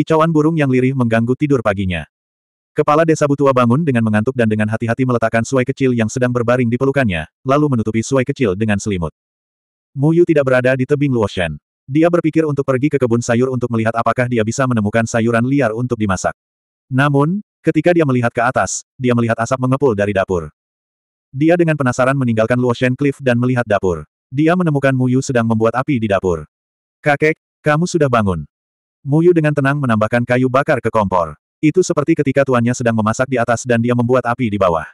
Kicauan burung yang lirih mengganggu tidur paginya. Kepala desa Butua bangun dengan mengantuk dan dengan hati-hati meletakkan suai kecil yang sedang berbaring di pelukannya, lalu menutupi suai kecil dengan selimut. Muyu tidak berada di tebing Luoshan. Dia berpikir untuk pergi ke kebun sayur untuk melihat apakah dia bisa menemukan sayuran liar untuk dimasak. Namun, ketika dia melihat ke atas, dia melihat asap mengepul dari dapur. Dia dengan penasaran meninggalkan Luoshen Cliff dan melihat dapur. Dia menemukan Muyu sedang membuat api di dapur. Kakek, kamu sudah bangun. Muyu dengan tenang menambahkan kayu bakar ke kompor. Itu seperti ketika tuannya sedang memasak di atas dan dia membuat api di bawah.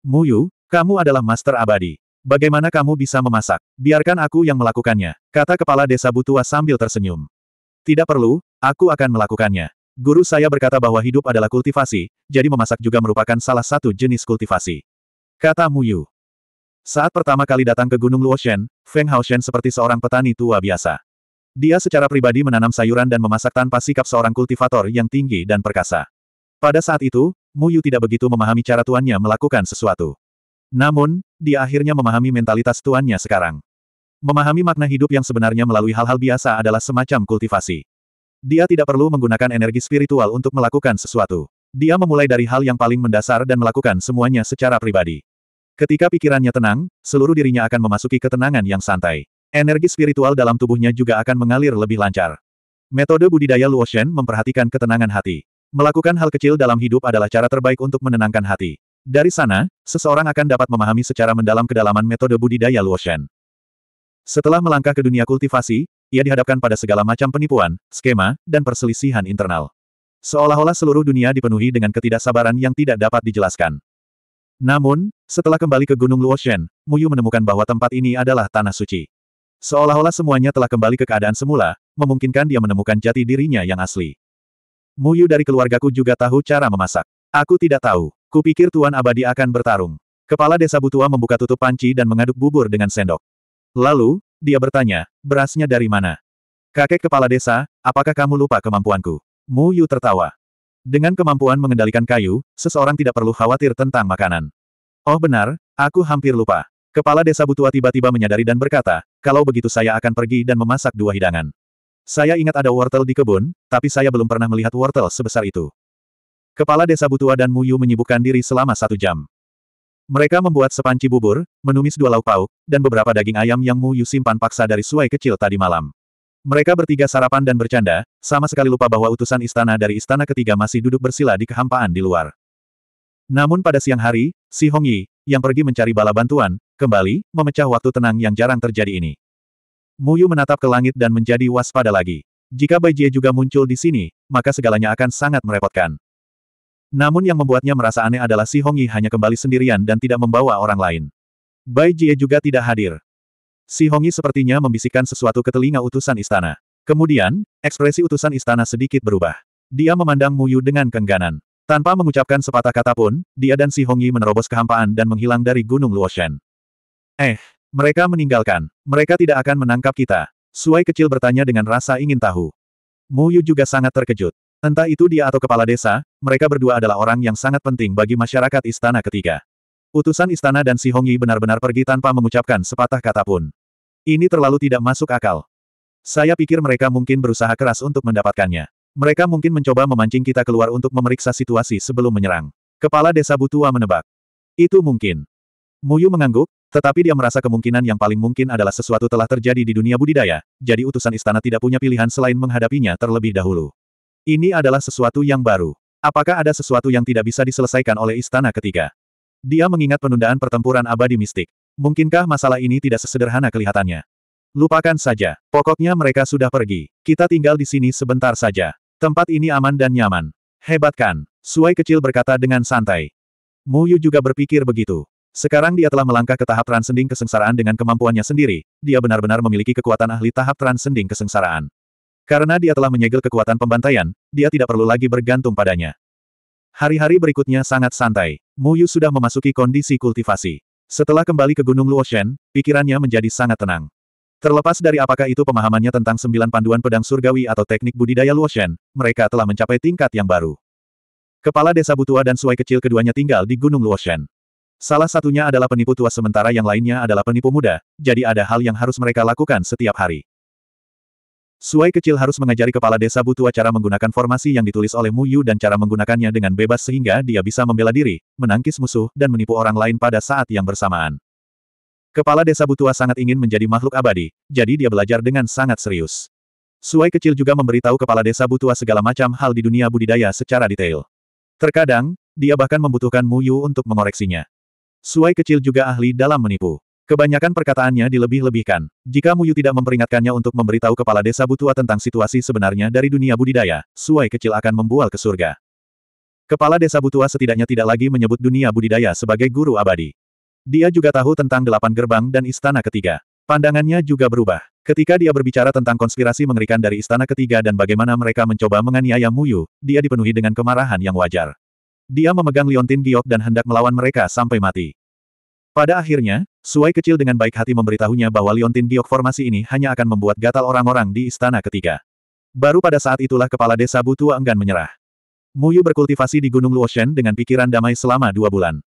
Muyu, kamu adalah master abadi. Bagaimana kamu bisa memasak? Biarkan aku yang melakukannya, kata kepala desa Butua sambil tersenyum. Tidak perlu, aku akan melakukannya. Guru saya berkata bahwa hidup adalah kultivasi, jadi memasak juga merupakan salah satu jenis kultivasi. Kata Muyu. Saat pertama kali datang ke Gunung Luoshen, Feng Haoshen seperti seorang petani tua biasa. Dia secara pribadi menanam sayuran dan memasak tanpa sikap seorang kultivator yang tinggi dan perkasa. Pada saat itu, Mu Yu tidak begitu memahami cara tuannya melakukan sesuatu. Namun, dia akhirnya memahami mentalitas tuannya sekarang. Memahami makna hidup yang sebenarnya melalui hal-hal biasa adalah semacam kultivasi. Dia tidak perlu menggunakan energi spiritual untuk melakukan sesuatu. Dia memulai dari hal yang paling mendasar dan melakukan semuanya secara pribadi. Ketika pikirannya tenang, seluruh dirinya akan memasuki ketenangan yang santai. Energi spiritual dalam tubuhnya juga akan mengalir lebih lancar. Metode budidaya Luoshen memperhatikan ketenangan hati. Melakukan hal kecil dalam hidup adalah cara terbaik untuk menenangkan hati. Dari sana, seseorang akan dapat memahami secara mendalam kedalaman metode budidaya Luoshen. Setelah melangkah ke dunia kultivasi, ia dihadapkan pada segala macam penipuan, skema, dan perselisihan internal. Seolah-olah seluruh dunia dipenuhi dengan ketidaksabaran yang tidak dapat dijelaskan. Namun, setelah kembali ke Gunung Luoshen, Muyu menemukan bahwa tempat ini adalah tanah suci. Seolah-olah semuanya telah kembali ke keadaan semula, memungkinkan dia menemukan jati dirinya yang asli. Muyu dari keluargaku juga tahu cara memasak. Aku tidak tahu. Kupikir Tuan Abadi akan bertarung. Kepala desa Butua membuka tutup panci dan mengaduk bubur dengan sendok. Lalu, dia bertanya, berasnya dari mana? Kakek kepala desa, apakah kamu lupa kemampuanku? Mu Yu tertawa. Dengan kemampuan mengendalikan kayu, seseorang tidak perlu khawatir tentang makanan. Oh benar, aku hampir lupa. Kepala desa Butua tiba-tiba menyadari dan berkata, kalau begitu saya akan pergi dan memasak dua hidangan. Saya ingat ada wortel di kebun, tapi saya belum pernah melihat wortel sebesar itu. Kepala desa Butua dan Muyu menyibukkan diri selama satu jam. Mereka membuat sepanci bubur, menumis dua lauk pauk, dan beberapa daging ayam yang Muyu simpan paksa dari suai kecil tadi malam. Mereka bertiga sarapan dan bercanda, sama sekali lupa bahwa utusan istana dari istana ketiga masih duduk bersila di kehampaan di luar. Namun pada siang hari, Si Hongyi, yang pergi mencari bala bantuan, kembali, memecah waktu tenang yang jarang terjadi ini. Muyu menatap ke langit dan menjadi waspada lagi. Jika Bai Jie juga muncul di sini, maka segalanya akan sangat merepotkan. Namun yang membuatnya merasa aneh adalah si Hongyi hanya kembali sendirian dan tidak membawa orang lain. Bai Jie juga tidak hadir. Si Hongyi sepertinya membisikkan sesuatu ke telinga utusan istana. Kemudian, ekspresi utusan istana sedikit berubah. Dia memandang Muyu dengan kengganan. Tanpa mengucapkan sepatah kata pun, dia dan Si Hongyi menerobos kehampaan dan menghilang dari Gunung Luoshen. Eh, mereka meninggalkan. Mereka tidak akan menangkap kita. Suai kecil bertanya dengan rasa ingin tahu. Mu Yu juga sangat terkejut. Entah itu dia atau kepala desa, mereka berdua adalah orang yang sangat penting bagi masyarakat istana ketiga. Utusan istana dan Si Hongyi benar-benar pergi tanpa mengucapkan sepatah kata pun. Ini terlalu tidak masuk akal. Saya pikir mereka mungkin berusaha keras untuk mendapatkannya. Mereka mungkin mencoba memancing kita keluar untuk memeriksa situasi sebelum menyerang. Kepala desa Butua menebak. Itu mungkin. Muyu mengangguk, tetapi dia merasa kemungkinan yang paling mungkin adalah sesuatu telah terjadi di dunia budidaya, jadi utusan istana tidak punya pilihan selain menghadapinya terlebih dahulu. Ini adalah sesuatu yang baru. Apakah ada sesuatu yang tidak bisa diselesaikan oleh istana ketiga? Dia mengingat penundaan pertempuran abadi mistik. Mungkinkah masalah ini tidak sesederhana kelihatannya? Lupakan saja. Pokoknya mereka sudah pergi. Kita tinggal di sini sebentar saja. Tempat ini aman dan nyaman. Hebat kan? Suai kecil berkata dengan santai. Mu Yu juga berpikir begitu. Sekarang dia telah melangkah ke tahap transending kesengsaraan dengan kemampuannya sendiri, dia benar-benar memiliki kekuatan ahli tahap transending kesengsaraan. Karena dia telah menyegel kekuatan pembantaian, dia tidak perlu lagi bergantung padanya. Hari-hari berikutnya sangat santai. Mu Yu sudah memasuki kondisi kultivasi. Setelah kembali ke Gunung Luoshen, pikirannya menjadi sangat tenang. Terlepas dari apakah itu pemahamannya tentang sembilan panduan pedang surgawi atau teknik budidaya Luoshen, mereka telah mencapai tingkat yang baru. Kepala desa Butua dan suai kecil keduanya tinggal di Gunung Luoshen. Salah satunya adalah penipu tua sementara yang lainnya adalah penipu muda, jadi ada hal yang harus mereka lakukan setiap hari. Suai kecil harus mengajari kepala desa Butua cara menggunakan formasi yang ditulis oleh Mu Yu dan cara menggunakannya dengan bebas sehingga dia bisa membela diri, menangkis musuh, dan menipu orang lain pada saat yang bersamaan. Kepala desa Butua sangat ingin menjadi makhluk abadi, jadi dia belajar dengan sangat serius. Suai kecil juga memberitahu kepala desa Butua segala macam hal di dunia budidaya secara detail. Terkadang, dia bahkan membutuhkan Muyu untuk mengoreksinya. Suai kecil juga ahli dalam menipu. Kebanyakan perkataannya dilebih-lebihkan. Jika Muyu tidak memperingatkannya untuk memberitahu kepala desa Butua tentang situasi sebenarnya dari dunia budidaya, Suai kecil akan membual ke surga. Kepala desa Butua setidaknya tidak lagi menyebut dunia budidaya sebagai guru abadi. Dia juga tahu tentang delapan gerbang dan istana ketiga. Pandangannya juga berubah. Ketika dia berbicara tentang konspirasi mengerikan dari istana ketiga dan bagaimana mereka mencoba menganiaya Muyu, dia dipenuhi dengan kemarahan yang wajar. Dia memegang Liontin Giok dan hendak melawan mereka sampai mati. Pada akhirnya, Suai kecil dengan baik hati memberitahunya bahwa Liontin Giok formasi ini hanya akan membuat gatal orang-orang di istana ketiga. Baru pada saat itulah kepala desa Butua enggan menyerah. Muyu berkultivasi di Gunung Luoshen dengan pikiran damai selama dua bulan.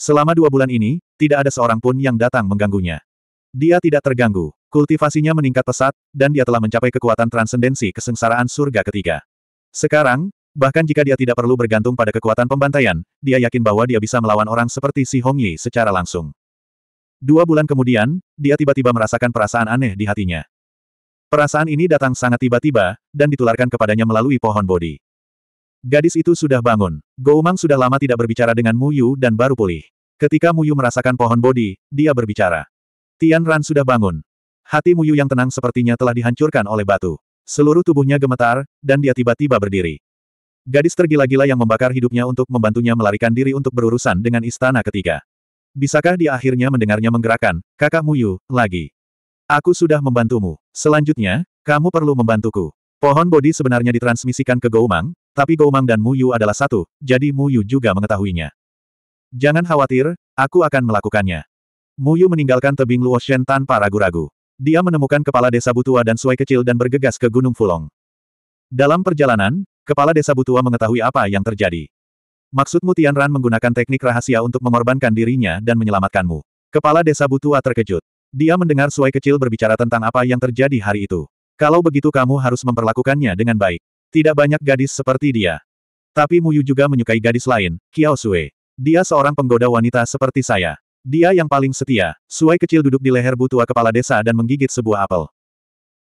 Selama dua bulan ini, tidak ada seorang pun yang datang mengganggunya. Dia tidak terganggu, kultivasinya meningkat pesat, dan dia telah mencapai kekuatan transendensi kesengsaraan surga ketiga. Sekarang, bahkan jika dia tidak perlu bergantung pada kekuatan pembantaian, dia yakin bahwa dia bisa melawan orang seperti si Hongyi secara langsung. Dua bulan kemudian, dia tiba-tiba merasakan perasaan aneh di hatinya. Perasaan ini datang sangat tiba-tiba, dan ditularkan kepadanya melalui pohon bodi. Gadis itu sudah bangun. Goumang sudah lama tidak berbicara dengan Mu Yu dan baru pulih. Ketika Mu Yu merasakan pohon bodi, dia berbicara. Tian Ran sudah bangun. Hati Mu Yu yang tenang sepertinya telah dihancurkan oleh batu. Seluruh tubuhnya gemetar, dan dia tiba-tiba berdiri. Gadis tergila-gila yang membakar hidupnya untuk membantunya melarikan diri untuk berurusan dengan istana ketiga. Bisakah dia akhirnya mendengarnya menggerakkan, kakak Mu Yu lagi. Aku sudah membantumu. Selanjutnya, kamu perlu membantuku. Pohon bodi sebenarnya ditransmisikan ke Goumang, tapi Goumang dan Mu adalah satu, jadi Mu juga mengetahuinya. Jangan khawatir, aku akan melakukannya. Mu meninggalkan tebing Luoshen tanpa ragu-ragu. Dia menemukan kepala desa Butua dan Suai kecil dan bergegas ke Gunung Fulong. Dalam perjalanan, kepala desa Butua mengetahui apa yang terjadi. Maksudmu Tianran Ran menggunakan teknik rahasia untuk mengorbankan dirinya dan menyelamatkanmu. Kepala desa Butua terkejut. Dia mendengar Suai kecil berbicara tentang apa yang terjadi hari itu. Kalau begitu kamu harus memperlakukannya dengan baik. Tidak banyak gadis seperti dia. Tapi Muyu juga menyukai gadis lain, Kiao Sui. Dia seorang penggoda wanita seperti saya. Dia yang paling setia. Suai kecil duduk di leher Butua kepala desa dan menggigit sebuah apel.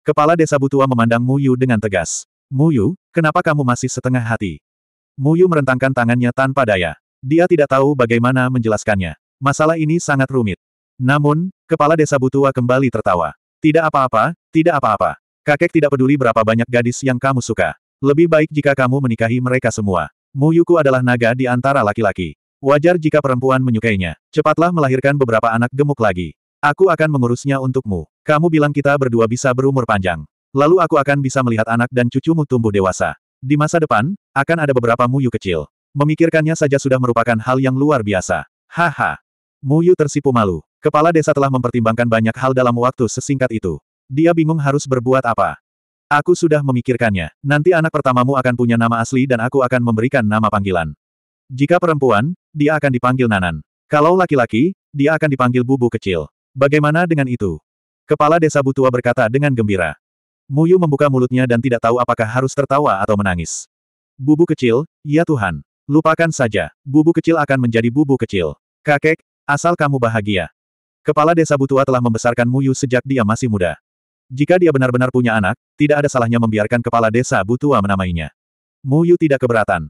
Kepala desa Butua memandang Muyu dengan tegas. Muyu, kenapa kamu masih setengah hati? Muyu merentangkan tangannya tanpa daya. Dia tidak tahu bagaimana menjelaskannya. Masalah ini sangat rumit. Namun, kepala desa Butua kembali tertawa. Tidak apa-apa, tidak apa-apa. Kakek tidak peduli berapa banyak gadis yang kamu suka. Lebih baik jika kamu menikahi mereka semua. Muyuku adalah naga di antara laki-laki. Wajar jika perempuan menyukainya. Cepatlah melahirkan beberapa anak gemuk lagi. Aku akan mengurusnya untukmu. Kamu bilang kita berdua bisa berumur panjang. Lalu aku akan bisa melihat anak dan cucumu tumbuh dewasa. Di masa depan, akan ada beberapa Muyu kecil. Memikirkannya saja sudah merupakan hal yang luar biasa. Haha. Muyu tersipu malu. Kepala desa telah mempertimbangkan banyak hal dalam waktu sesingkat itu. Dia bingung harus berbuat apa. Aku sudah memikirkannya. Nanti anak pertamamu akan punya nama asli dan aku akan memberikan nama panggilan. Jika perempuan, dia akan dipanggil Nanan. Kalau laki-laki, dia akan dipanggil Bubu kecil. Bagaimana dengan itu? Kepala desa Butua berkata dengan gembira. Muyu membuka mulutnya dan tidak tahu apakah harus tertawa atau menangis. Bubu kecil, ya Tuhan. Lupakan saja, bubu kecil akan menjadi bubu kecil. Kakek, asal kamu bahagia. Kepala desa Butua telah membesarkan Muyu sejak dia masih muda. Jika dia benar-benar punya anak, tidak ada salahnya membiarkan kepala desa Butua menamainya. Mu Yu tidak keberatan.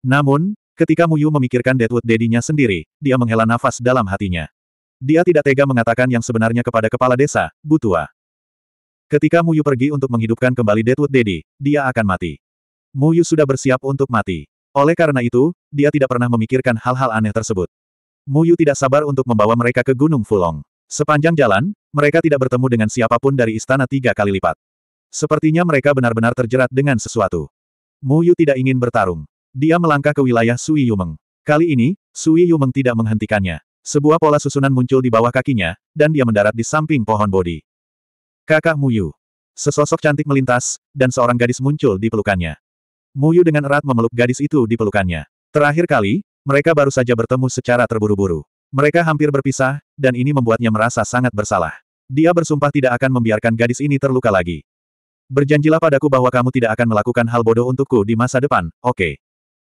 Namun, ketika Mu Yu memikirkan Deadwood Dedinya sendiri, dia menghela nafas dalam hatinya. Dia tidak tega mengatakan yang sebenarnya kepada kepala desa, Butua. Ketika Mu Yu pergi untuk menghidupkan kembali Deadwood Dedi, dia akan mati. Mu Yu sudah bersiap untuk mati. Oleh karena itu, dia tidak pernah memikirkan hal-hal aneh tersebut. Mu Yu tidak sabar untuk membawa mereka ke Gunung Fulong. Sepanjang jalan, mereka tidak bertemu dengan siapapun dari istana tiga kali lipat. Sepertinya mereka benar-benar terjerat dengan sesuatu. Mu Yu tidak ingin bertarung. Dia melangkah ke wilayah Sui Yumeng. Kali ini, Sui Yumeng tidak menghentikannya. Sebuah pola susunan muncul di bawah kakinya, dan dia mendarat di samping pohon bodi. Kakak Mu Yu. Sesosok cantik melintas, dan seorang gadis muncul di pelukannya. Mu Yu dengan erat memeluk gadis itu di pelukannya. Terakhir kali, mereka baru saja bertemu secara terburu-buru. Mereka hampir berpisah, dan ini membuatnya merasa sangat bersalah. Dia bersumpah tidak akan membiarkan gadis ini terluka lagi. Berjanjilah padaku bahwa kamu tidak akan melakukan hal bodoh untukku di masa depan, oke. Okay.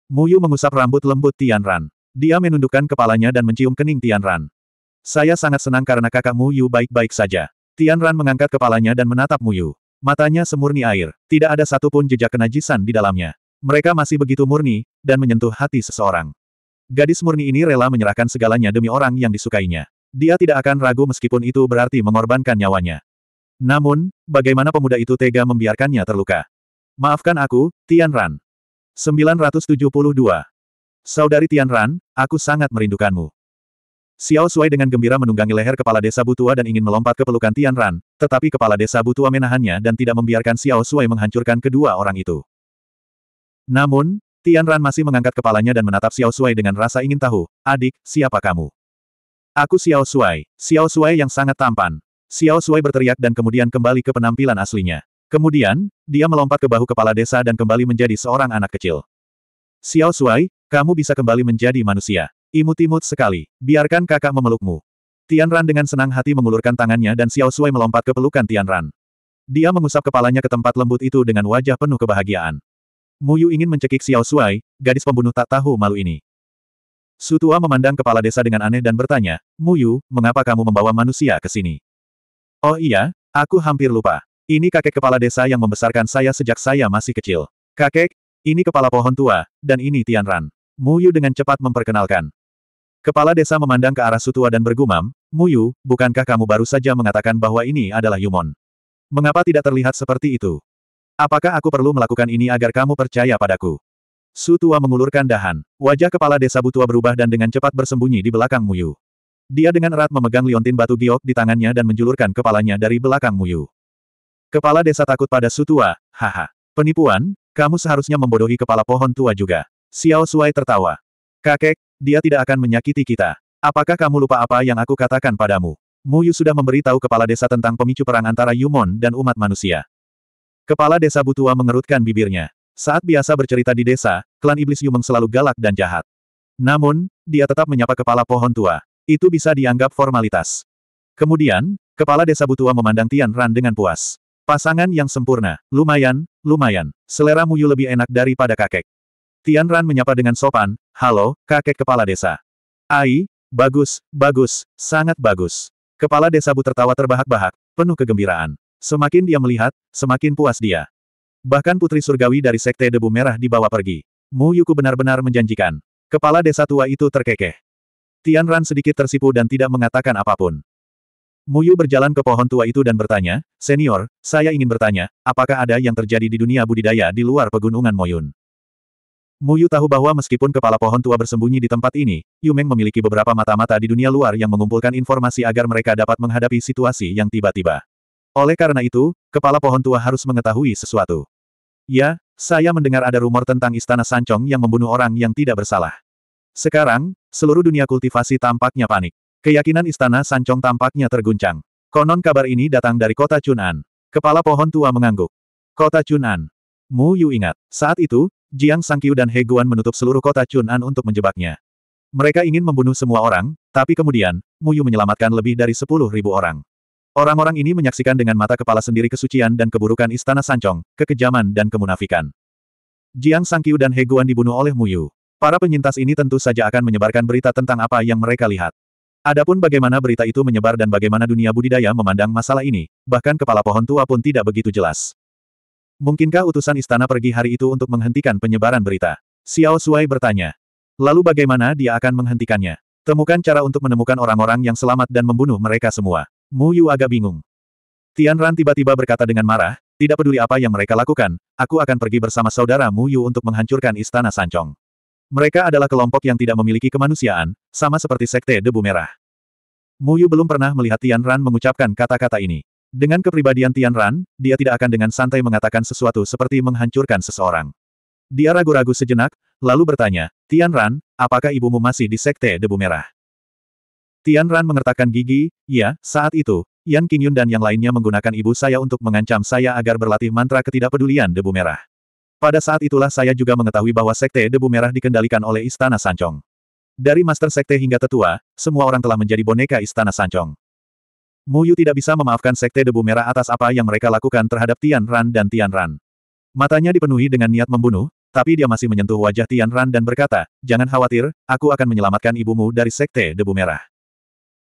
Muyu mengusap rambut lembut Tian Ran. Dia menundukkan kepalanya dan mencium kening Tian Ran. Saya sangat senang karena kakak Muyu baik-baik saja. Tian Ran mengangkat kepalanya dan menatap Muyu. Matanya semurni air, tidak ada satupun jejak kenajisan di dalamnya. Mereka masih begitu murni, dan menyentuh hati seseorang. Gadis murni ini rela menyerahkan segalanya demi orang yang disukainya. Dia tidak akan ragu meskipun itu berarti mengorbankan nyawanya. Namun, bagaimana pemuda itu tega membiarkannya terluka? Maafkan aku, Tian Ran. 972. Saudari Tian Ran, aku sangat merindukanmu. Xiao Sui dengan gembira menunggangi leher kepala desa Butua dan ingin melompat ke pelukan Tian Ran, tetapi kepala desa Butua menahannya dan tidak membiarkan Xiao Sui menghancurkan kedua orang itu. Namun, Tian Ran masih mengangkat kepalanya dan menatap Xiao Suai dengan rasa ingin tahu, adik, siapa kamu? Aku Xiao Suai, Xiao Suai yang sangat tampan. Xiao Suai berteriak dan kemudian kembali ke penampilan aslinya. Kemudian, dia melompat ke bahu kepala desa dan kembali menjadi seorang anak kecil. Xiao Suai, kamu bisa kembali menjadi manusia. Imut-imut sekali, biarkan kakak memelukmu. Tian Ran dengan senang hati mengulurkan tangannya dan Xiao Suai melompat ke pelukan Tian Ran. Dia mengusap kepalanya ke tempat lembut itu dengan wajah penuh kebahagiaan. Muyu ingin mencekik Xiao Shuai, gadis pembunuh tak tahu malu ini. Sutua memandang kepala desa dengan aneh dan bertanya, Muyu, mengapa kamu membawa manusia ke sini? Oh iya, aku hampir lupa. Ini kakek kepala desa yang membesarkan saya sejak saya masih kecil. Kakek, ini kepala pohon tua, dan ini Tian Tianran. Muyu dengan cepat memperkenalkan. Kepala desa memandang ke arah Sutua dan bergumam, Muyu, bukankah kamu baru saja mengatakan bahwa ini adalah Yumon? Mengapa tidak terlihat seperti itu? Apakah aku perlu melakukan ini agar kamu percaya padaku? Su Tua mengulurkan dahan. Wajah kepala desa Butua berubah dan dengan cepat bersembunyi di belakang Muyu. Dia dengan erat memegang liontin batu giok di tangannya dan menjulurkan kepalanya dari belakang Muyu. Kepala desa takut pada Su Tua, haha. Penipuan, kamu seharusnya membodohi kepala pohon tua juga. Xiao Suai tertawa. Kakek, dia tidak akan menyakiti kita. Apakah kamu lupa apa yang aku katakan padamu? Muyu sudah memberitahu kepala desa tentang pemicu perang antara Yumon dan umat manusia. Kepala desa Butua mengerutkan bibirnya. Saat biasa bercerita di desa, klan iblis Yumeng selalu galak dan jahat. Namun, dia tetap menyapa kepala pohon tua. Itu bisa dianggap formalitas. Kemudian, kepala desa Butua memandang Tian Ran dengan puas. Pasangan yang sempurna, lumayan, lumayan. Selera Muyu lebih enak daripada kakek. Tian Ran menyapa dengan sopan, halo, kakek kepala desa. Ai, bagus, bagus, sangat bagus. Kepala desa Bu tertawa terbahak-bahak, penuh kegembiraan. Semakin dia melihat, semakin puas dia. Bahkan putri surgawi dari sekte debu merah dibawa pergi. Mu Yuku benar-benar menjanjikan. Kepala desa tua itu terkekeh. Tian Ran sedikit tersipu dan tidak mengatakan apapun. Mu Yu berjalan ke pohon tua itu dan bertanya, Senior, saya ingin bertanya, apakah ada yang terjadi di dunia budidaya di luar pegunungan Moyun? Mu Yu tahu bahwa meskipun kepala pohon tua bersembunyi di tempat ini, Yu Meng memiliki beberapa mata-mata di dunia luar yang mengumpulkan informasi agar mereka dapat menghadapi situasi yang tiba-tiba. Oleh karena itu, kepala pohon tua harus mengetahui sesuatu. Ya, saya mendengar ada rumor tentang istana Sancong yang membunuh orang yang tidak bersalah. Sekarang, seluruh dunia kultivasi tampaknya panik. Keyakinan istana Sancong tampaknya terguncang. Konon kabar ini datang dari kota Chunan. Kepala pohon tua mengangguk. Kota Chunan. Mu Yu ingat, saat itu, Jiang Sangqiu dan He Guan menutup seluruh kota Chunan untuk menjebaknya. Mereka ingin membunuh semua orang, tapi kemudian, Mu Yu menyelamatkan lebih dari sepuluh ribu orang. Orang-orang ini menyaksikan dengan mata kepala sendiri kesucian dan keburukan Istana Sancong, kekejaman dan kemunafikan. Jiang Sangqiu dan Heguan dibunuh oleh Muyu. Para penyintas ini tentu saja akan menyebarkan berita tentang apa yang mereka lihat. Adapun bagaimana berita itu menyebar dan bagaimana dunia budidaya memandang masalah ini, bahkan kepala pohon tua pun tidak begitu jelas. Mungkinkah utusan istana pergi hari itu untuk menghentikan penyebaran berita? Xiao Suai bertanya. Lalu bagaimana dia akan menghentikannya? Temukan cara untuk menemukan orang-orang yang selamat dan membunuh mereka semua. Mu Yu agak bingung. Tian Ran tiba-tiba berkata dengan marah, tidak peduli apa yang mereka lakukan, aku akan pergi bersama saudara Mu Yu untuk menghancurkan istana Sancong. Mereka adalah kelompok yang tidak memiliki kemanusiaan, sama seperti sekte debu merah. Mu Yu belum pernah melihat Tian Ran mengucapkan kata-kata ini. Dengan kepribadian Tian Ran, dia tidak akan dengan santai mengatakan sesuatu seperti menghancurkan seseorang. Dia ragu-ragu sejenak, lalu bertanya, Tian Ran, apakah ibumu masih di sekte debu merah? Tian Ran mengertakkan gigi, ya, saat itu, Yan Qingyun dan yang lainnya menggunakan ibu saya untuk mengancam saya agar berlatih mantra ketidakpedulian debu merah. Pada saat itulah saya juga mengetahui bahwa Sekte Debu Merah dikendalikan oleh Istana Sancong. Dari Master Sekte hingga tetua, semua orang telah menjadi boneka Istana Sancong. Mu Yu tidak bisa memaafkan Sekte Debu Merah atas apa yang mereka lakukan terhadap Tian Ran dan Tian Ran. Matanya dipenuhi dengan niat membunuh, tapi dia masih menyentuh wajah Tian Ran dan berkata, Jangan khawatir, aku akan menyelamatkan ibumu dari Sekte Debu Merah.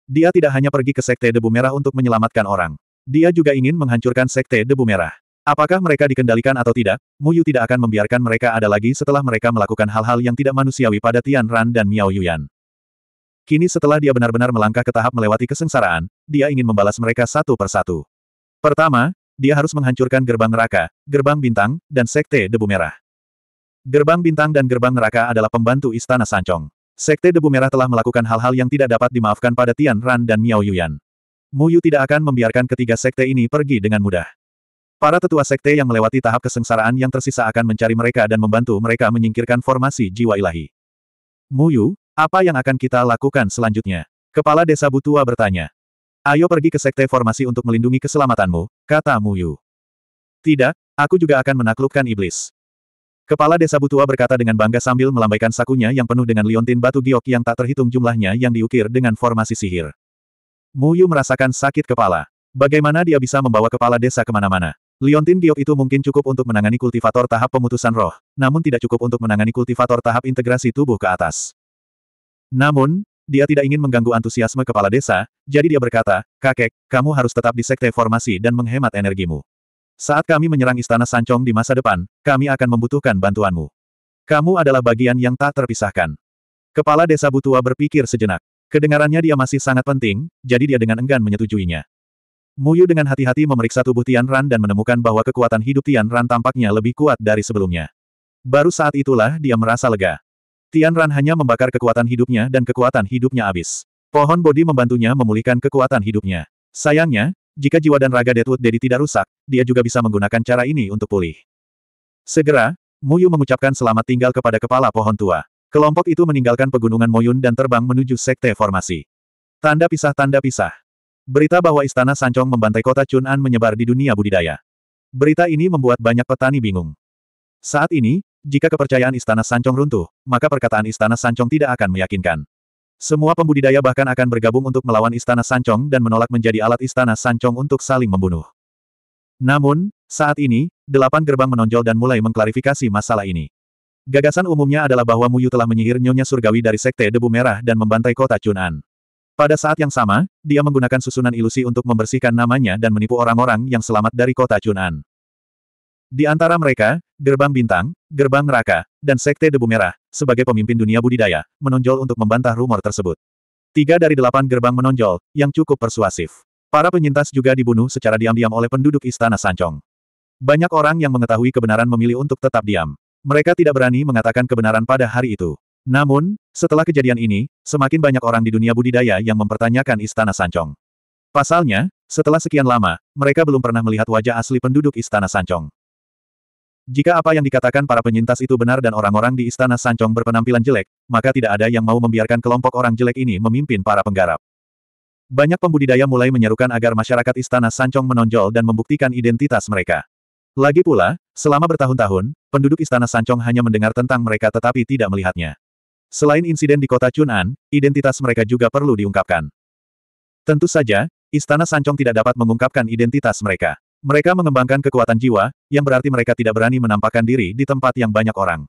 Dia tidak hanya pergi ke Sekte Debu Merah untuk menyelamatkan orang. Dia juga ingin menghancurkan Sekte Debu Merah. Apakah mereka dikendalikan atau tidak, Muyu tidak akan membiarkan mereka ada lagi setelah mereka melakukan hal-hal yang tidak manusiawi pada Tian Ran dan Miao Yuan. Kini setelah dia benar-benar melangkah ke tahap melewati kesengsaraan, dia ingin membalas mereka satu persatu. Pertama, dia harus menghancurkan gerbang neraka, gerbang bintang, dan Sekte Debu Merah. Gerbang bintang dan gerbang neraka adalah pembantu Istana Sancong. Sekte Debu Merah telah melakukan hal-hal yang tidak dapat dimaafkan pada Tian Ran dan Miao Yuyan. Yu tidak akan membiarkan ketiga sekte ini pergi dengan mudah. Para tetua sekte yang melewati tahap kesengsaraan yang tersisa akan mencari mereka dan membantu mereka menyingkirkan formasi jiwa ilahi. Mu Yu, apa yang akan kita lakukan selanjutnya? Kepala desa Butua bertanya. Ayo pergi ke sekte formasi untuk melindungi keselamatanmu, kata Mu Yu. Tidak, aku juga akan menaklukkan iblis. Kepala desa Butua berkata dengan bangga sambil melambaikan sakunya yang penuh dengan liontin batu giok yang tak terhitung jumlahnya yang diukir dengan formasi sihir. Muyu merasakan sakit kepala. Bagaimana dia bisa membawa kepala desa kemana-mana? Liontin giok itu mungkin cukup untuk menangani kultivator tahap pemutusan roh, namun tidak cukup untuk menangani kultivator tahap integrasi tubuh ke atas. Namun, dia tidak ingin mengganggu antusiasme kepala desa, jadi dia berkata, Kakek, kamu harus tetap di sekte formasi dan menghemat energimu. Saat kami menyerang istana Sancong di masa depan, kami akan membutuhkan bantuanmu. Kamu adalah bagian yang tak terpisahkan. Kepala desa Butua berpikir sejenak. Kedengarannya dia masih sangat penting, jadi dia dengan enggan menyetujuinya. Muyu dengan hati-hati memeriksa tubuh Tian Ran dan menemukan bahwa kekuatan hidup Tian Ran tampaknya lebih kuat dari sebelumnya. Baru saat itulah dia merasa lega. Tian Ran hanya membakar kekuatan hidupnya dan kekuatan hidupnya habis. Pohon bodi membantunya memulihkan kekuatan hidupnya. Sayangnya, jika jiwa dan raga Deadwood Daddy tidak rusak, dia juga bisa menggunakan cara ini untuk pulih. Segera, Muyu mengucapkan selamat tinggal kepada kepala pohon tua. Kelompok itu meninggalkan pegunungan Moyun dan terbang menuju sekte formasi. Tanda pisah-tanda pisah. Berita bahwa istana Sancong membantai kota Chun'an menyebar di dunia budidaya. Berita ini membuat banyak petani bingung. Saat ini, jika kepercayaan istana Sancong runtuh, maka perkataan istana Sancong tidak akan meyakinkan. Semua pembudidaya bahkan akan bergabung untuk melawan Istana Sancong dan menolak menjadi alat Istana Sancong untuk saling membunuh. Namun, saat ini, delapan gerbang menonjol dan mulai mengklarifikasi masalah ini. Gagasan umumnya adalah bahwa Muyu telah menyihir Nyonya Surgawi dari Sekte Debu Merah dan membantai kota Chunan. Pada saat yang sama, dia menggunakan susunan ilusi untuk membersihkan namanya dan menipu orang-orang yang selamat dari kota Chunan. Di antara mereka, Gerbang Bintang, Gerbang Neraka, dan Sekte Debu Merah, sebagai pemimpin dunia budidaya, menonjol untuk membantah rumor tersebut. Tiga dari delapan gerbang menonjol, yang cukup persuasif. Para penyintas juga dibunuh secara diam-diam oleh penduduk Istana Sancong. Banyak orang yang mengetahui kebenaran memilih untuk tetap diam. Mereka tidak berani mengatakan kebenaran pada hari itu. Namun, setelah kejadian ini, semakin banyak orang di dunia budidaya yang mempertanyakan Istana Sancong. Pasalnya, setelah sekian lama, mereka belum pernah melihat wajah asli penduduk Istana Sancong. Jika apa yang dikatakan para penyintas itu benar dan orang-orang di Istana Sancong berpenampilan jelek, maka tidak ada yang mau membiarkan kelompok orang jelek ini memimpin para penggarap. Banyak pembudidaya mulai menyerukan agar masyarakat Istana Sancong menonjol dan membuktikan identitas mereka. Lagi pula, selama bertahun-tahun, penduduk Istana Sancong hanya mendengar tentang mereka tetapi tidak melihatnya. Selain insiden di kota Chunan, identitas mereka juga perlu diungkapkan. Tentu saja, Istana Sancong tidak dapat mengungkapkan identitas mereka. Mereka mengembangkan kekuatan jiwa, yang berarti mereka tidak berani menampakkan diri di tempat yang banyak orang.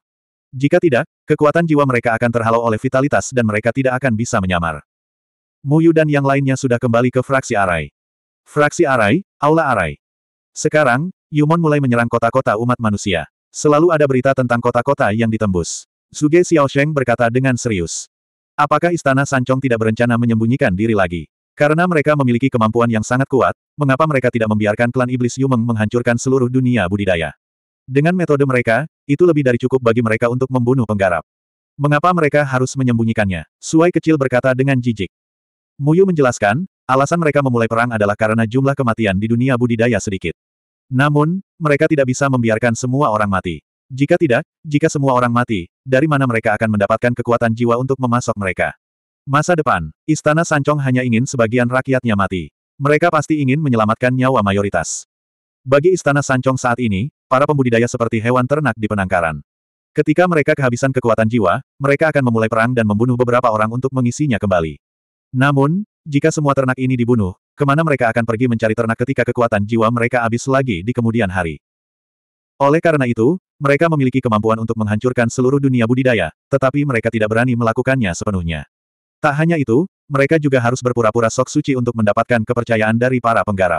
Jika tidak, kekuatan jiwa mereka akan terhalau oleh vitalitas dan mereka tidak akan bisa menyamar. Muyu dan yang lainnya sudah kembali ke fraksi Arai. Fraksi Arai, Aula Arai. Sekarang, Yumon mulai menyerang kota-kota umat manusia. Selalu ada berita tentang kota-kota yang ditembus. Suge Xiaosheng berkata dengan serius. Apakah istana Sancong tidak berencana menyembunyikan diri lagi? Karena mereka memiliki kemampuan yang sangat kuat, mengapa mereka tidak membiarkan klan iblis Yumeng menghancurkan seluruh dunia budidaya? Dengan metode mereka, itu lebih dari cukup bagi mereka untuk membunuh penggarap. Mengapa mereka harus menyembunyikannya? Suai kecil berkata dengan jijik. Muyu menjelaskan, alasan mereka memulai perang adalah karena jumlah kematian di dunia budidaya sedikit. Namun, mereka tidak bisa membiarkan semua orang mati. Jika tidak, jika semua orang mati, dari mana mereka akan mendapatkan kekuatan jiwa untuk memasok mereka? Masa depan, Istana Sancong hanya ingin sebagian rakyatnya mati. Mereka pasti ingin menyelamatkan nyawa mayoritas. Bagi Istana Sancong saat ini, para pembudidaya seperti hewan ternak di penangkaran. Ketika mereka kehabisan kekuatan jiwa, mereka akan memulai perang dan membunuh beberapa orang untuk mengisinya kembali. Namun, jika semua ternak ini dibunuh, kemana mereka akan pergi mencari ternak ketika kekuatan jiwa mereka habis lagi di kemudian hari? Oleh karena itu, mereka memiliki kemampuan untuk menghancurkan seluruh dunia budidaya, tetapi mereka tidak berani melakukannya sepenuhnya. Tak hanya itu, mereka juga harus berpura-pura sok suci untuk mendapatkan kepercayaan dari para penggarap.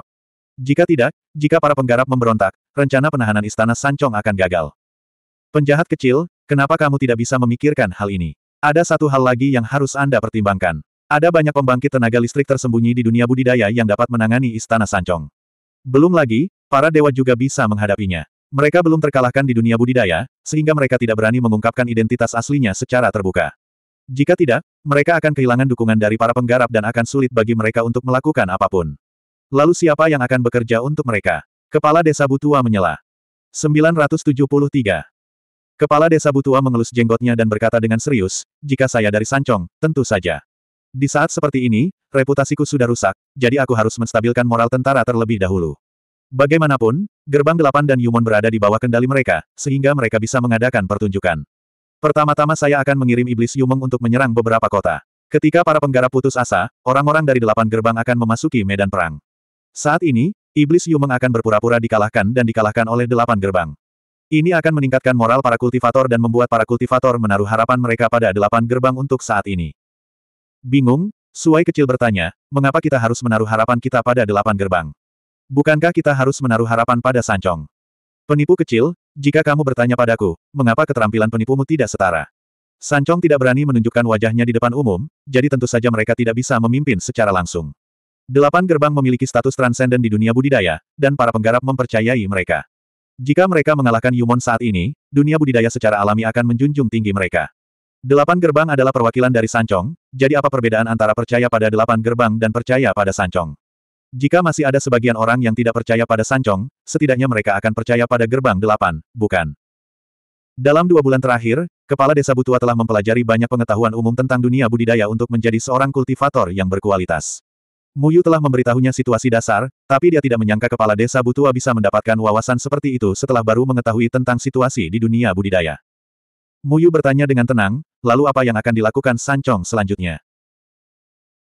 Jika tidak, jika para penggarap memberontak, rencana penahanan istana Sancong akan gagal. Penjahat kecil, kenapa kamu tidak bisa memikirkan hal ini? Ada satu hal lagi yang harus Anda pertimbangkan. Ada banyak pembangkit tenaga listrik tersembunyi di dunia budidaya yang dapat menangani istana Sancong. Belum lagi, para dewa juga bisa menghadapinya. Mereka belum terkalahkan di dunia budidaya, sehingga mereka tidak berani mengungkapkan identitas aslinya secara terbuka. Jika tidak, mereka akan kehilangan dukungan dari para penggarap dan akan sulit bagi mereka untuk melakukan apapun. Lalu siapa yang akan bekerja untuk mereka? Kepala Desa Butua menyela. 973. Kepala Desa Butua mengelus jenggotnya dan berkata dengan serius, jika saya dari Sancong, tentu saja. Di saat seperti ini, reputasiku sudah rusak, jadi aku harus menstabilkan moral tentara terlebih dahulu. Bagaimanapun, Gerbang Delapan dan Yumon berada di bawah kendali mereka, sehingga mereka bisa mengadakan pertunjukan. Pertama-tama saya akan mengirim iblis Yumeng untuk menyerang beberapa kota. Ketika para penggarap putus asa, orang-orang dari delapan gerbang akan memasuki medan perang. Saat ini, iblis Yumeng akan berpura-pura dikalahkan dan dikalahkan oleh delapan gerbang. Ini akan meningkatkan moral para kultivator dan membuat para kultivator menaruh harapan mereka pada delapan gerbang untuk saat ini. Bingung, Suai kecil bertanya, mengapa kita harus menaruh harapan kita pada delapan gerbang? Bukankah kita harus menaruh harapan pada Sancong? Penipu kecil, jika kamu bertanya padaku, mengapa keterampilan penipumu tidak setara? Sancong tidak berani menunjukkan wajahnya di depan umum, jadi tentu saja mereka tidak bisa memimpin secara langsung. Delapan gerbang memiliki status transenden di dunia budidaya, dan para penggarap mempercayai mereka. Jika mereka mengalahkan Yumon saat ini, dunia budidaya secara alami akan menjunjung tinggi mereka. Delapan gerbang adalah perwakilan dari Sancong, jadi apa perbedaan antara percaya pada delapan gerbang dan percaya pada Sancong? Jika masih ada sebagian orang yang tidak percaya pada Sancong, setidaknya mereka akan percaya pada gerbang delapan, bukan? Dalam dua bulan terakhir, Kepala Desa Butua telah mempelajari banyak pengetahuan umum tentang dunia budidaya untuk menjadi seorang kultivator yang berkualitas. Muyu telah memberitahunya situasi dasar, tapi dia tidak menyangka Kepala Desa Butua bisa mendapatkan wawasan seperti itu setelah baru mengetahui tentang situasi di dunia budidaya. Muyu bertanya dengan tenang, lalu apa yang akan dilakukan Sancong selanjutnya?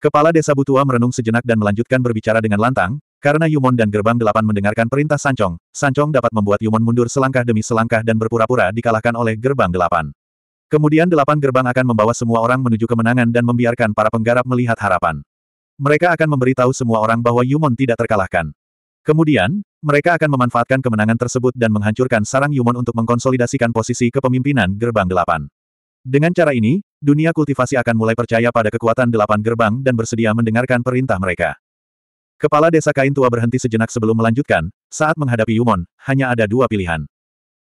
Kepala desa Butua merenung sejenak dan melanjutkan berbicara dengan lantang, karena Yumon dan Gerbang Delapan mendengarkan perintah Sancong, Sancong dapat membuat Yumon mundur selangkah demi selangkah dan berpura-pura dikalahkan oleh Gerbang Delapan. Kemudian Delapan Gerbang akan membawa semua orang menuju kemenangan dan membiarkan para penggarap melihat harapan. Mereka akan memberitahu semua orang bahwa Yumon tidak terkalahkan. Kemudian, mereka akan memanfaatkan kemenangan tersebut dan menghancurkan sarang Yumon untuk mengkonsolidasikan posisi kepemimpinan Gerbang Delapan. Dengan cara ini, Dunia kultivasi akan mulai percaya pada kekuatan delapan gerbang dan bersedia mendengarkan perintah mereka. Kepala desa kain tua berhenti sejenak sebelum melanjutkan, saat menghadapi Yumon, hanya ada dua pilihan.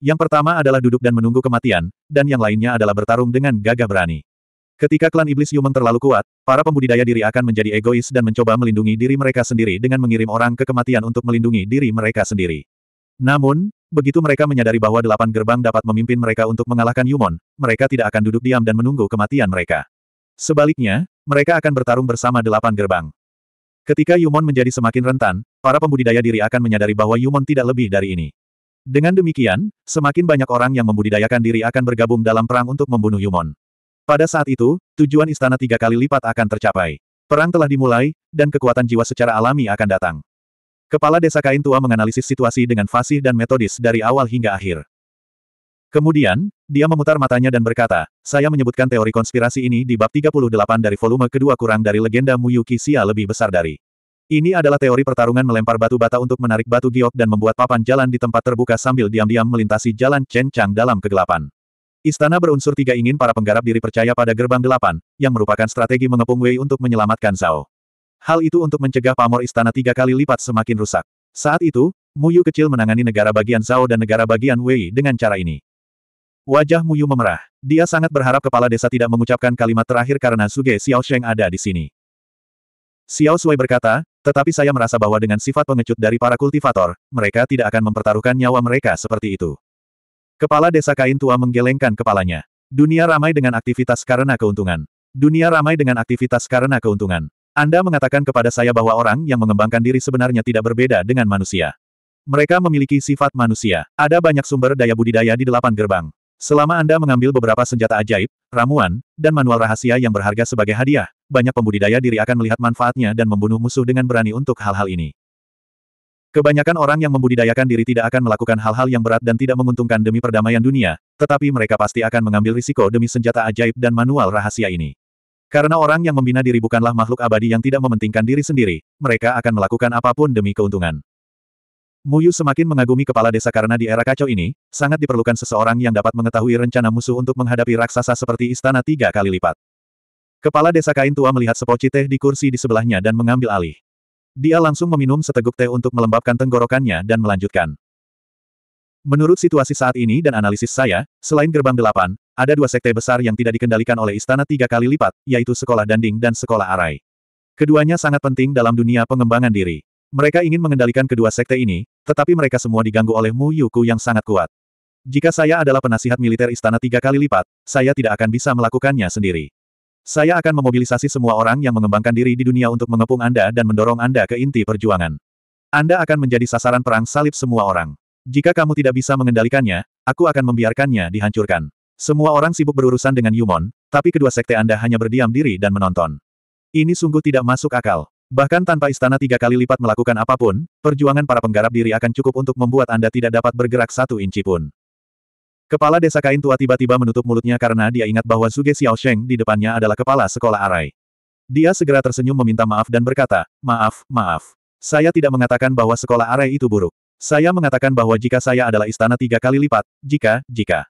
Yang pertama adalah duduk dan menunggu kematian, dan yang lainnya adalah bertarung dengan gagah berani. Ketika klan iblis Yumon terlalu kuat, para pembudidaya diri akan menjadi egois dan mencoba melindungi diri mereka sendiri dengan mengirim orang ke kematian untuk melindungi diri mereka sendiri. Namun, Begitu mereka menyadari bahwa delapan gerbang dapat memimpin mereka untuk mengalahkan Yumon, mereka tidak akan duduk diam dan menunggu kematian mereka. Sebaliknya, mereka akan bertarung bersama delapan gerbang. Ketika Yumon menjadi semakin rentan, para pembudidaya diri akan menyadari bahwa Yumon tidak lebih dari ini. Dengan demikian, semakin banyak orang yang membudidayakan diri akan bergabung dalam perang untuk membunuh Yumon. Pada saat itu, tujuan istana tiga kali lipat akan tercapai. Perang telah dimulai, dan kekuatan jiwa secara alami akan datang. Kepala desa kain tua menganalisis situasi dengan fasih dan metodis dari awal hingga akhir. Kemudian, dia memutar matanya dan berkata, saya menyebutkan teori konspirasi ini di bab 38 dari volume kedua kurang dari legenda Muyuki Sia lebih besar dari. Ini adalah teori pertarungan melempar batu bata untuk menarik batu giok dan membuat papan jalan di tempat terbuka sambil diam-diam melintasi jalan cencang dalam kegelapan. Istana berunsur tiga ingin para penggarap diri percaya pada gerbang delapan, yang merupakan strategi mengepung Wei untuk menyelamatkan Zhao. Hal itu untuk mencegah pamor istana tiga kali lipat semakin rusak. Saat itu, Muyu kecil menangani negara bagian Zhao dan negara bagian Wei dengan cara ini. Wajah Muyu memerah. Dia sangat berharap kepala desa tidak mengucapkan kalimat terakhir karena Suge Xiao Sheng ada di sini. Xiao Sui berkata, tetapi saya merasa bahwa dengan sifat pengecut dari para kultivator, mereka tidak akan mempertaruhkan nyawa mereka seperti itu. Kepala desa kain tua menggelengkan kepalanya. Dunia ramai dengan aktivitas karena keuntungan. Dunia ramai dengan aktivitas karena keuntungan. Anda mengatakan kepada saya bahwa orang yang mengembangkan diri sebenarnya tidak berbeda dengan manusia. Mereka memiliki sifat manusia. Ada banyak sumber daya budidaya di delapan gerbang. Selama Anda mengambil beberapa senjata ajaib, ramuan, dan manual rahasia yang berharga sebagai hadiah, banyak pembudidaya diri akan melihat manfaatnya dan membunuh musuh dengan berani untuk hal-hal ini. Kebanyakan orang yang membudidayakan diri tidak akan melakukan hal-hal yang berat dan tidak menguntungkan demi perdamaian dunia, tetapi mereka pasti akan mengambil risiko demi senjata ajaib dan manual rahasia ini. Karena orang yang membina diri bukanlah makhluk abadi yang tidak mementingkan diri sendiri, mereka akan melakukan apapun demi keuntungan. Muyu semakin mengagumi kepala desa karena di era kacau ini, sangat diperlukan seseorang yang dapat mengetahui rencana musuh untuk menghadapi raksasa seperti istana tiga kali lipat. Kepala desa kain tua melihat sepoci teh di kursi di sebelahnya dan mengambil alih. Dia langsung meminum seteguk teh untuk melembabkan tenggorokannya dan melanjutkan. Menurut situasi saat ini dan analisis saya, selain gerbang delapan, ada dua sekte besar yang tidak dikendalikan oleh istana tiga kali lipat, yaitu Sekolah Danding dan Sekolah Arai. Keduanya sangat penting dalam dunia pengembangan diri. Mereka ingin mengendalikan kedua sekte ini, tetapi mereka semua diganggu oleh Mu Yuku yang sangat kuat. Jika saya adalah penasihat militer istana tiga kali lipat, saya tidak akan bisa melakukannya sendiri. Saya akan memobilisasi semua orang yang mengembangkan diri di dunia untuk mengepung Anda dan mendorong Anda ke inti perjuangan. Anda akan menjadi sasaran perang salib semua orang. Jika kamu tidak bisa mengendalikannya, aku akan membiarkannya dihancurkan. Semua orang sibuk berurusan dengan Yumon, tapi kedua sekte Anda hanya berdiam diri dan menonton. Ini sungguh tidak masuk akal. Bahkan tanpa istana tiga kali lipat melakukan apapun, perjuangan para penggarap diri akan cukup untuk membuat Anda tidak dapat bergerak satu inci pun. Kepala desa kain tua tiba-tiba menutup mulutnya karena dia ingat bahwa Suge Sheng di depannya adalah kepala sekolah Arai. Dia segera tersenyum meminta maaf dan berkata, maaf, maaf. Saya tidak mengatakan bahwa sekolah Arai itu buruk. Saya mengatakan bahwa jika saya adalah istana tiga kali lipat, jika, jika.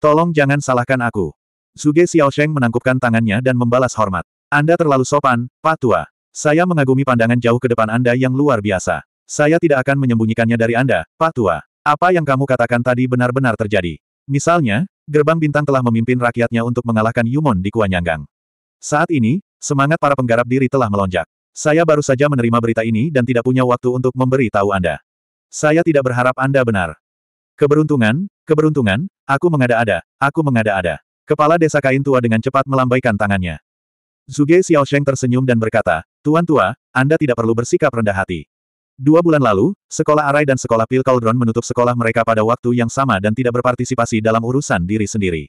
Tolong jangan salahkan aku. Zuge Xiaosheng menangkupkan tangannya dan membalas hormat. Anda terlalu sopan, Pak Tua. Saya mengagumi pandangan jauh ke depan Anda yang luar biasa. Saya tidak akan menyembunyikannya dari Anda, Pak Tua. Apa yang kamu katakan tadi benar-benar terjadi. Misalnya, Gerbang Bintang telah memimpin rakyatnya untuk mengalahkan Yumon di Kuanyanggang. Saat ini, semangat para penggarap diri telah melonjak. Saya baru saja menerima berita ini dan tidak punya waktu untuk memberi tahu Anda. Saya tidak berharap Anda benar. Keberuntungan, keberuntungan, aku mengada-ada, aku mengada-ada. Kepala desa kain tua dengan cepat melambaikan tangannya. Zuge Xiao Sheng tersenyum dan berkata, Tuan tua, Anda tidak perlu bersikap rendah hati. Dua bulan lalu, sekolah Arai dan sekolah Pil Cauldron menutup sekolah mereka pada waktu yang sama dan tidak berpartisipasi dalam urusan diri sendiri.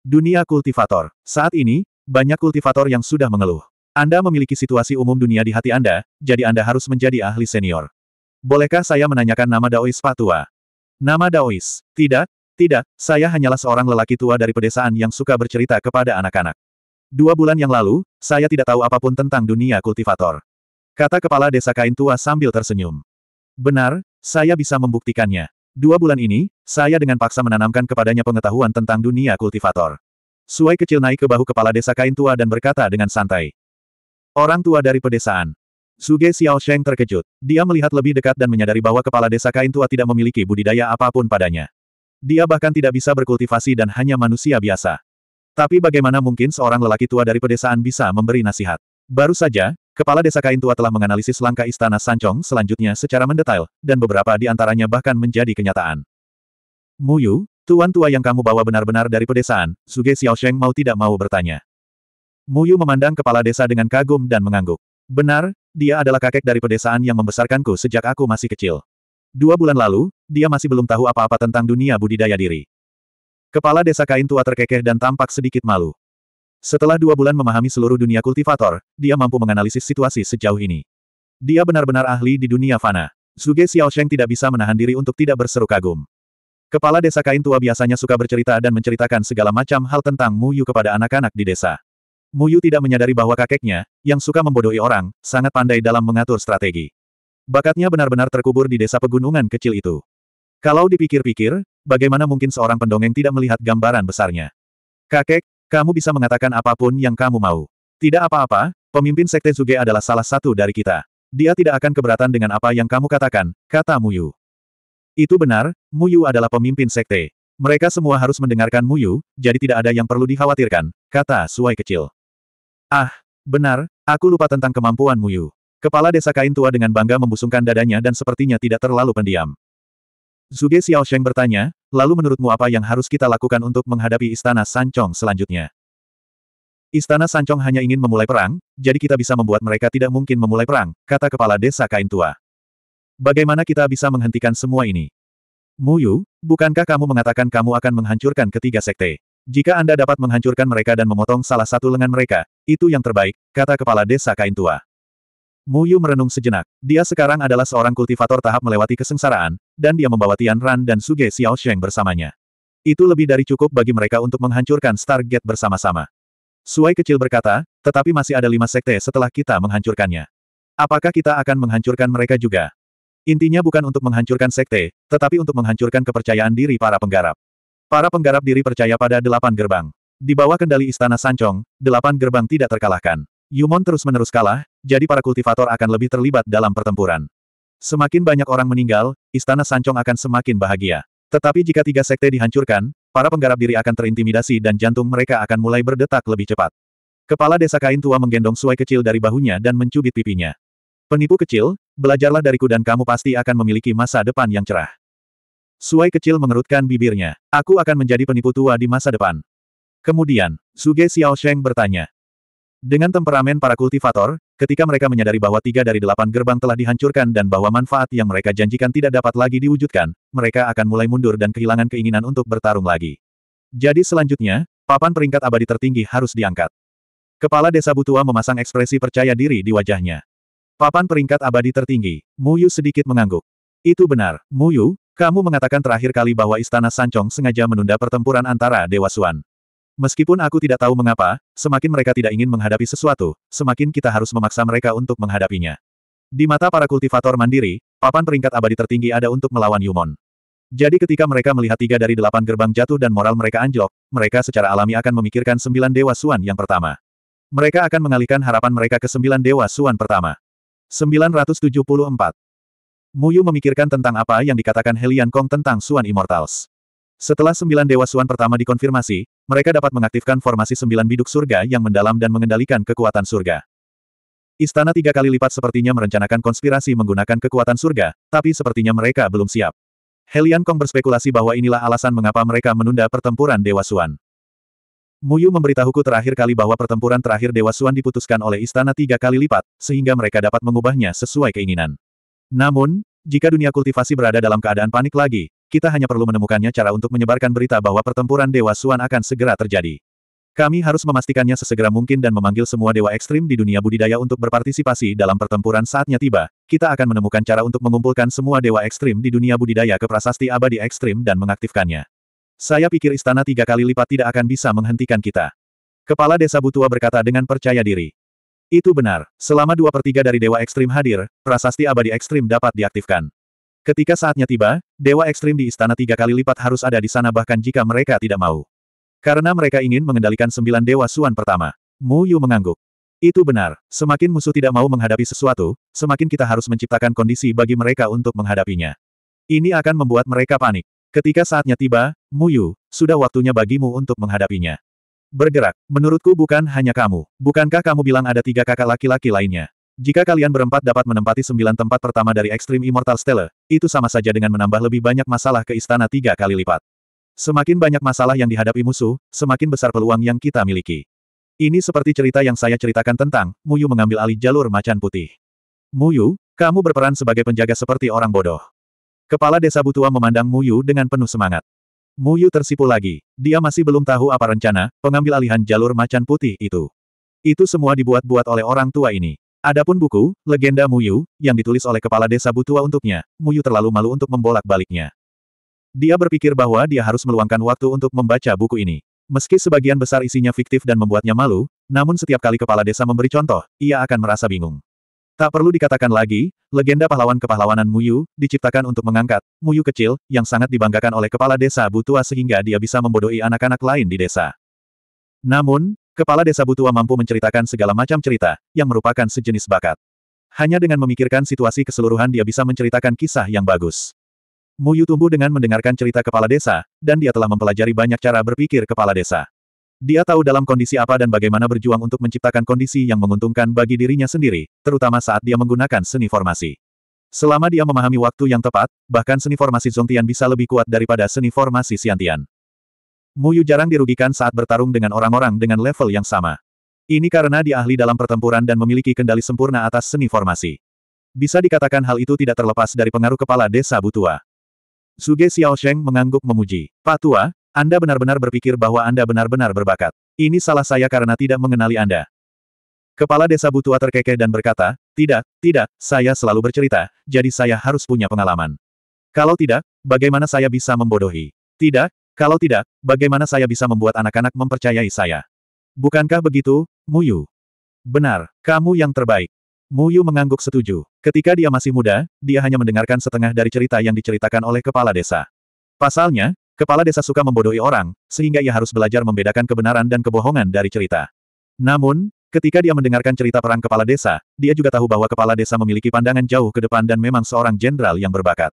Dunia kultivator. Saat ini, banyak kultivator yang sudah mengeluh. Anda memiliki situasi umum dunia di hati Anda, jadi Anda harus menjadi ahli senior. Bolehkah saya menanyakan nama Daois Patua? Nama Daois. Tidak, tidak, saya hanyalah seorang lelaki tua dari pedesaan yang suka bercerita kepada anak-anak. Dua bulan yang lalu, saya tidak tahu apapun tentang dunia kultivator. Kata kepala desa kain tua sambil tersenyum. Benar, saya bisa membuktikannya. Dua bulan ini, saya dengan paksa menanamkan kepadanya pengetahuan tentang dunia kultivator. Suai kecil naik ke bahu kepala desa kain tua dan berkata dengan santai. Orang tua dari pedesaan, Suge Xiao Sheng terkejut. Dia melihat lebih dekat dan menyadari bahwa kepala desa kain tua tidak memiliki budidaya apapun padanya. Dia bahkan tidak bisa berkultivasi dan hanya manusia biasa. Tapi bagaimana mungkin seorang lelaki tua dari pedesaan bisa memberi nasihat? Baru saja, kepala desa kain tua telah menganalisis langkah istana Sancong selanjutnya secara mendetail, dan beberapa di antaranya bahkan menjadi kenyataan. Muyu, tuan tua yang kamu bawa benar-benar dari pedesaan, Suge Xiao Sheng mau tidak mau bertanya. Muyu memandang kepala desa dengan kagum dan mengangguk. Benar, dia adalah kakek dari pedesaan yang membesarkanku sejak aku masih kecil. Dua bulan lalu, dia masih belum tahu apa-apa tentang dunia budidaya diri. Kepala desa kain tua terkekeh dan tampak sedikit malu. Setelah dua bulan memahami seluruh dunia kultivator, dia mampu menganalisis situasi sejauh ini. Dia benar-benar ahli di dunia fana. Zuge Xiaosheng tidak bisa menahan diri untuk tidak berseru kagum. Kepala desa kain tua biasanya suka bercerita dan menceritakan segala macam hal tentang Mu Yu kepada anak-anak di desa. Muyu tidak menyadari bahwa kakeknya, yang suka membodohi orang, sangat pandai dalam mengatur strategi. Bakatnya benar-benar terkubur di desa pegunungan kecil itu. Kalau dipikir-pikir, bagaimana mungkin seorang pendongeng tidak melihat gambaran besarnya? Kakek, kamu bisa mengatakan apapun yang kamu mau. Tidak apa-apa, pemimpin Sekte Zuge adalah salah satu dari kita. Dia tidak akan keberatan dengan apa yang kamu katakan, kata Muyu. Itu benar, Muyu adalah pemimpin Sekte. Mereka semua harus mendengarkan Muyu, jadi tidak ada yang perlu dikhawatirkan, kata Suai kecil. Ah, benar, aku lupa tentang kemampuan Muyu. Kepala desa kain tua dengan bangga membusungkan dadanya dan sepertinya tidak terlalu pendiam. Zuge Sheng bertanya, lalu menurutmu apa yang harus kita lakukan untuk menghadapi Istana Sancong selanjutnya? Istana Sancong hanya ingin memulai perang, jadi kita bisa membuat mereka tidak mungkin memulai perang, kata kepala desa kain tua. Bagaimana kita bisa menghentikan semua ini? Muyu, bukankah kamu mengatakan kamu akan menghancurkan ketiga sekte? Jika Anda dapat menghancurkan mereka dan memotong salah satu lengan mereka, itu yang terbaik, kata kepala desa kain tua. Muyu merenung sejenak. Dia sekarang adalah seorang kultivator tahap melewati kesengsaraan, dan dia membawa Tian Ran dan Suge Xiao Sheng bersamanya. Itu lebih dari cukup bagi mereka untuk menghancurkan Stargate bersama-sama. Suai kecil berkata, tetapi masih ada lima sekte setelah kita menghancurkannya. Apakah kita akan menghancurkan mereka juga? Intinya bukan untuk menghancurkan sekte, tetapi untuk menghancurkan kepercayaan diri para penggarap. Para penggarap diri percaya pada delapan gerbang. Di bawah kendali Istana Sancong, delapan gerbang tidak terkalahkan. Yumon terus-menerus kalah, jadi para kultivator akan lebih terlibat dalam pertempuran. Semakin banyak orang meninggal, Istana Sancong akan semakin bahagia. Tetapi jika tiga sekte dihancurkan, para penggarap diri akan terintimidasi dan jantung mereka akan mulai berdetak lebih cepat. Kepala desa kain tua menggendong suai kecil dari bahunya dan mencubit pipinya. Penipu kecil, belajarlah dariku dan kamu pasti akan memiliki masa depan yang cerah. Suai kecil mengerutkan bibirnya. Aku akan menjadi penipu tua di masa depan. Kemudian, Suge Sheng bertanya. Dengan temperamen para kultivator, ketika mereka menyadari bahwa tiga dari delapan gerbang telah dihancurkan dan bahwa manfaat yang mereka janjikan tidak dapat lagi diwujudkan, mereka akan mulai mundur dan kehilangan keinginan untuk bertarung lagi. Jadi selanjutnya, papan peringkat abadi tertinggi harus diangkat. Kepala desa Butua memasang ekspresi percaya diri di wajahnya. Papan peringkat abadi tertinggi, Muyu sedikit mengangguk. Itu benar, Muyu, kamu mengatakan terakhir kali bahwa Istana Sancong sengaja menunda pertempuran antara Dewa Suan. Meskipun aku tidak tahu mengapa, semakin mereka tidak ingin menghadapi sesuatu, semakin kita harus memaksa mereka untuk menghadapinya. Di mata para kultivator mandiri, papan peringkat abadi tertinggi ada untuk melawan Yumon. Jadi ketika mereka melihat tiga dari delapan gerbang jatuh dan moral mereka anjlok, mereka secara alami akan memikirkan sembilan Dewa Suan yang pertama. Mereka akan mengalihkan harapan mereka ke sembilan Dewa Suan pertama. 974. Muyu memikirkan tentang apa yang dikatakan Helian Kong tentang Suan Immortals. Setelah sembilan Dewa Suan pertama dikonfirmasi, mereka dapat mengaktifkan formasi sembilan biduk surga yang mendalam dan mengendalikan kekuatan surga. Istana tiga kali lipat sepertinya merencanakan konspirasi menggunakan kekuatan surga, tapi sepertinya mereka belum siap. Helian Kong berspekulasi bahwa inilah alasan mengapa mereka menunda pertempuran Dewa Suan. Muyu memberitahuku terakhir kali bahwa pertempuran terakhir Dewa Suan diputuskan oleh istana tiga kali lipat, sehingga mereka dapat mengubahnya sesuai keinginan. Namun, jika dunia kultivasi berada dalam keadaan panik lagi, kita hanya perlu menemukannya cara untuk menyebarkan berita bahwa pertempuran Dewa Suan akan segera terjadi. Kami harus memastikannya sesegera mungkin dan memanggil semua dewa ekstrim di dunia budidaya untuk berpartisipasi dalam pertempuran saatnya tiba. Kita akan menemukan cara untuk mengumpulkan semua dewa ekstrim di dunia budidaya ke prasasti abadi ekstrim dan mengaktifkannya. Saya pikir istana tiga kali lipat tidak akan bisa menghentikan kita. Kepala desa Butua berkata dengan percaya diri. Itu benar, selama dua per tiga dari Dewa Ekstrim hadir, prasasti abadi ekstrim dapat diaktifkan. Ketika saatnya tiba, Dewa Ekstrim di istana tiga kali lipat harus ada di sana bahkan jika mereka tidak mau. Karena mereka ingin mengendalikan sembilan Dewa Suan pertama. Mu Yu mengangguk. Itu benar, semakin musuh tidak mau menghadapi sesuatu, semakin kita harus menciptakan kondisi bagi mereka untuk menghadapinya. Ini akan membuat mereka panik. Ketika saatnya tiba, Mu Yu, sudah waktunya bagimu untuk menghadapinya. Bergerak. Menurutku bukan hanya kamu. Bukankah kamu bilang ada tiga kakak laki-laki lainnya? Jika kalian berempat dapat menempati sembilan tempat pertama dari Extreme Immortal Stella, itu sama saja dengan menambah lebih banyak masalah ke istana tiga kali lipat. Semakin banyak masalah yang dihadapi musuh, semakin besar peluang yang kita miliki. Ini seperti cerita yang saya ceritakan tentang, Muyu mengambil alih jalur macan putih. Muyu, kamu berperan sebagai penjaga seperti orang bodoh. Kepala desa Butua memandang Muyu dengan penuh semangat. Mu Yu tersipu lagi. Dia masih belum tahu apa rencana, pengambil alihan jalur macan putih itu. Itu semua dibuat-buat oleh orang tua ini. Adapun buku, legenda Mu Yu, yang ditulis oleh kepala desa Butua untuknya, Mu Yu terlalu malu untuk membolak-baliknya. Dia berpikir bahwa dia harus meluangkan waktu untuk membaca buku ini. Meski sebagian besar isinya fiktif dan membuatnya malu, namun setiap kali kepala desa memberi contoh, ia akan merasa bingung. Tak perlu dikatakan lagi, legenda pahlawan kepahlawanan Muyu, diciptakan untuk mengangkat, Muyu kecil, yang sangat dibanggakan oleh kepala desa Butua sehingga dia bisa membodohi anak-anak lain di desa. Namun, kepala desa Butua mampu menceritakan segala macam cerita, yang merupakan sejenis bakat. Hanya dengan memikirkan situasi keseluruhan dia bisa menceritakan kisah yang bagus. Muyu tumbuh dengan mendengarkan cerita kepala desa, dan dia telah mempelajari banyak cara berpikir kepala desa. Dia tahu dalam kondisi apa dan bagaimana berjuang untuk menciptakan kondisi yang menguntungkan bagi dirinya sendiri, terutama saat dia menggunakan seni formasi. Selama dia memahami waktu yang tepat, bahkan seni formasi Zongtian bisa lebih kuat daripada seni formasi Xiantian. Muyu jarang dirugikan saat bertarung dengan orang-orang dengan level yang sama. Ini karena dia ahli dalam pertempuran dan memiliki kendali sempurna atas seni formasi. Bisa dikatakan hal itu tidak terlepas dari pengaruh kepala desa Butua. Suge Sheng mengangguk memuji. Pak Tua, anda benar-benar berpikir bahwa Anda benar-benar berbakat. Ini salah saya karena tidak mengenali Anda. Kepala desa Butua terkekeh dan berkata, tidak, tidak, saya selalu bercerita, jadi saya harus punya pengalaman. Kalau tidak, bagaimana saya bisa membodohi? Tidak, kalau tidak, bagaimana saya bisa membuat anak-anak mempercayai saya? Bukankah begitu, Muyu? Benar, kamu yang terbaik. Muyu mengangguk setuju. Ketika dia masih muda, dia hanya mendengarkan setengah dari cerita yang diceritakan oleh kepala desa. Pasalnya, Kepala desa suka membodohi orang, sehingga ia harus belajar membedakan kebenaran dan kebohongan dari cerita. Namun, ketika dia mendengarkan cerita perang kepala desa, dia juga tahu bahwa kepala desa memiliki pandangan jauh ke depan dan memang seorang jenderal yang berbakat.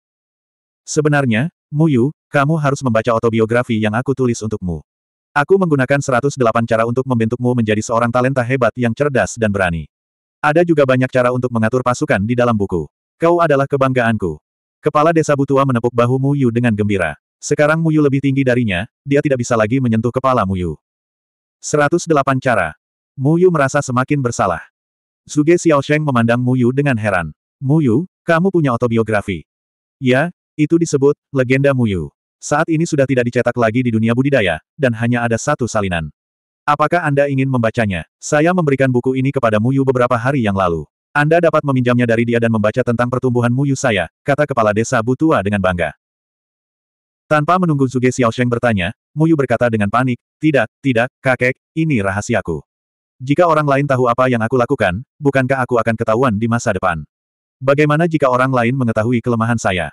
Sebenarnya, Muyu, kamu harus membaca autobiografi yang aku tulis untukmu. Aku menggunakan 108 cara untuk membentukmu menjadi seorang talenta hebat yang cerdas dan berani. Ada juga banyak cara untuk mengatur pasukan di dalam buku. Kau adalah kebanggaanku. Kepala desa Butua menepuk bahu Muyu dengan gembira. Sekarang Muyu lebih tinggi darinya, dia tidak bisa lagi menyentuh kepala Muyu. 108 cara. Muyu merasa semakin bersalah. Suge Sheng memandang Muyu dengan heran. Muyu, kamu punya autobiografi. Ya, itu disebut, legenda Muyu. Saat ini sudah tidak dicetak lagi di dunia budidaya, dan hanya ada satu salinan. Apakah Anda ingin membacanya? Saya memberikan buku ini kepada Muyu beberapa hari yang lalu. Anda dapat meminjamnya dari dia dan membaca tentang pertumbuhan Muyu saya, kata kepala desa Butua dengan bangga. Tanpa menunggu Zuge Xiaosheng bertanya, Muyu berkata dengan panik, tidak, tidak, kakek, ini rahasiaku. Jika orang lain tahu apa yang aku lakukan, bukankah aku akan ketahuan di masa depan? Bagaimana jika orang lain mengetahui kelemahan saya?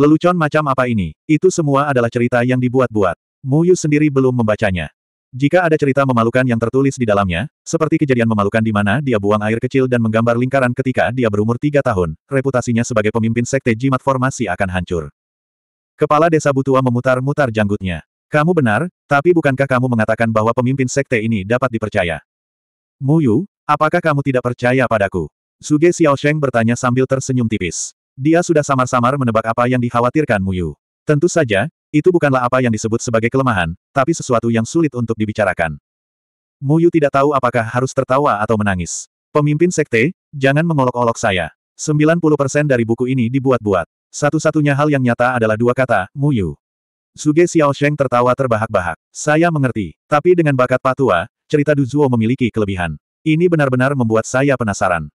Lelucon macam apa ini? Itu semua adalah cerita yang dibuat-buat. Muyu sendiri belum membacanya. Jika ada cerita memalukan yang tertulis di dalamnya, seperti kejadian memalukan di mana dia buang air kecil dan menggambar lingkaran ketika dia berumur tiga tahun, reputasinya sebagai pemimpin sekte jimat formasi akan hancur. Kepala desa Butua memutar-mutar janggutnya. Kamu benar, tapi bukankah kamu mengatakan bahwa pemimpin sekte ini dapat dipercaya? Muyu, apakah kamu tidak percaya padaku? Suge Sheng bertanya sambil tersenyum tipis. Dia sudah samar-samar menebak apa yang dikhawatirkan Muyu. Tentu saja, itu bukanlah apa yang disebut sebagai kelemahan, tapi sesuatu yang sulit untuk dibicarakan. Muyu tidak tahu apakah harus tertawa atau menangis. Pemimpin sekte, jangan mengolok-olok saya. 90% dari buku ini dibuat-buat. Satu-satunya hal yang nyata adalah dua kata, Muyu. Suge Sheng tertawa terbahak-bahak. Saya mengerti, tapi dengan bakat patua, cerita Du Zuo memiliki kelebihan. Ini benar-benar membuat saya penasaran.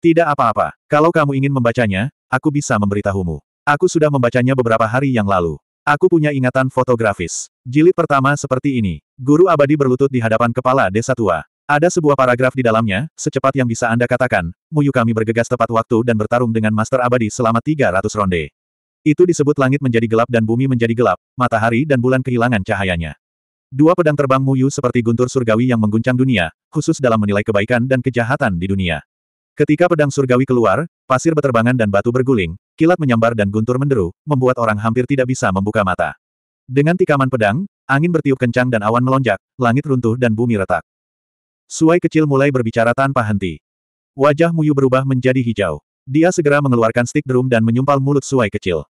Tidak apa-apa, kalau kamu ingin membacanya, aku bisa memberitahumu. Aku sudah membacanya beberapa hari yang lalu. Aku punya ingatan fotografis. Jilid pertama seperti ini. Guru abadi berlutut di hadapan kepala desa tua. Ada sebuah paragraf di dalamnya, secepat yang bisa Anda katakan, Muyu kami bergegas tepat waktu dan bertarung dengan Master Abadi selama 300 ronde. Itu disebut langit menjadi gelap dan bumi menjadi gelap, matahari dan bulan kehilangan cahayanya. Dua pedang terbang Muyu seperti guntur surgawi yang mengguncang dunia, khusus dalam menilai kebaikan dan kejahatan di dunia. Ketika pedang surgawi keluar, pasir berterbangan dan batu berguling, kilat menyambar dan guntur menderu, membuat orang hampir tidak bisa membuka mata. Dengan tikaman pedang, angin bertiup kencang dan awan melonjak, langit runtuh dan bumi retak. Suai kecil mulai berbicara tanpa henti. Wajah Muyu berubah menjadi hijau. Dia segera mengeluarkan stick drum dan menyumpal mulut Suai kecil.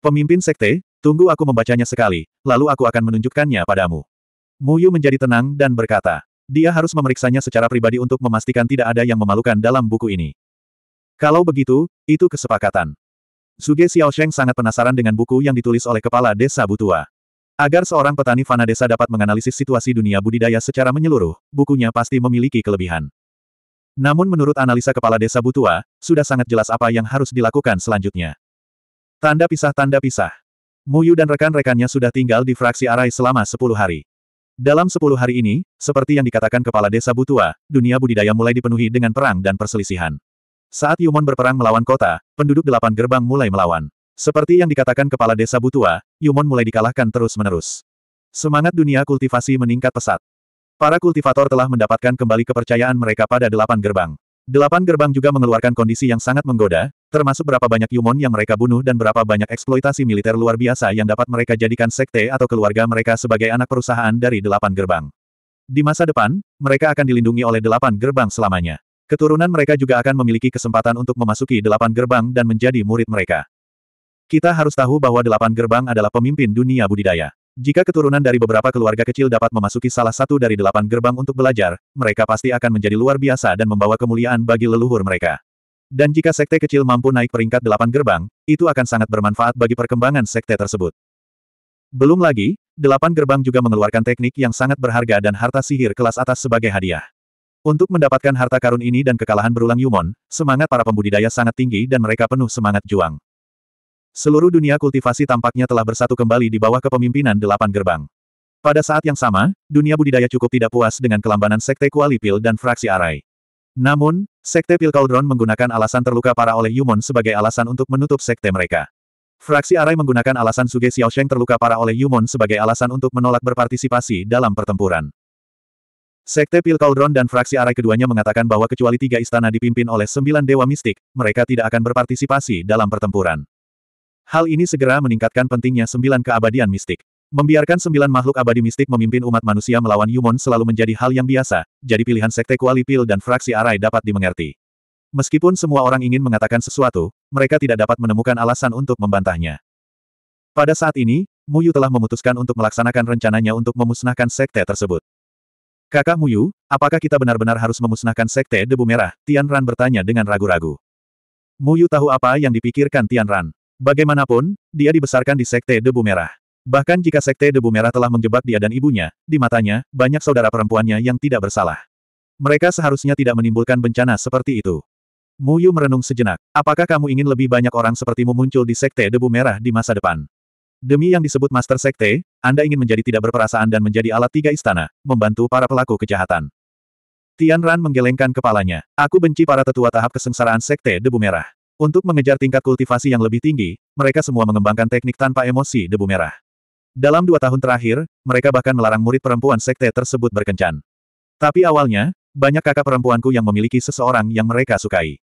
Pemimpin sekte, tunggu aku membacanya sekali, lalu aku akan menunjukkannya padamu. Muyu menjadi tenang dan berkata, dia harus memeriksanya secara pribadi untuk memastikan tidak ada yang memalukan dalam buku ini. Kalau begitu, itu kesepakatan. Suge Xiaosheng sangat penasaran dengan buku yang ditulis oleh kepala desa Butua. Agar seorang petani fana desa dapat menganalisis situasi dunia budidaya secara menyeluruh, bukunya pasti memiliki kelebihan. Namun menurut analisa kepala desa Butua, sudah sangat jelas apa yang harus dilakukan selanjutnya. Tanda pisah-tanda pisah. Muyu dan rekan-rekannya sudah tinggal di fraksi Arai selama 10 hari. Dalam 10 hari ini, seperti yang dikatakan kepala desa Butua, dunia budidaya mulai dipenuhi dengan perang dan perselisihan. Saat Yumon berperang melawan kota, penduduk delapan gerbang mulai melawan. Seperti yang dikatakan kepala desa Butua, Yumon mulai dikalahkan terus-menerus. Semangat dunia kultivasi meningkat pesat. Para kultivator telah mendapatkan kembali kepercayaan mereka pada delapan gerbang. Delapan gerbang juga mengeluarkan kondisi yang sangat menggoda, termasuk berapa banyak Yumon yang mereka bunuh dan berapa banyak eksploitasi militer luar biasa yang dapat mereka jadikan sekte atau keluarga mereka sebagai anak perusahaan dari delapan gerbang. Di masa depan, mereka akan dilindungi oleh delapan gerbang selamanya. Keturunan mereka juga akan memiliki kesempatan untuk memasuki delapan gerbang dan menjadi murid mereka. Kita harus tahu bahwa delapan gerbang adalah pemimpin dunia budidaya. Jika keturunan dari beberapa keluarga kecil dapat memasuki salah satu dari delapan gerbang untuk belajar, mereka pasti akan menjadi luar biasa dan membawa kemuliaan bagi leluhur mereka. Dan jika sekte kecil mampu naik peringkat delapan gerbang, itu akan sangat bermanfaat bagi perkembangan sekte tersebut. Belum lagi, delapan gerbang juga mengeluarkan teknik yang sangat berharga dan harta sihir kelas atas sebagai hadiah. Untuk mendapatkan harta karun ini dan kekalahan berulang Yumon, semangat para pembudidaya sangat tinggi dan mereka penuh semangat juang. Seluruh dunia kultivasi tampaknya telah bersatu kembali di bawah kepemimpinan delapan gerbang. Pada saat yang sama, dunia budidaya cukup tidak puas dengan kelambanan Sekte Kuali Pil dan Fraksi Arai. Namun, Sekte Pil Pilkaldron menggunakan alasan terluka para oleh Yumon sebagai alasan untuk menutup Sekte mereka. Fraksi Arai menggunakan alasan Suge Sheng terluka para oleh Yumon sebagai alasan untuk menolak berpartisipasi dalam pertempuran. Sekte Pil Pilkaldron dan Fraksi Arai keduanya mengatakan bahwa kecuali tiga istana dipimpin oleh sembilan dewa mistik, mereka tidak akan berpartisipasi dalam pertempuran. Hal ini segera meningkatkan pentingnya sembilan keabadian mistik. Membiarkan sembilan makhluk abadi mistik memimpin umat manusia melawan Yumon selalu menjadi hal yang biasa, jadi pilihan sekte Kualipil dan fraksi Arai dapat dimengerti. Meskipun semua orang ingin mengatakan sesuatu, mereka tidak dapat menemukan alasan untuk membantahnya. Pada saat ini, Muyu telah memutuskan untuk melaksanakan rencananya untuk memusnahkan sekte tersebut. Kakak Muyu, apakah kita benar-benar harus memusnahkan sekte Debu Merah? Tian Ran bertanya dengan ragu-ragu. Muyu tahu apa yang dipikirkan Tian Ran. Bagaimanapun, dia dibesarkan di Sekte Debu Merah. Bahkan jika Sekte Debu Merah telah menjebak dia dan ibunya, di matanya, banyak saudara perempuannya yang tidak bersalah. Mereka seharusnya tidak menimbulkan bencana seperti itu. Muyu merenung sejenak. Apakah kamu ingin lebih banyak orang sepertimu muncul di Sekte Debu Merah di masa depan? Demi yang disebut Master Sekte, Anda ingin menjadi tidak berperasaan dan menjadi alat tiga istana, membantu para pelaku kejahatan. Tian Ran menggelengkan kepalanya. Aku benci para tetua tahap kesengsaraan Sekte Debu Merah. Untuk mengejar tingkat kultivasi yang lebih tinggi, mereka semua mengembangkan teknik tanpa emosi debu merah. Dalam dua tahun terakhir, mereka bahkan melarang murid perempuan sekte tersebut berkencan. Tapi awalnya, banyak kakak perempuanku yang memiliki seseorang yang mereka sukai.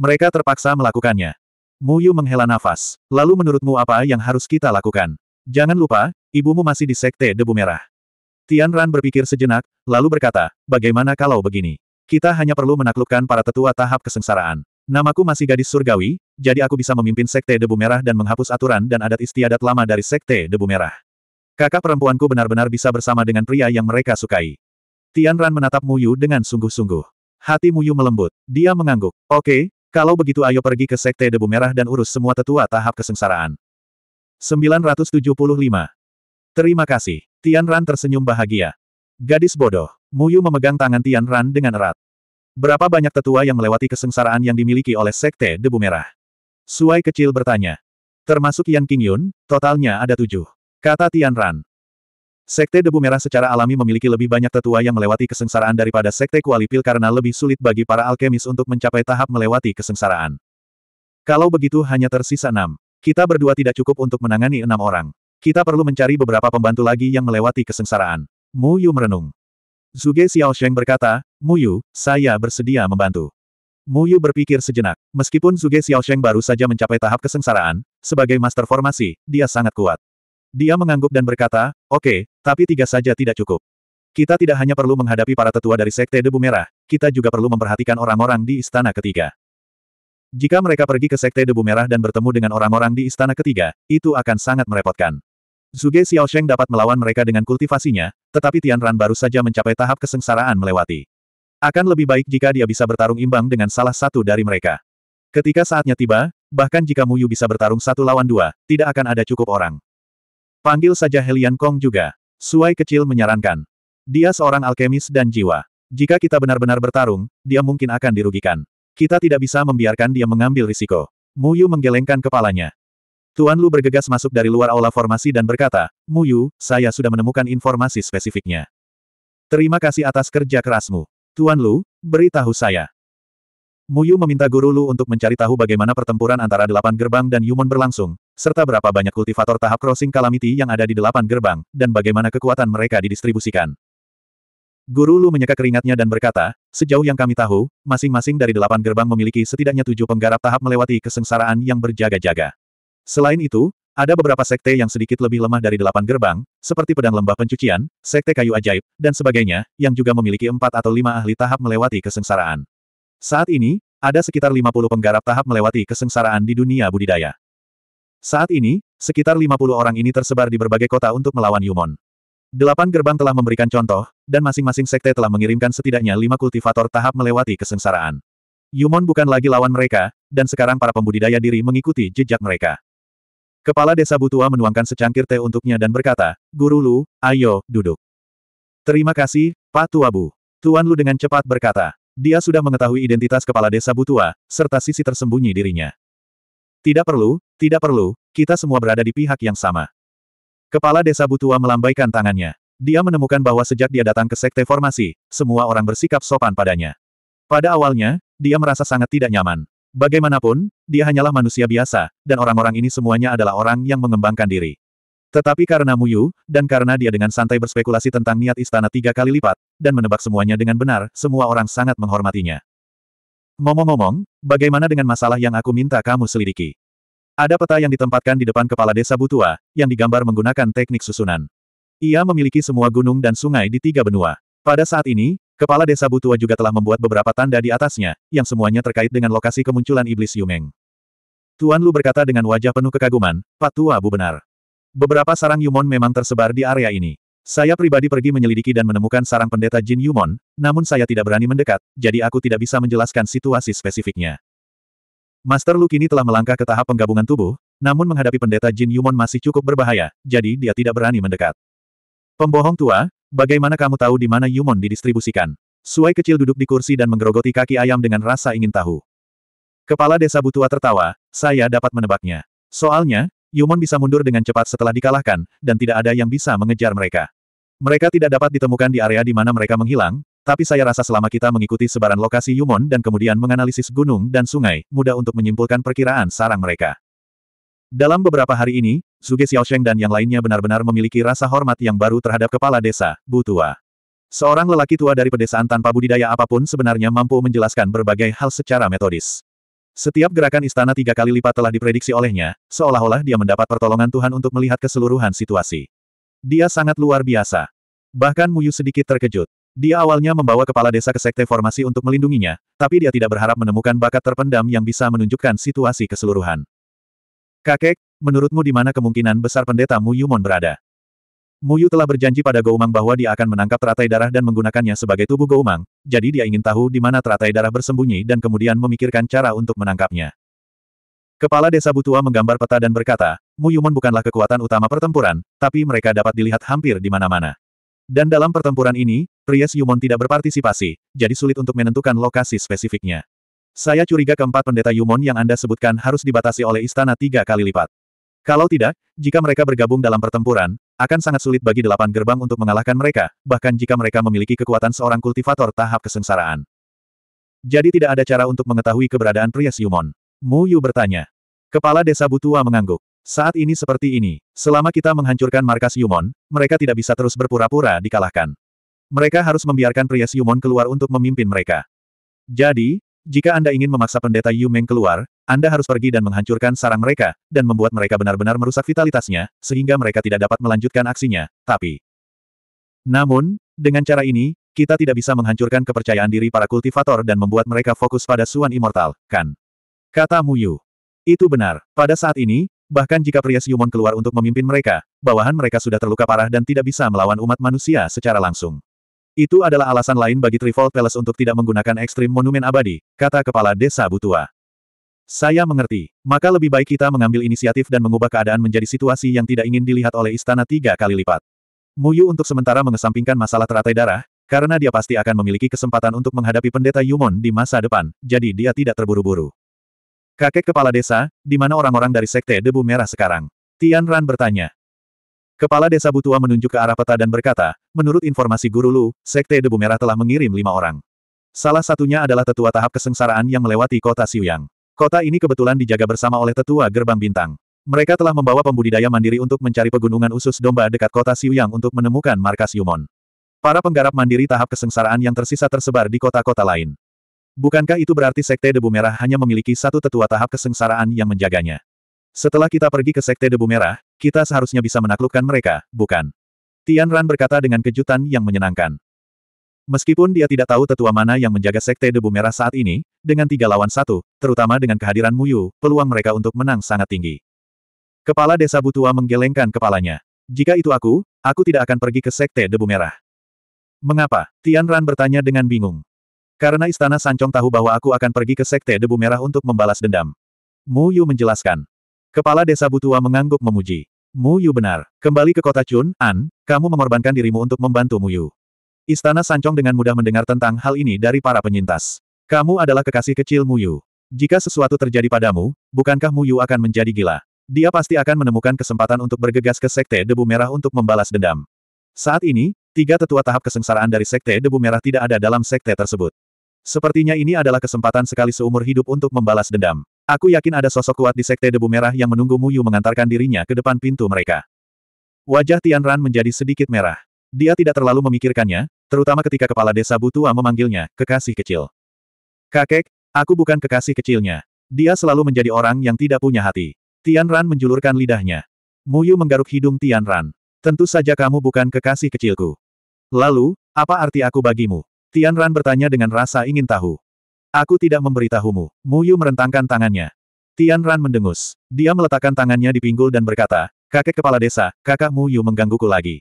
Mereka terpaksa melakukannya. Mu Yu menghela nafas. Lalu menurutmu apa yang harus kita lakukan? Jangan lupa, ibumu masih di sekte debu merah. Tian Ran berpikir sejenak, lalu berkata, bagaimana kalau begini? Kita hanya perlu menaklukkan para tetua tahap kesengsaraan. Namaku masih gadis surgawi, jadi aku bisa memimpin Sekte Debu Merah dan menghapus aturan dan adat istiadat lama dari Sekte Debu Merah. Kakak perempuanku benar-benar bisa bersama dengan pria yang mereka sukai. Tian Ran menatap Muyu dengan sungguh-sungguh. Hati Muyu melembut. Dia mengangguk. Oke, kalau begitu ayo pergi ke Sekte Debu Merah dan urus semua tetua tahap kesengsaraan. 975. Terima kasih. Tian Ran tersenyum bahagia. Gadis bodoh. Muyu memegang tangan Tian Ran dengan erat. Berapa banyak tetua yang melewati kesengsaraan yang dimiliki oleh Sekte Debu Merah? Suai kecil bertanya. Termasuk Yan King Yun, totalnya ada tujuh. Kata Tian Ran. Sekte Debu Merah secara alami memiliki lebih banyak tetua yang melewati kesengsaraan daripada Sekte Kualipil karena lebih sulit bagi para alkemis untuk mencapai tahap melewati kesengsaraan. Kalau begitu hanya tersisa enam. Kita berdua tidak cukup untuk menangani enam orang. Kita perlu mencari beberapa pembantu lagi yang melewati kesengsaraan. Mu Yu merenung. Zuge Sheng berkata, Muyu, saya bersedia membantu. Muyu berpikir sejenak. Meskipun Zuge Sheng baru saja mencapai tahap kesengsaraan, sebagai master formasi, dia sangat kuat. Dia mengangguk dan berkata, oke, okay, tapi tiga saja tidak cukup. Kita tidak hanya perlu menghadapi para tetua dari Sekte Debu Merah, kita juga perlu memperhatikan orang-orang di istana ketiga. Jika mereka pergi ke Sekte Debu Merah dan bertemu dengan orang-orang di istana ketiga, itu akan sangat merepotkan. Zuge Xiaosheng dapat melawan mereka dengan kultivasinya, tetapi Tian Ran baru saja mencapai tahap kesengsaraan melewati. Akan lebih baik jika dia bisa bertarung imbang dengan salah satu dari mereka. Ketika saatnya tiba, bahkan jika Mu Yu bisa bertarung satu lawan dua, tidak akan ada cukup orang. Panggil saja Helian Kong juga. Suai kecil menyarankan. Dia seorang alkemis dan jiwa. Jika kita benar-benar bertarung, dia mungkin akan dirugikan. Kita tidak bisa membiarkan dia mengambil risiko. Mu Yu menggelengkan kepalanya. Tuan Lu bergegas masuk dari luar aula formasi dan berkata, Muyu, saya sudah menemukan informasi spesifiknya. Terima kasih atas kerja kerasmu. Tuan Lu, beritahu saya. Muyu meminta Guru Lu untuk mencari tahu bagaimana pertempuran antara delapan gerbang dan Yumon berlangsung, serta berapa banyak kultivator tahap crossing calamity yang ada di delapan gerbang, dan bagaimana kekuatan mereka didistribusikan. Guru Lu menyeka keringatnya dan berkata, sejauh yang kami tahu, masing-masing dari delapan gerbang memiliki setidaknya tujuh penggarap tahap melewati kesengsaraan yang berjaga-jaga. Selain itu, ada beberapa sekte yang sedikit lebih lemah dari delapan gerbang, seperti pedang lembah pencucian, sekte kayu ajaib, dan sebagainya, yang juga memiliki empat atau lima ahli tahap melewati kesengsaraan. Saat ini, ada sekitar lima puluh penggarap tahap melewati kesengsaraan di dunia budidaya. Saat ini, sekitar lima puluh orang ini tersebar di berbagai kota untuk melawan Yumon. Delapan gerbang telah memberikan contoh, dan masing-masing sekte telah mengirimkan setidaknya lima kultivator tahap melewati kesengsaraan. Yumon bukan lagi lawan mereka, dan sekarang para pembudidaya diri mengikuti jejak mereka. Kepala desa Butua menuangkan secangkir teh untuknya dan berkata, Guru Lu, ayo, duduk. Terima kasih, Pak Tua Bu. Tuan Lu dengan cepat berkata. Dia sudah mengetahui identitas kepala desa Butua, serta sisi tersembunyi dirinya. Tidak perlu, tidak perlu, kita semua berada di pihak yang sama. Kepala desa Butua melambaikan tangannya. Dia menemukan bahwa sejak dia datang ke sekte formasi, semua orang bersikap sopan padanya. Pada awalnya, dia merasa sangat tidak nyaman. Bagaimanapun, dia hanyalah manusia biasa, dan orang-orang ini semuanya adalah orang yang mengembangkan diri. Tetapi karena Muyu, dan karena dia dengan santai berspekulasi tentang niat istana tiga kali lipat, dan menebak semuanya dengan benar, semua orang sangat menghormatinya. Ngomong-ngomong, bagaimana dengan masalah yang aku minta kamu selidiki? Ada peta yang ditempatkan di depan kepala desa Butua, yang digambar menggunakan teknik susunan. Ia memiliki semua gunung dan sungai di tiga benua. Pada saat ini, Kepala desa Butua juga telah membuat beberapa tanda di atasnya, yang semuanya terkait dengan lokasi kemunculan iblis Yumeng. Tuan Lu berkata dengan wajah penuh kekaguman, Pak Tua Bu benar. Beberapa sarang Yumon memang tersebar di area ini. Saya pribadi pergi menyelidiki dan menemukan sarang pendeta Jin Yumon, namun saya tidak berani mendekat, jadi aku tidak bisa menjelaskan situasi spesifiknya. Master Lu kini telah melangkah ke tahap penggabungan tubuh, namun menghadapi pendeta Jin Yumon masih cukup berbahaya, jadi dia tidak berani mendekat. Pembohong tua, Bagaimana kamu tahu di mana Yumon didistribusikan? Suai kecil duduk di kursi dan menggerogoti kaki ayam dengan rasa ingin tahu. Kepala desa Butua tertawa, saya dapat menebaknya. Soalnya, Yumon bisa mundur dengan cepat setelah dikalahkan, dan tidak ada yang bisa mengejar mereka. Mereka tidak dapat ditemukan di area di mana mereka menghilang, tapi saya rasa selama kita mengikuti sebaran lokasi Yumon dan kemudian menganalisis gunung dan sungai, mudah untuk menyimpulkan perkiraan sarang mereka. Dalam beberapa hari ini, Zuge Xiaosheng dan yang lainnya benar-benar memiliki rasa hormat yang baru terhadap kepala desa, Bu Tua. Seorang lelaki tua dari pedesaan tanpa budidaya apapun sebenarnya mampu menjelaskan berbagai hal secara metodis. Setiap gerakan istana tiga kali lipat telah diprediksi olehnya, seolah-olah dia mendapat pertolongan Tuhan untuk melihat keseluruhan situasi. Dia sangat luar biasa. Bahkan Muyu sedikit terkejut. Dia awalnya membawa kepala desa ke sekte formasi untuk melindunginya, tapi dia tidak berharap menemukan bakat terpendam yang bisa menunjukkan situasi keseluruhan. Kakek, menurutmu di mana kemungkinan besar pendeta Mu Yumon berada? Mu Yu telah berjanji pada Goumang bahwa dia akan menangkap teratai darah dan menggunakannya sebagai tubuh Goumang, jadi dia ingin tahu di mana teratai darah bersembunyi dan kemudian memikirkan cara untuk menangkapnya. Kepala desa Butua menggambar peta dan berkata, Mu Yumon bukanlah kekuatan utama pertempuran, tapi mereka dapat dilihat hampir di mana-mana. Dan dalam pertempuran ini, Priest Yumon tidak berpartisipasi, jadi sulit untuk menentukan lokasi spesifiknya. Saya curiga keempat pendeta Yumon yang Anda sebutkan harus dibatasi oleh istana tiga kali lipat. Kalau tidak, jika mereka bergabung dalam pertempuran, akan sangat sulit bagi delapan gerbang untuk mengalahkan mereka, bahkan jika mereka memiliki kekuatan seorang kultivator tahap kesengsaraan. Jadi tidak ada cara untuk mengetahui keberadaan pria Siumon. Mu Yu bertanya. Kepala desa Butua mengangguk. Saat ini seperti ini, selama kita menghancurkan markas Yumon, mereka tidak bisa terus berpura-pura dikalahkan. Mereka harus membiarkan pria Siumon keluar untuk memimpin mereka. Jadi, jika Anda ingin memaksa pendeta Yu Meng keluar, Anda harus pergi dan menghancurkan sarang mereka, dan membuat mereka benar-benar merusak vitalitasnya, sehingga mereka tidak dapat melanjutkan aksinya, tapi... Namun, dengan cara ini, kita tidak bisa menghancurkan kepercayaan diri para kultivator dan membuat mereka fokus pada Suan Immortal, kan? Kata Mu Yu. Itu benar. Pada saat ini, bahkan jika pria Siumon keluar untuk memimpin mereka, bawahan mereka sudah terluka parah dan tidak bisa melawan umat manusia secara langsung. Itu adalah alasan lain bagi Trifold Palace untuk tidak menggunakan ekstrim monumen abadi, kata kepala desa Butua. Saya mengerti, maka lebih baik kita mengambil inisiatif dan mengubah keadaan menjadi situasi yang tidak ingin dilihat oleh istana tiga kali lipat. Muyu untuk sementara mengesampingkan masalah teratai darah, karena dia pasti akan memiliki kesempatan untuk menghadapi pendeta Yumon di masa depan, jadi dia tidak terburu-buru. Kakek kepala desa, di mana orang-orang dari sekte debu merah sekarang? Tian Ran bertanya. Kepala desa Butua menunjuk ke arah peta dan berkata, menurut informasi Guru Lu, Sekte Debu Merah telah mengirim lima orang. Salah satunya adalah tetua tahap kesengsaraan yang melewati kota Siuyang. Kota ini kebetulan dijaga bersama oleh tetua gerbang bintang. Mereka telah membawa pembudidaya mandiri untuk mencari pegunungan usus domba dekat kota Siuyang untuk menemukan markas Yumon. Para penggarap mandiri tahap kesengsaraan yang tersisa tersebar di kota-kota lain. Bukankah itu berarti Sekte Debu Merah hanya memiliki satu tetua tahap kesengsaraan yang menjaganya? Setelah kita pergi ke Sekte Debu Merah, kita seharusnya bisa menaklukkan mereka, bukan? Tian Ran berkata dengan kejutan yang menyenangkan. Meskipun dia tidak tahu tetua mana yang menjaga Sekte Debu Merah saat ini, dengan tiga lawan satu, terutama dengan kehadiran Muyu, peluang mereka untuk menang sangat tinggi. Kepala desa Butua menggelengkan kepalanya. Jika itu aku, aku tidak akan pergi ke Sekte Debu Merah. Mengapa? Tian Ran bertanya dengan bingung. Karena Istana Sancong tahu bahwa aku akan pergi ke Sekte Debu Merah untuk membalas dendam. Muyu menjelaskan. Kepala desa Butua mengangguk memuji. Mu Yu benar. Kembali ke kota Chun, An, kamu mengorbankan dirimu untuk membantu Mu Yu. Istana Sancong dengan mudah mendengar tentang hal ini dari para penyintas. Kamu adalah kekasih kecil Mu Yu. Jika sesuatu terjadi padamu, bukankah Mu Yu akan menjadi gila? Dia pasti akan menemukan kesempatan untuk bergegas ke Sekte Debu Merah untuk membalas dendam. Saat ini, tiga tetua tahap kesengsaraan dari Sekte Debu Merah tidak ada dalam Sekte tersebut. Sepertinya ini adalah kesempatan sekali seumur hidup untuk membalas dendam. Aku yakin ada sosok kuat di Sekte Debu Merah yang menunggu Mu Yu mengantarkan dirinya ke depan pintu mereka. Wajah Tian Ran menjadi sedikit merah. Dia tidak terlalu memikirkannya, terutama ketika kepala desa Butua memanggilnya, kekasih kecil. Kakek, aku bukan kekasih kecilnya. Dia selalu menjadi orang yang tidak punya hati. Tian Ran menjulurkan lidahnya. Mu Yu menggaruk hidung Tian Ran. Tentu saja kamu bukan kekasih kecilku. Lalu, apa arti aku bagimu? Tian Ran bertanya dengan rasa ingin tahu. Aku tidak memberitahumu. Mu Yu merentangkan tangannya. Tian Ran mendengus. Dia meletakkan tangannya di pinggul dan berkata, Kakek kepala desa, kakak Mu Yu menggangguku lagi.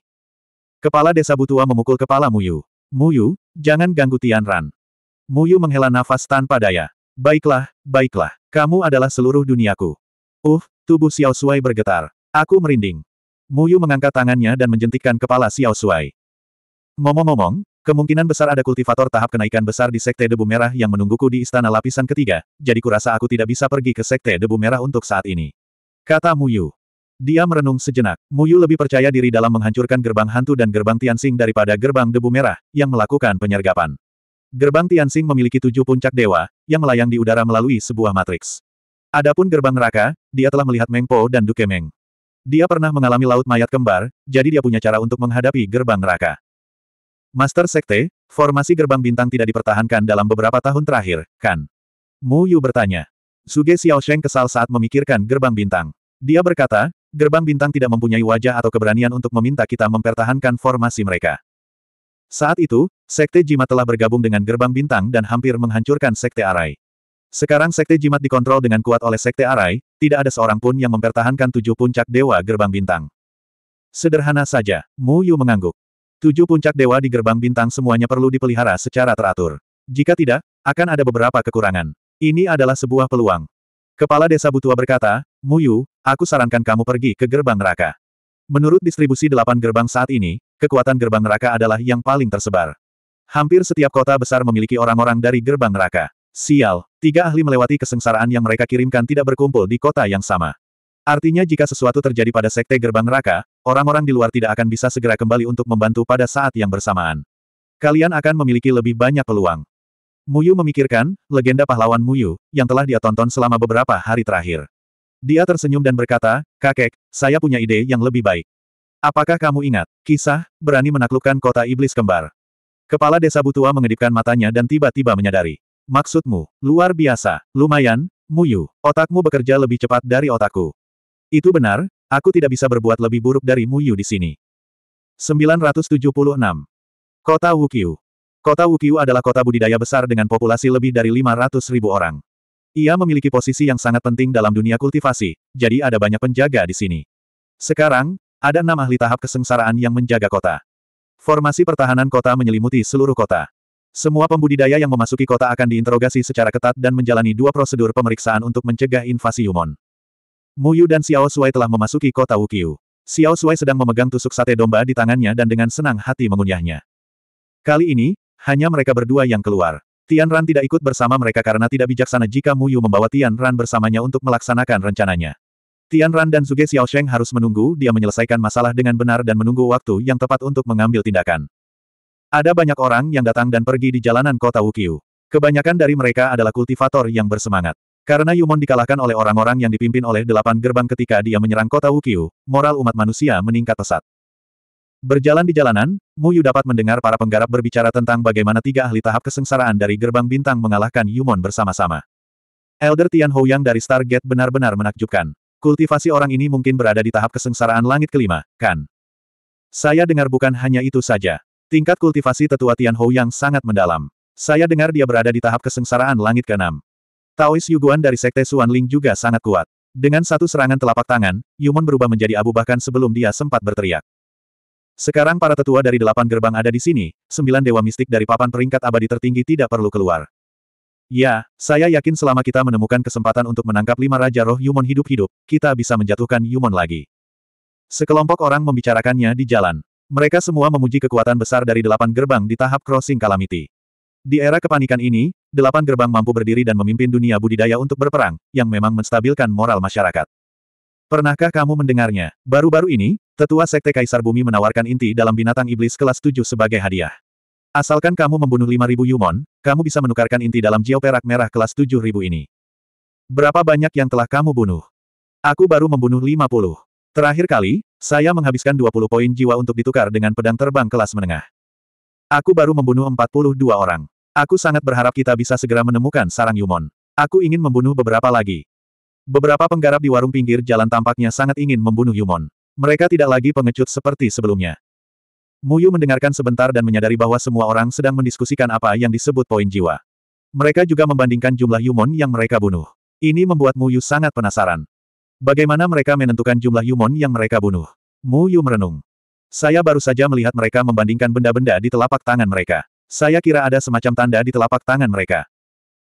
Kepala desa Butua memukul kepala Mu Yu. Mu Yu, jangan ganggu Tian Ran. Mu Yu menghela nafas tanpa daya. Baiklah, baiklah. Kamu adalah seluruh duniaku. Uh, tubuh Xiao Suai bergetar. Aku merinding. Mu Yu mengangkat tangannya dan menjentikkan kepala Xiao Suai. Ngomong-ngomong, Kemungkinan besar ada kultivator tahap kenaikan besar di Sekte Debu Merah yang menungguku di Istana Lapisan Ketiga, jadi kurasa aku tidak bisa pergi ke Sekte Debu Merah untuk saat ini. Kata Muyu. Dia merenung sejenak. Muyu lebih percaya diri dalam menghancurkan gerbang hantu dan gerbang Tianxing daripada gerbang debu merah, yang melakukan penyergapan. Gerbang Tianxing memiliki tujuh puncak dewa, yang melayang di udara melalui sebuah matriks. Adapun gerbang neraka, dia telah melihat Meng Po dan Duke Meng. Dia pernah mengalami laut mayat kembar, jadi dia punya cara untuk menghadapi gerbang neraka. Master Sekte, formasi gerbang bintang tidak dipertahankan dalam beberapa tahun terakhir, kan? Mu Yu bertanya. Suge Sheng kesal saat memikirkan gerbang bintang. Dia berkata, gerbang bintang tidak mempunyai wajah atau keberanian untuk meminta kita mempertahankan formasi mereka. Saat itu, Sekte Jimat telah bergabung dengan gerbang bintang dan hampir menghancurkan Sekte Arai. Sekarang Sekte Jimat dikontrol dengan kuat oleh Sekte Arai, tidak ada seorang pun yang mempertahankan tujuh puncak dewa gerbang bintang. Sederhana saja, Mu Yu mengangguk. Tujuh puncak dewa di gerbang bintang semuanya perlu dipelihara secara teratur. Jika tidak, akan ada beberapa kekurangan. Ini adalah sebuah peluang. Kepala Desa Butua berkata, Muyu, aku sarankan kamu pergi ke gerbang neraka. Menurut distribusi delapan gerbang saat ini, kekuatan gerbang neraka adalah yang paling tersebar. Hampir setiap kota besar memiliki orang-orang dari gerbang neraka. Sial, tiga ahli melewati kesengsaraan yang mereka kirimkan tidak berkumpul di kota yang sama. Artinya jika sesuatu terjadi pada sekte gerbang neraka, orang-orang di luar tidak akan bisa segera kembali untuk membantu pada saat yang bersamaan. Kalian akan memiliki lebih banyak peluang. Muyu memikirkan, legenda pahlawan Muyu, yang telah dia tonton selama beberapa hari terakhir. Dia tersenyum dan berkata, kakek, saya punya ide yang lebih baik. Apakah kamu ingat, kisah, berani menaklukkan kota iblis kembar? Kepala desa Butua mengedipkan matanya dan tiba-tiba menyadari. Maksudmu, luar biasa, lumayan, Muyu, otakmu bekerja lebih cepat dari otakku. Itu benar, Aku tidak bisa berbuat lebih buruk dari Mu Yu di sini. 976. Kota Wukiu. Kota Wukiu adalah kota budidaya besar dengan populasi lebih dari 500 ribu orang. Ia memiliki posisi yang sangat penting dalam dunia kultivasi, jadi ada banyak penjaga di sini. Sekarang, ada enam ahli tahap kesengsaraan yang menjaga kota. Formasi pertahanan kota menyelimuti seluruh kota. Semua pembudidaya yang memasuki kota akan diinterogasi secara ketat dan menjalani dua prosedur pemeriksaan untuk mencegah invasi Yumon. Mu Yu dan Xiao Sui telah memasuki kota Wukiu. Xiao Sui sedang memegang tusuk sate domba di tangannya dan dengan senang hati mengunyahnya. Kali ini, hanya mereka berdua yang keluar. Tian Ran tidak ikut bersama mereka karena tidak bijaksana jika Mu Yu membawa Tian Ran bersamanya untuk melaksanakan rencananya. Tian Ran dan Zuge Sheng harus menunggu dia menyelesaikan masalah dengan benar dan menunggu waktu yang tepat untuk mengambil tindakan. Ada banyak orang yang datang dan pergi di jalanan kota Wukiu. Kebanyakan dari mereka adalah kultivator yang bersemangat. Karena Yumon dikalahkan oleh orang-orang yang dipimpin oleh delapan gerbang ketika dia menyerang kota Wukiu, moral umat manusia meningkat pesat. Berjalan di jalanan, Mu Yu dapat mendengar para penggarap berbicara tentang bagaimana tiga ahli tahap kesengsaraan dari gerbang bintang mengalahkan Yumon bersama-sama. Elder Tian Houyang dari Stargate benar-benar menakjubkan. Kultivasi orang ini mungkin berada di tahap kesengsaraan langit kelima, kan? Saya dengar bukan hanya itu saja. Tingkat kultivasi tetua Tian Houyang sangat mendalam. Saya dengar dia berada di tahap kesengsaraan langit keenam. Taois Yuguan dari Sekte Ling juga sangat kuat. Dengan satu serangan telapak tangan, Yumon berubah menjadi abu bahkan sebelum dia sempat berteriak. Sekarang para tetua dari delapan gerbang ada di sini, sembilan dewa mistik dari papan peringkat abadi tertinggi tidak perlu keluar. Ya, saya yakin selama kita menemukan kesempatan untuk menangkap lima raja roh Yumon hidup-hidup, kita bisa menjatuhkan Yumon lagi. Sekelompok orang membicarakannya di jalan. Mereka semua memuji kekuatan besar dari delapan gerbang di tahap crossing calamity. Di era kepanikan ini, delapan gerbang mampu berdiri dan memimpin dunia budidaya untuk berperang, yang memang menstabilkan moral masyarakat. Pernahkah kamu mendengarnya? Baru-baru ini, tetua Sekte Kaisar Bumi menawarkan inti dalam binatang iblis kelas 7 sebagai hadiah. Asalkan kamu membunuh 5.000 Yumon, kamu bisa menukarkan inti dalam Jiao Perak Merah kelas 7.000 ini. Berapa banyak yang telah kamu bunuh? Aku baru membunuh 50. Terakhir kali, saya menghabiskan 20 poin jiwa untuk ditukar dengan pedang terbang kelas menengah. Aku baru membunuh 42 orang. Aku sangat berharap kita bisa segera menemukan sarang Yumon. Aku ingin membunuh beberapa lagi. Beberapa penggarap di warung pinggir jalan tampaknya sangat ingin membunuh Yumon. Mereka tidak lagi pengecut seperti sebelumnya. Muyu mendengarkan sebentar dan menyadari bahwa semua orang sedang mendiskusikan apa yang disebut poin jiwa. Mereka juga membandingkan jumlah Yumon yang mereka bunuh. Ini membuat Muyu sangat penasaran. Bagaimana mereka menentukan jumlah Yumon yang mereka bunuh? Muyu merenung. Saya baru saja melihat mereka membandingkan benda-benda di telapak tangan mereka. Saya kira ada semacam tanda di telapak tangan mereka.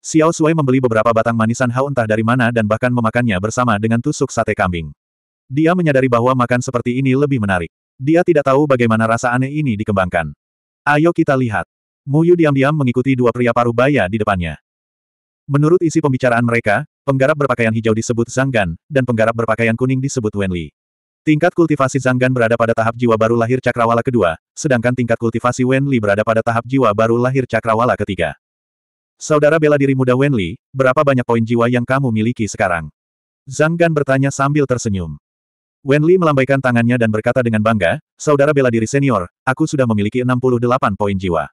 Xiao Sui membeli beberapa batang manisan hau entah dari mana dan bahkan memakannya bersama dengan tusuk sate kambing. Dia menyadari bahwa makan seperti ini lebih menarik. Dia tidak tahu bagaimana rasa aneh ini dikembangkan. Ayo kita lihat. Mu Yu diam-diam mengikuti dua pria paruh baya di depannya. Menurut isi pembicaraan mereka, penggarap berpakaian hijau disebut Zhang Gan, dan penggarap berpakaian kuning disebut Wen Li. Tingkat kultivasi Zanggan berada pada tahap jiwa baru lahir cakrawala kedua, sedangkan tingkat kultivasi Wenli berada pada tahap jiwa baru lahir cakrawala ketiga. Saudara bela diri muda Wenli, berapa banyak poin jiwa yang kamu miliki sekarang? Zanggan bertanya sambil tersenyum. Wenli melambaikan tangannya dan berkata dengan bangga, Saudara bela diri senior, aku sudah memiliki 68 poin jiwa.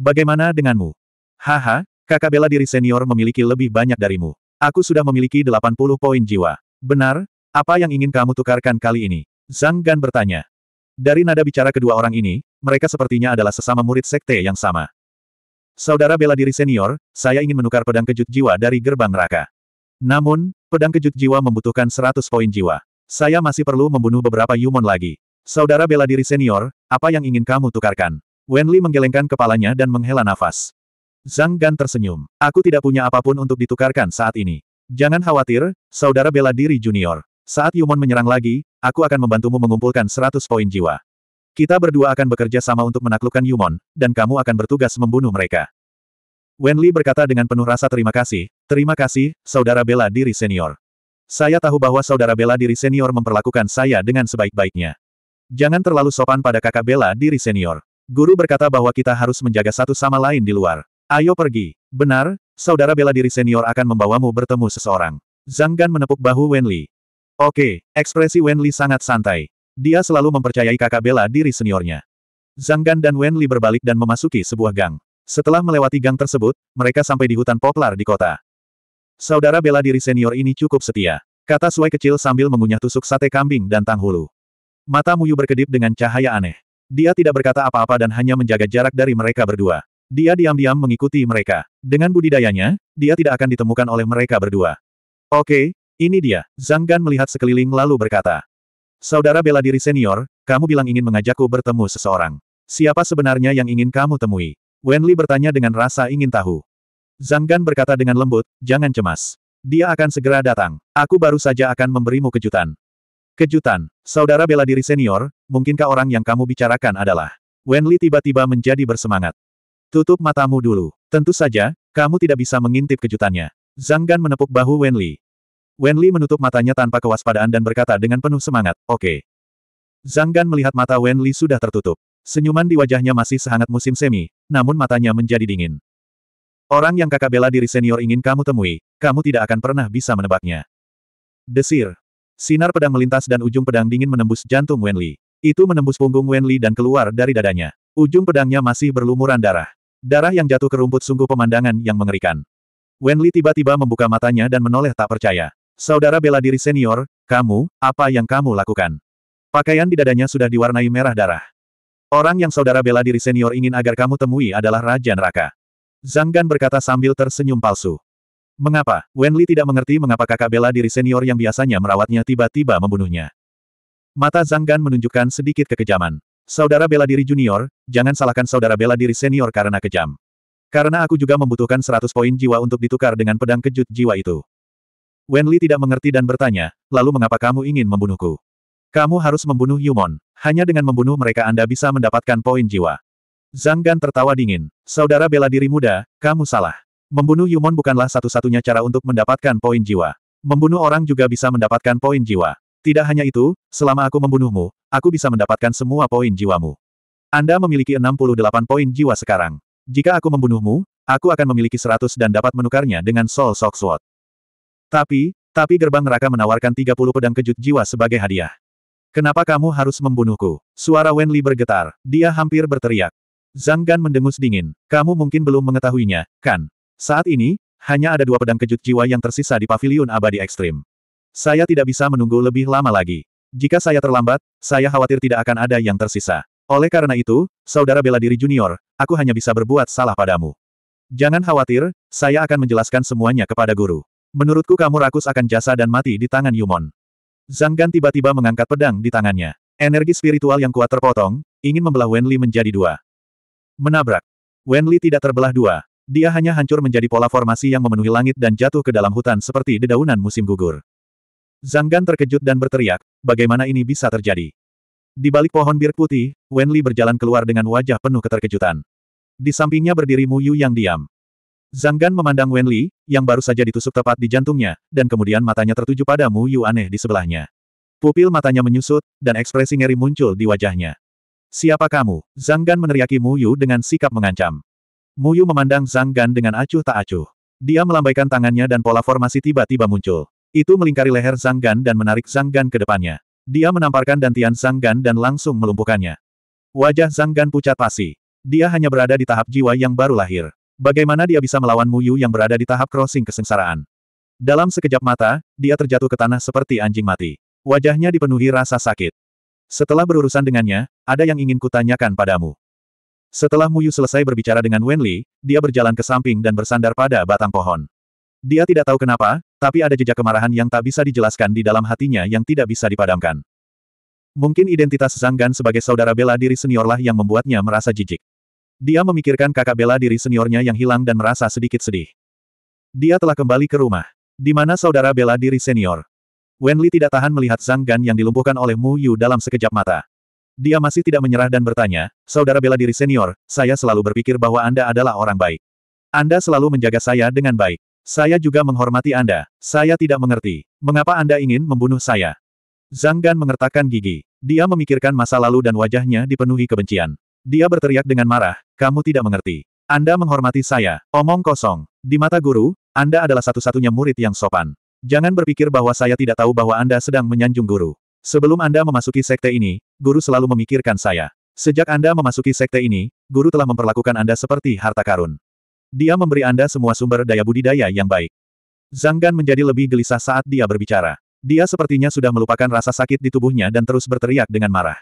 Bagaimana denganmu? Haha, kakak bela diri senior memiliki lebih banyak darimu. Aku sudah memiliki 80 poin jiwa. Benar, apa yang ingin kamu tukarkan kali ini? Zhang Gan bertanya. Dari nada bicara kedua orang ini, mereka sepertinya adalah sesama murid sekte yang sama. Saudara bela diri senior, saya ingin menukar pedang kejut jiwa dari gerbang neraka. Namun, pedang kejut jiwa membutuhkan 100 poin jiwa. Saya masih perlu membunuh beberapa Yumon lagi. Saudara bela diri senior, apa yang ingin kamu tukarkan? Wenli menggelengkan kepalanya dan menghela nafas. Zhang Gan tersenyum. Aku tidak punya apapun untuk ditukarkan saat ini. Jangan khawatir, saudara bela diri junior. Saat Yumon menyerang lagi, aku akan membantumu mengumpulkan 100 poin jiwa. Kita berdua akan bekerja sama untuk menaklukkan Yumon, dan kamu akan bertugas membunuh mereka. Wenli berkata dengan penuh rasa terima kasih, terima kasih, saudara bela diri senior. Saya tahu bahwa saudara bela diri senior memperlakukan saya dengan sebaik-baiknya. Jangan terlalu sopan pada kakak bela diri senior. Guru berkata bahwa kita harus menjaga satu sama lain di luar. Ayo pergi. Benar, saudara bela diri senior akan membawamu bertemu seseorang. Zhang Gan menepuk bahu Wenli. Oke, ekspresi Wenli sangat santai. Dia selalu mempercayai kakak bela diri seniornya. Zhang Gan dan Wenli berbalik dan memasuki sebuah gang. Setelah melewati gang tersebut, mereka sampai di hutan poplar di kota. Saudara bela diri senior ini cukup setia. Kata Suai kecil sambil mengunyah tusuk sate kambing dan tang hulu. Mata Muyu berkedip dengan cahaya aneh. Dia tidak berkata apa-apa dan hanya menjaga jarak dari mereka berdua. Dia diam-diam mengikuti mereka. Dengan budidayanya, dia tidak akan ditemukan oleh mereka berdua. Oke, ini dia, Zhang Gan melihat sekeliling lalu berkata. Saudara bela diri senior, kamu bilang ingin mengajakku bertemu seseorang. Siapa sebenarnya yang ingin kamu temui? Wenli bertanya dengan rasa ingin tahu. Zhang Gan berkata dengan lembut, jangan cemas. Dia akan segera datang. Aku baru saja akan memberimu kejutan. Kejutan, saudara bela diri senior, mungkinkah orang yang kamu bicarakan adalah? Wenli tiba-tiba menjadi bersemangat. Tutup matamu dulu. Tentu saja, kamu tidak bisa mengintip kejutannya. Zhang Gan menepuk bahu Wenli. Wenli menutup matanya tanpa kewaspadaan dan berkata dengan penuh semangat, oke. Okay. Zhang Gan melihat mata Wenli sudah tertutup. Senyuman di wajahnya masih sehangat musim semi, namun matanya menjadi dingin. Orang yang kakak bela diri senior ingin kamu temui, kamu tidak akan pernah bisa menebaknya. Desir. Sinar pedang melintas dan ujung pedang dingin menembus jantung Wenli. Itu menembus punggung Wenli dan keluar dari dadanya. Ujung pedangnya masih berlumuran darah. Darah yang jatuh ke rumput sungguh pemandangan yang mengerikan. Wenli tiba-tiba membuka matanya dan menoleh tak percaya. Saudara bela diri senior, kamu, apa yang kamu lakukan? Pakaian di dadanya sudah diwarnai merah darah. Orang yang saudara bela diri senior ingin agar kamu temui adalah Raja Neraka. Zanggan berkata sambil tersenyum palsu. Mengapa? Wenli tidak mengerti mengapa kakak bela diri senior yang biasanya merawatnya tiba-tiba membunuhnya. Mata Zanggan menunjukkan sedikit kekejaman. Saudara bela diri junior, jangan salahkan saudara bela diri senior karena kejam. Karena aku juga membutuhkan 100 poin jiwa untuk ditukar dengan pedang kejut jiwa itu. Wenli tidak mengerti dan bertanya, lalu mengapa kamu ingin membunuhku? Kamu harus membunuh Yumon. Hanya dengan membunuh mereka Anda bisa mendapatkan poin jiwa. Zhang Gan tertawa dingin. Saudara bela diri muda, kamu salah. Membunuh Yumon bukanlah satu-satunya cara untuk mendapatkan poin jiwa. Membunuh orang juga bisa mendapatkan poin jiwa. Tidak hanya itu, selama aku membunuhmu, aku bisa mendapatkan semua poin jiwamu. Anda memiliki 68 poin jiwa sekarang. Jika aku membunuhmu, aku akan memiliki 100 dan dapat menukarnya dengan Soul Shock Sword. Tapi, tapi gerbang neraka menawarkan 30 pedang kejut jiwa sebagai hadiah. Kenapa kamu harus membunuhku? Suara Wenli bergetar, dia hampir berteriak. Zhang Gan mendengus dingin, kamu mungkin belum mengetahuinya, kan? Saat ini, hanya ada dua pedang kejut jiwa yang tersisa di Paviliun abadi ekstrim. Saya tidak bisa menunggu lebih lama lagi. Jika saya terlambat, saya khawatir tidak akan ada yang tersisa. Oleh karena itu, saudara bela diri junior, aku hanya bisa berbuat salah padamu. Jangan khawatir, saya akan menjelaskan semuanya kepada guru. Menurutku kamu rakus akan jasa dan mati di tangan Yumon. Zhang Gan tiba-tiba mengangkat pedang di tangannya. Energi spiritual yang kuat terpotong, ingin membelah Wenli menjadi dua. Menabrak. Wenli tidak terbelah dua. Dia hanya hancur menjadi pola formasi yang memenuhi langit dan jatuh ke dalam hutan seperti dedaunan musim gugur. Zhang Gan terkejut dan berteriak, bagaimana ini bisa terjadi? Di balik pohon bir putih, Wenli berjalan keluar dengan wajah penuh keterkejutan. Di sampingnya berdiri Mu Yu yang diam. Zhang Gan memandang Wen Li, yang baru saja ditusuk tepat di jantungnya, dan kemudian matanya tertuju pada Mu Yu aneh di sebelahnya. Pupil matanya menyusut, dan ekspresi ngeri muncul di wajahnya. Siapa kamu? Zhang Gan meneriaki Mu Yu dengan sikap mengancam. Mu Yu memandang Zhang Gan dengan acuh tak acuh. Dia melambaikan tangannya dan pola formasi tiba-tiba muncul. Itu melingkari leher Zhang Gan dan menarik Zhang Gan ke depannya. Dia menamparkan dantian Zhang Gan dan langsung melumpuhkannya. Wajah Zhang Gan pucat pasi. Dia hanya berada di tahap jiwa yang baru lahir. Bagaimana dia bisa melawan Muyu yang berada di tahap crossing kesengsaraan? Dalam sekejap mata, dia terjatuh ke tanah seperti anjing mati. Wajahnya dipenuhi rasa sakit. Setelah berurusan dengannya, ada yang ingin kutanyakan padamu. Setelah Muyu selesai berbicara dengan Wenli, dia berjalan ke samping dan bersandar pada batang pohon. Dia tidak tahu kenapa, tapi ada jejak kemarahan yang tak bisa dijelaskan di dalam hatinya yang tidak bisa dipadamkan. Mungkin identitas Zhang sebagai saudara bela diri seniorlah yang membuatnya merasa jijik. Dia memikirkan kakak bela diri seniornya yang hilang dan merasa sedikit sedih. Dia telah kembali ke rumah. Di mana saudara bela diri senior? Wenli tidak tahan melihat Zhang Gan yang dilumpuhkan oleh Mu Yu dalam sekejap mata. Dia masih tidak menyerah dan bertanya, Saudara bela diri senior, saya selalu berpikir bahwa Anda adalah orang baik. Anda selalu menjaga saya dengan baik. Saya juga menghormati Anda. Saya tidak mengerti. Mengapa Anda ingin membunuh saya? Zhang Gan mengertakkan gigi. Dia memikirkan masa lalu dan wajahnya dipenuhi kebencian. Dia berteriak dengan marah, kamu tidak mengerti. Anda menghormati saya, omong kosong. Di mata guru, Anda adalah satu-satunya murid yang sopan. Jangan berpikir bahwa saya tidak tahu bahwa Anda sedang menyanjung guru. Sebelum Anda memasuki sekte ini, guru selalu memikirkan saya. Sejak Anda memasuki sekte ini, guru telah memperlakukan Anda seperti harta karun. Dia memberi Anda semua sumber daya budidaya yang baik. Zanggan menjadi lebih gelisah saat dia berbicara. Dia sepertinya sudah melupakan rasa sakit di tubuhnya dan terus berteriak dengan marah.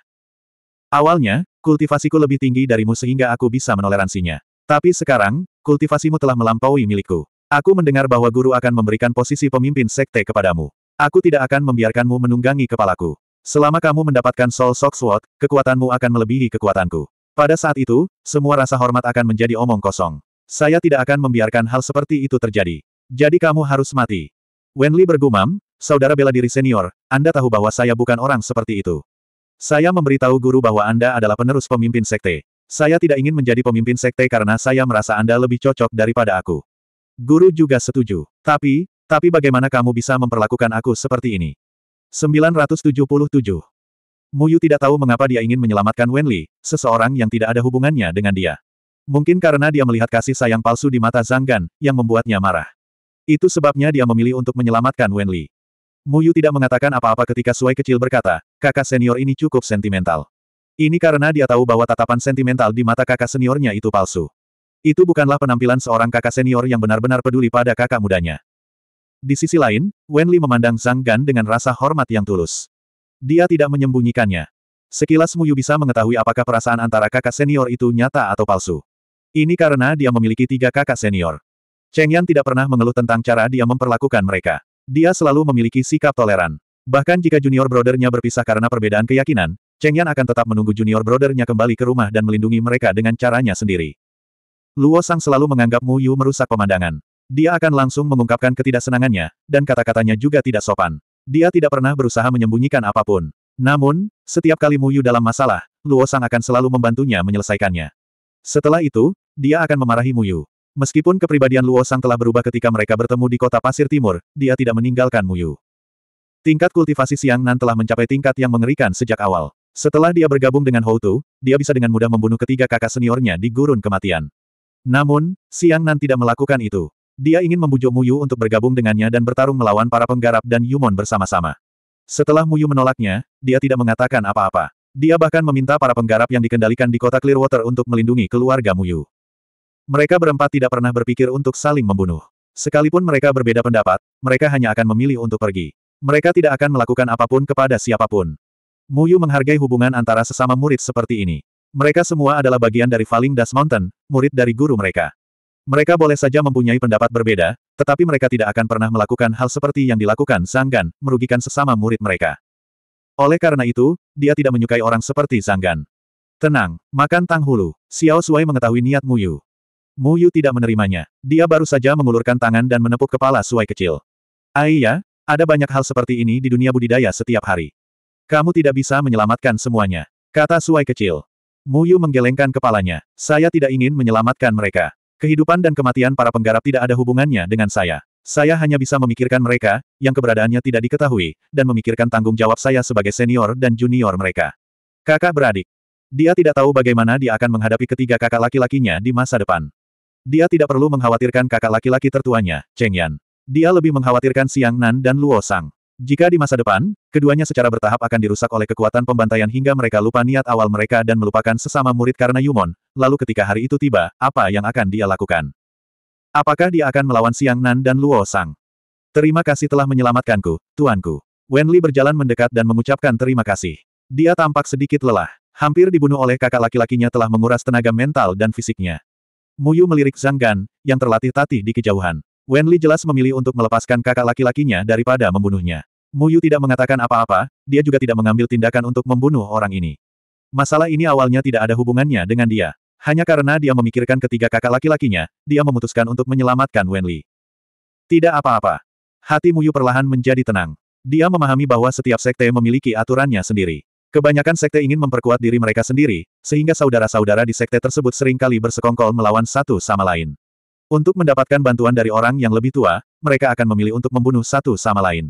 Awalnya, Kultivasiku lebih tinggi darimu sehingga aku bisa menoleransinya. Tapi sekarang, kultivasimu telah melampaui milikku. Aku mendengar bahwa guru akan memberikan posisi pemimpin sekte kepadamu. Aku tidak akan membiarkanmu menunggangi kepalaku. Selama kamu mendapatkan Soul Shock Sword, kekuatanmu akan melebihi kekuatanku. Pada saat itu, semua rasa hormat akan menjadi omong kosong. Saya tidak akan membiarkan hal seperti itu terjadi. Jadi kamu harus mati. Wenli bergumam, saudara bela diri senior, Anda tahu bahwa saya bukan orang seperti itu. Saya memberitahu guru bahwa Anda adalah penerus pemimpin sekte. Saya tidak ingin menjadi pemimpin sekte karena saya merasa Anda lebih cocok daripada aku. Guru juga setuju. Tapi, tapi bagaimana kamu bisa memperlakukan aku seperti ini? 977. Muyu tidak tahu mengapa dia ingin menyelamatkan Wenli, seseorang yang tidak ada hubungannya dengan dia. Mungkin karena dia melihat kasih sayang palsu di mata Zhang Gan, yang membuatnya marah. Itu sebabnya dia memilih untuk menyelamatkan Wenli. Muyu tidak mengatakan apa-apa ketika Suai kecil berkata, kakak senior ini cukup sentimental. Ini karena dia tahu bahwa tatapan sentimental di mata kakak seniornya itu palsu. Itu bukanlah penampilan seorang kakak senior yang benar-benar peduli pada kakak mudanya. Di sisi lain, Wenli memandang Zhang Gan dengan rasa hormat yang tulus. Dia tidak menyembunyikannya. Sekilas Muyu bisa mengetahui apakah perasaan antara kakak senior itu nyata atau palsu. Ini karena dia memiliki tiga kakak senior. Cheng Yan tidak pernah mengeluh tentang cara dia memperlakukan mereka. Dia selalu memiliki sikap toleran. Bahkan jika junior brothernya berpisah karena perbedaan keyakinan, Cheng Yan akan tetap menunggu junior brothernya kembali ke rumah dan melindungi mereka dengan caranya sendiri. Luo Sang selalu menganggap Mu Yu merusak pemandangan. Dia akan langsung mengungkapkan ketidaksenangannya, dan kata-katanya juga tidak sopan. Dia tidak pernah berusaha menyembunyikan apapun. Namun, setiap kali Mu Yu dalam masalah, Luo Sang akan selalu membantunya menyelesaikannya. Setelah itu, dia akan memarahi Mu Yu. Meskipun kepribadian Luo Sang telah berubah ketika mereka bertemu di kota Pasir Timur, dia tidak meninggalkan Muyu. Tingkat kultivasi Siang Nan telah mencapai tingkat yang mengerikan sejak awal. Setelah dia bergabung dengan Hou Tu, dia bisa dengan mudah membunuh ketiga kakak seniornya di gurun kematian. Namun, Siang Nan tidak melakukan itu. Dia ingin membujuk Muyu untuk bergabung dengannya dan bertarung melawan para penggarap dan Yumon bersama-sama. Setelah Muyu menolaknya, dia tidak mengatakan apa-apa. Dia bahkan meminta para penggarap yang dikendalikan di kota Clearwater untuk melindungi keluarga Muyu. Mereka berempat tidak pernah berpikir untuk saling membunuh. Sekalipun mereka berbeda pendapat, mereka hanya akan memilih untuk pergi. Mereka tidak akan melakukan apapun kepada siapapun. Muyu menghargai hubungan antara sesama murid seperti ini. Mereka semua adalah bagian dari Falling Dust Mountain, murid dari guru mereka. Mereka boleh saja mempunyai pendapat berbeda, tetapi mereka tidak akan pernah melakukan hal seperti yang dilakukan Sanggan, merugikan sesama murid mereka. Oleh karena itu, dia tidak menyukai orang seperti Sanggan. Tenang, makan tanghulu. Xiao Sui mengetahui niat Muyu. Mu Yu tidak menerimanya. Dia baru saja mengulurkan tangan dan menepuk kepala suai kecil. Aiyah, ada banyak hal seperti ini di dunia budidaya setiap hari. Kamu tidak bisa menyelamatkan semuanya. Kata suai kecil. Mu Yu menggelengkan kepalanya. Saya tidak ingin menyelamatkan mereka. Kehidupan dan kematian para penggarap tidak ada hubungannya dengan saya. Saya hanya bisa memikirkan mereka, yang keberadaannya tidak diketahui, dan memikirkan tanggung jawab saya sebagai senior dan junior mereka. Kakak beradik. Dia tidak tahu bagaimana dia akan menghadapi ketiga kakak laki-lakinya di masa depan. Dia tidak perlu mengkhawatirkan kakak laki-laki tertuanya, Cheng Yan. Dia lebih mengkhawatirkan Siang Nan dan Luo Sang. Jika di masa depan, keduanya secara bertahap akan dirusak oleh kekuatan pembantaian hingga mereka lupa niat awal mereka dan melupakan sesama murid karena Yumon, lalu ketika hari itu tiba, apa yang akan dia lakukan? Apakah dia akan melawan Siang Nan dan Luo Sang? Terima kasih telah menyelamatkanku, tuanku. Wenli berjalan mendekat dan mengucapkan terima kasih. Dia tampak sedikit lelah. Hampir dibunuh oleh kakak laki-lakinya telah menguras tenaga mental dan fisiknya. Muyu melirik Zhang Gan, yang terlatih tatih di kejauhan. Wenli jelas memilih untuk melepaskan kakak laki-lakinya daripada membunuhnya. Muyu tidak mengatakan apa-apa, dia juga tidak mengambil tindakan untuk membunuh orang ini. Masalah ini awalnya tidak ada hubungannya dengan dia. Hanya karena dia memikirkan ketiga kakak laki-lakinya, dia memutuskan untuk menyelamatkan Wenli. Tidak apa-apa. Hati Muyu perlahan menjadi tenang. Dia memahami bahwa setiap sekte memiliki aturannya sendiri. Kebanyakan sekte ingin memperkuat diri mereka sendiri, sehingga saudara-saudara di sekte tersebut seringkali bersekongkol melawan satu sama lain. Untuk mendapatkan bantuan dari orang yang lebih tua, mereka akan memilih untuk membunuh satu sama lain.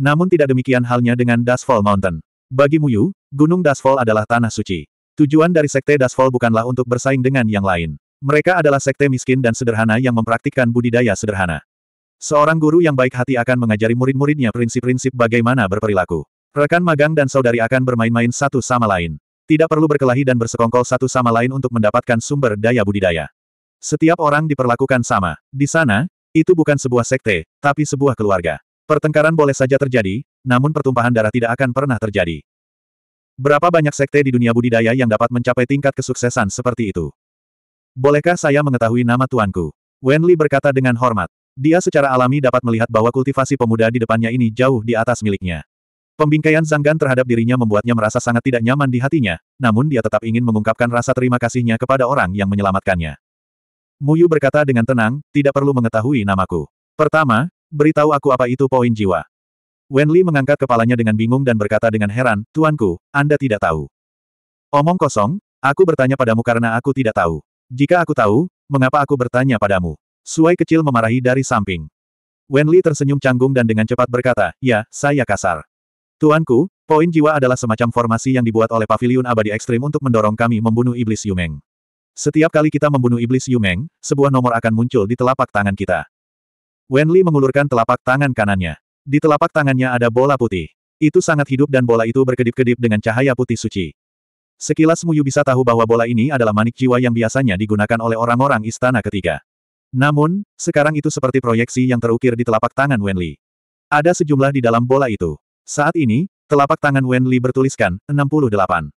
Namun tidak demikian halnya dengan Dustfall Mountain. Bagi Muyu, Gunung Dustfall adalah tanah suci. Tujuan dari sekte Dustfall bukanlah untuk bersaing dengan yang lain. Mereka adalah sekte miskin dan sederhana yang mempraktikkan budidaya sederhana. Seorang guru yang baik hati akan mengajari murid-muridnya prinsip-prinsip bagaimana berperilaku. Rekan magang dan saudari akan bermain-main satu sama lain. Tidak perlu berkelahi dan bersekongkol satu sama lain untuk mendapatkan sumber daya budidaya. Setiap orang diperlakukan sama. Di sana, itu bukan sebuah sekte, tapi sebuah keluarga. Pertengkaran boleh saja terjadi, namun pertumpahan darah tidak akan pernah terjadi. Berapa banyak sekte di dunia budidaya yang dapat mencapai tingkat kesuksesan seperti itu? Bolehkah saya mengetahui nama tuanku? Wenli berkata dengan hormat. Dia secara alami dapat melihat bahwa kultivasi pemuda di depannya ini jauh di atas miliknya. Pembingkaian Zanggan terhadap dirinya membuatnya merasa sangat tidak nyaman di hatinya, namun dia tetap ingin mengungkapkan rasa terima kasihnya kepada orang yang menyelamatkannya. Muyu berkata dengan tenang, tidak perlu mengetahui namaku. Pertama, beritahu aku apa itu poin jiwa. Wenli mengangkat kepalanya dengan bingung dan berkata dengan heran, Tuanku, Anda tidak tahu. Omong kosong, aku bertanya padamu karena aku tidak tahu. Jika aku tahu, mengapa aku bertanya padamu? Suai kecil memarahi dari samping. Wenli tersenyum canggung dan dengan cepat berkata, ya, saya kasar. Tuanku, poin jiwa adalah semacam formasi yang dibuat oleh Paviliun Abadi Ekstrim untuk mendorong kami membunuh Iblis Yumeng. Setiap kali kita membunuh Iblis Yumeng, sebuah nomor akan muncul di telapak tangan kita. Wenli mengulurkan telapak tangan kanannya. Di telapak tangannya ada bola putih. Itu sangat hidup dan bola itu berkedip-kedip dengan cahaya putih suci. Sekilas Muyu bisa tahu bahwa bola ini adalah manik jiwa yang biasanya digunakan oleh orang-orang istana ketiga. Namun, sekarang itu seperti proyeksi yang terukir di telapak tangan Wenli. Ada sejumlah di dalam bola itu. Saat ini, telapak tangan Wenli bertuliskan, 68.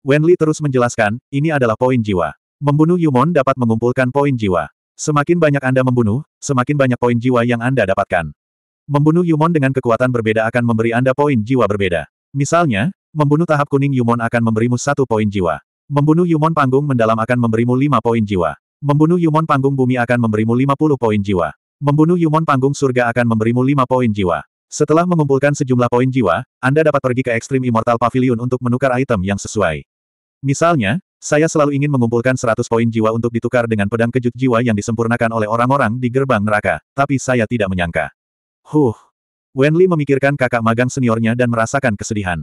Wenli terus menjelaskan, ini adalah poin jiwa. Membunuh Yumon dapat mengumpulkan poin jiwa. Semakin banyak Anda membunuh, semakin banyak poin jiwa yang Anda dapatkan. Membunuh Yumon dengan kekuatan berbeda akan memberi Anda poin jiwa berbeda. Misalnya, membunuh tahap kuning Yumon akan memberimu satu poin jiwa. Membunuh Yumon panggung mendalam akan memberimu 5 poin jiwa. Membunuh Yumon panggung bumi akan memberimu 50 poin jiwa. Membunuh Yumon panggung surga akan memberimu 5 poin jiwa. Setelah mengumpulkan sejumlah poin jiwa, Anda dapat pergi ke Extreme Immortal Pavilion untuk menukar item yang sesuai. Misalnya, saya selalu ingin mengumpulkan 100 poin jiwa untuk ditukar dengan pedang kejut jiwa yang disempurnakan oleh orang-orang di gerbang neraka, tapi saya tidak menyangka. Huh. Wenli memikirkan kakak magang seniornya dan merasakan kesedihan.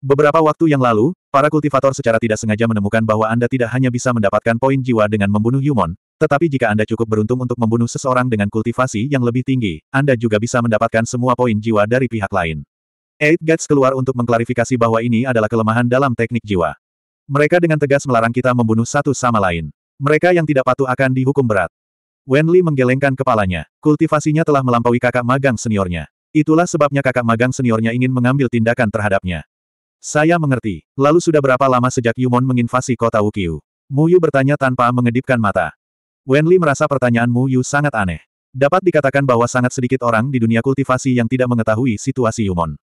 Beberapa waktu yang lalu, Para kultivator secara tidak sengaja menemukan bahwa Anda tidak hanya bisa mendapatkan poin jiwa dengan membunuh Yumon, tetapi jika Anda cukup beruntung untuk membunuh seseorang dengan kultivasi yang lebih tinggi, Anda juga bisa mendapatkan semua poin jiwa dari pihak lain. Eight Gates keluar untuk mengklarifikasi bahwa ini adalah kelemahan dalam teknik jiwa. Mereka dengan tegas melarang kita membunuh satu sama lain. Mereka yang tidak patuh akan dihukum berat. Wenli menggelengkan kepalanya. Kultivasinya telah melampaui kakak magang seniornya. Itulah sebabnya kakak magang seniornya ingin mengambil tindakan terhadapnya. Saya mengerti. Lalu sudah berapa lama sejak Yumon menginvasi kota Wukiu? Mu Yu bertanya tanpa mengedipkan mata. Wenli merasa pertanyaan Mu Yu sangat aneh. Dapat dikatakan bahwa sangat sedikit orang di dunia kultivasi yang tidak mengetahui situasi Yumon.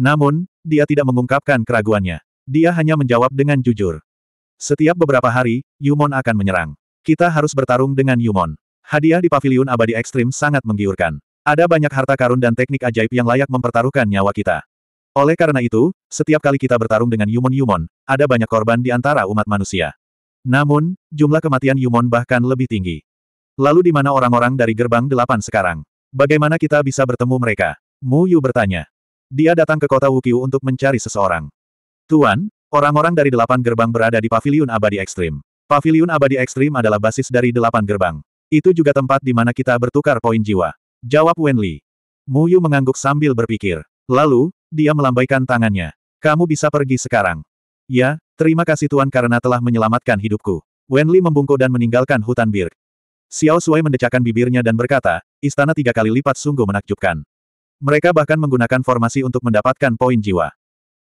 Namun, dia tidak mengungkapkan keraguannya. Dia hanya menjawab dengan jujur. Setiap beberapa hari, Yumon akan menyerang. Kita harus bertarung dengan Yumon. Hadiah di paviliun abadi ekstrim sangat menggiurkan. Ada banyak harta karun dan teknik ajaib yang layak mempertaruhkan nyawa kita. Oleh karena itu, setiap kali kita bertarung dengan Yumon-Yumon, ada banyak korban di antara umat manusia. Namun, jumlah kematian Yumon bahkan lebih tinggi. Lalu di mana orang-orang dari gerbang delapan sekarang? Bagaimana kita bisa bertemu mereka? Mu Yu bertanya. Dia datang ke kota Wukiu untuk mencari seseorang. Tuan, orang-orang dari delapan gerbang berada di Paviliun Abadi Ekstrim. Paviliun Abadi Ekstrim adalah basis dari delapan gerbang. Itu juga tempat di mana kita bertukar poin jiwa. Jawab Wenli. Mu Yu mengangguk sambil berpikir. Lalu, dia melambaikan tangannya. Kamu bisa pergi sekarang. Ya, terima kasih Tuan karena telah menyelamatkan hidupku. Wenli membungkuk dan meninggalkan hutan Birk. Xiao Sui mendecakkan bibirnya dan berkata, istana tiga kali lipat sungguh menakjubkan. Mereka bahkan menggunakan formasi untuk mendapatkan poin jiwa.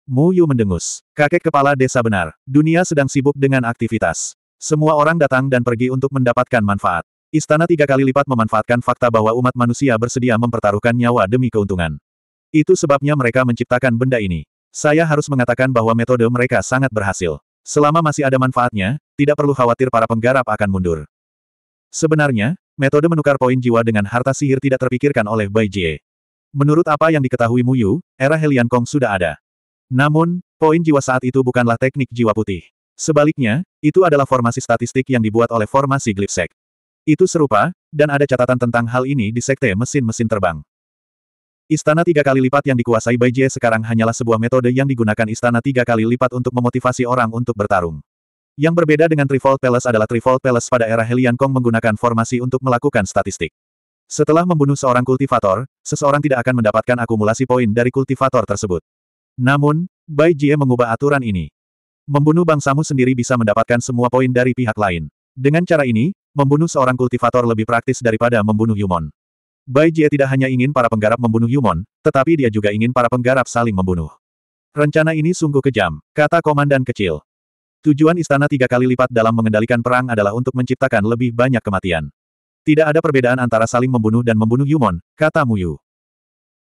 Mu Yu mendengus. Kakek kepala desa benar. Dunia sedang sibuk dengan aktivitas. Semua orang datang dan pergi untuk mendapatkan manfaat. Istana tiga kali lipat memanfaatkan fakta bahwa umat manusia bersedia mempertaruhkan nyawa demi keuntungan. Itu sebabnya mereka menciptakan benda ini. Saya harus mengatakan bahwa metode mereka sangat berhasil. Selama masih ada manfaatnya, tidak perlu khawatir para penggarap akan mundur. Sebenarnya, metode menukar poin jiwa dengan harta sihir tidak terpikirkan oleh Bai Jie. Menurut apa yang diketahui Mu Yu, era Helian Kong sudah ada. Namun, poin jiwa saat itu bukanlah teknik jiwa putih. Sebaliknya, itu adalah formasi statistik yang dibuat oleh formasi Glipsek. Itu serupa, dan ada catatan tentang hal ini di Sekte Mesin-Mesin Terbang. Istana tiga kali lipat yang dikuasai Bai Jie sekarang hanyalah sebuah metode yang digunakan istana tiga kali lipat untuk memotivasi orang untuk bertarung. Yang berbeda dengan Trifold Palace adalah Trifold Palace pada era Helian Kong menggunakan formasi untuk melakukan statistik. Setelah membunuh seorang kultivator, seseorang tidak akan mendapatkan akumulasi poin dari kultivator tersebut. Namun, Bai Jie mengubah aturan ini. Membunuh bangsamu sendiri bisa mendapatkan semua poin dari pihak lain. Dengan cara ini, membunuh seorang kultivator lebih praktis daripada membunuh Yumon. Bai Jie tidak hanya ingin para penggarap membunuh Yumon, tetapi dia juga ingin para penggarap saling membunuh. Rencana ini sungguh kejam, kata komandan kecil. Tujuan istana tiga kali lipat dalam mengendalikan perang adalah untuk menciptakan lebih banyak kematian. Tidak ada perbedaan antara saling membunuh dan membunuh Yumon, kata Muyu.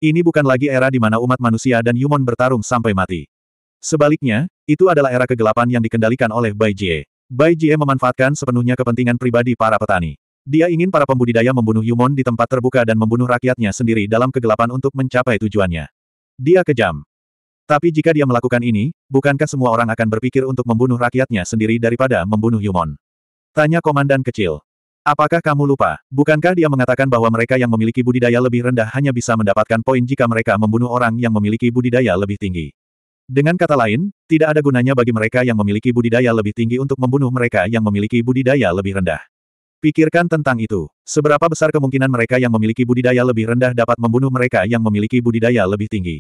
Ini bukan lagi era di mana umat manusia dan Yumon bertarung sampai mati. Sebaliknya, itu adalah era kegelapan yang dikendalikan oleh Bai Jie. Bai Jie memanfaatkan sepenuhnya kepentingan pribadi para petani. Dia ingin para pembudidaya membunuh Yumon di tempat terbuka dan membunuh rakyatnya sendiri dalam kegelapan untuk mencapai tujuannya. Dia kejam. Tapi jika dia melakukan ini, bukankah semua orang akan berpikir untuk membunuh rakyatnya sendiri daripada membunuh Yumon? Tanya komandan kecil. Apakah kamu lupa? Bukankah dia mengatakan bahwa mereka yang memiliki budidaya lebih rendah hanya bisa mendapatkan poin jika mereka membunuh orang yang memiliki budidaya lebih tinggi? Dengan kata lain, tidak ada gunanya bagi mereka yang memiliki budidaya lebih tinggi untuk membunuh mereka yang memiliki budidaya lebih rendah. Pikirkan tentang itu. Seberapa besar kemungkinan mereka yang memiliki budidaya lebih rendah dapat membunuh mereka yang memiliki budidaya lebih tinggi?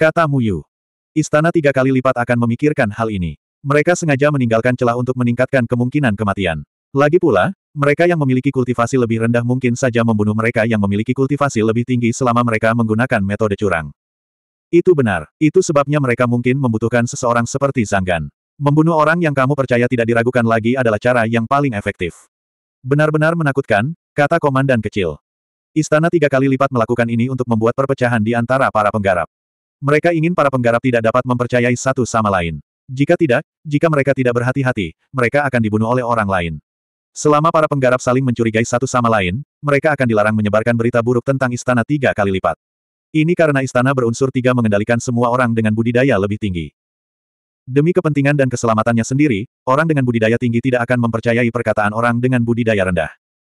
Kata Muyu. Istana tiga kali lipat akan memikirkan hal ini. Mereka sengaja meninggalkan celah untuk meningkatkan kemungkinan kematian. Lagi pula, mereka yang memiliki kultivasi lebih rendah mungkin saja membunuh mereka yang memiliki kultivasi lebih tinggi selama mereka menggunakan metode curang. Itu benar, itu sebabnya mereka mungkin membutuhkan seseorang seperti Zanggan. Membunuh orang yang kamu percaya tidak diragukan lagi adalah cara yang paling efektif. Benar-benar menakutkan, kata komandan kecil. Istana tiga kali lipat melakukan ini untuk membuat perpecahan di antara para penggarap. Mereka ingin para penggarap tidak dapat mempercayai satu sama lain. Jika tidak, jika mereka tidak berhati-hati, mereka akan dibunuh oleh orang lain. Selama para penggarap saling mencurigai satu sama lain, mereka akan dilarang menyebarkan berita buruk tentang istana tiga kali lipat. Ini karena istana berunsur tiga mengendalikan semua orang dengan budidaya lebih tinggi. Demi kepentingan dan keselamatannya sendiri, orang dengan budidaya tinggi tidak akan mempercayai perkataan orang dengan budidaya rendah.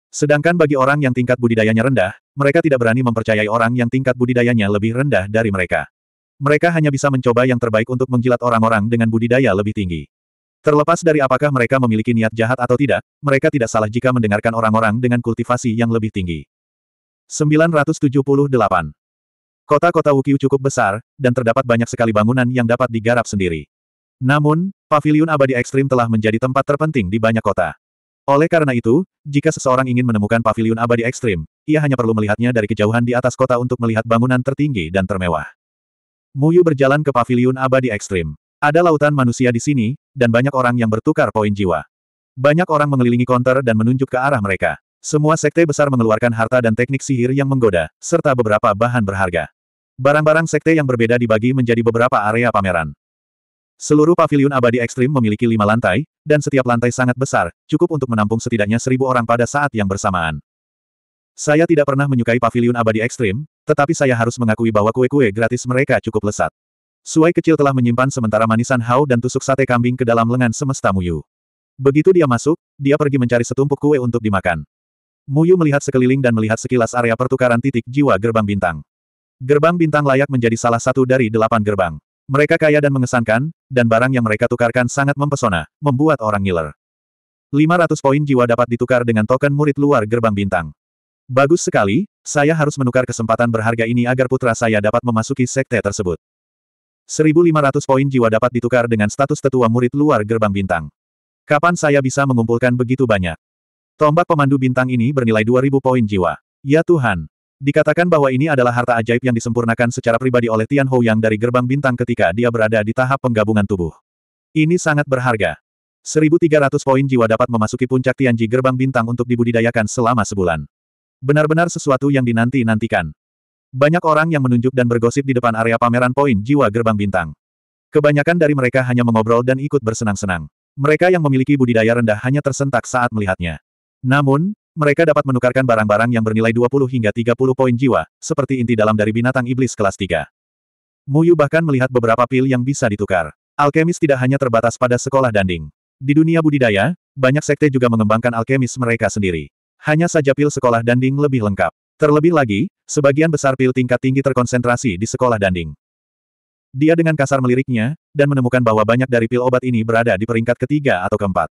Sedangkan bagi orang yang tingkat budidayanya rendah, mereka tidak berani mempercayai orang yang tingkat budidayanya lebih rendah dari mereka. Mereka hanya bisa mencoba yang terbaik untuk menjilat orang-orang dengan budidaya lebih tinggi. Terlepas dari apakah mereka memiliki niat jahat atau tidak, mereka tidak salah jika mendengarkan orang-orang dengan kultivasi yang lebih tinggi. 978. Kota-kota Wukiu cukup besar, dan terdapat banyak sekali bangunan yang dapat digarap sendiri. Namun, paviliun abadi ekstrim telah menjadi tempat terpenting di banyak kota. Oleh karena itu, jika seseorang ingin menemukan paviliun abadi ekstrim, ia hanya perlu melihatnya dari kejauhan di atas kota untuk melihat bangunan tertinggi dan termewah. Muyu berjalan ke paviliun abadi ekstrim. Ada lautan manusia di sini, dan banyak orang yang bertukar poin jiwa. Banyak orang mengelilingi konter dan menunjuk ke arah mereka. Semua sekte besar mengeluarkan harta dan teknik sihir yang menggoda, serta beberapa bahan berharga. Barang-barang sekte yang berbeda dibagi menjadi beberapa area pameran. Seluruh pavilion abadi ekstrim memiliki lima lantai, dan setiap lantai sangat besar, cukup untuk menampung setidaknya seribu orang pada saat yang bersamaan. Saya tidak pernah menyukai pavilion abadi ekstrim, tetapi saya harus mengakui bahwa kue-kue gratis mereka cukup lesat. Suai kecil telah menyimpan sementara manisan hau dan tusuk sate kambing ke dalam lengan semesta Muyu. Begitu dia masuk, dia pergi mencari setumpuk kue untuk dimakan. Muyu melihat sekeliling dan melihat sekilas area pertukaran titik jiwa gerbang bintang. Gerbang bintang layak menjadi salah satu dari delapan gerbang. Mereka kaya dan mengesankan, dan barang yang mereka tukarkan sangat mempesona, membuat orang ngiler. 500 poin jiwa dapat ditukar dengan token murid luar gerbang bintang. Bagus sekali, saya harus menukar kesempatan berharga ini agar putra saya dapat memasuki sekte tersebut. 1500 poin jiwa dapat ditukar dengan status tetua murid luar gerbang bintang. Kapan saya bisa mengumpulkan begitu banyak? Tombak pemandu bintang ini bernilai 2000 poin jiwa. Ya Tuhan, Dikatakan bahwa ini adalah harta ajaib yang disempurnakan secara pribadi oleh Tian Hou Yang dari gerbang bintang ketika dia berada di tahap penggabungan tubuh. Ini sangat berharga. 1.300 poin jiwa dapat memasuki puncak Tianji gerbang bintang untuk dibudidayakan selama sebulan. Benar-benar sesuatu yang dinanti-nantikan. Banyak orang yang menunjuk dan bergosip di depan area pameran poin jiwa gerbang bintang. Kebanyakan dari mereka hanya mengobrol dan ikut bersenang-senang. Mereka yang memiliki budidaya rendah hanya tersentak saat melihatnya. Namun, mereka dapat menukarkan barang-barang yang bernilai 20 hingga 30 poin jiwa, seperti inti dalam dari binatang iblis kelas 3. Muyu bahkan melihat beberapa pil yang bisa ditukar. Alkemis tidak hanya terbatas pada sekolah danding. Di dunia budidaya, banyak sekte juga mengembangkan alkemis mereka sendiri. Hanya saja pil sekolah danding lebih lengkap. Terlebih lagi, sebagian besar pil tingkat tinggi terkonsentrasi di sekolah danding. Dia dengan kasar meliriknya, dan menemukan bahwa banyak dari pil obat ini berada di peringkat ketiga atau keempat.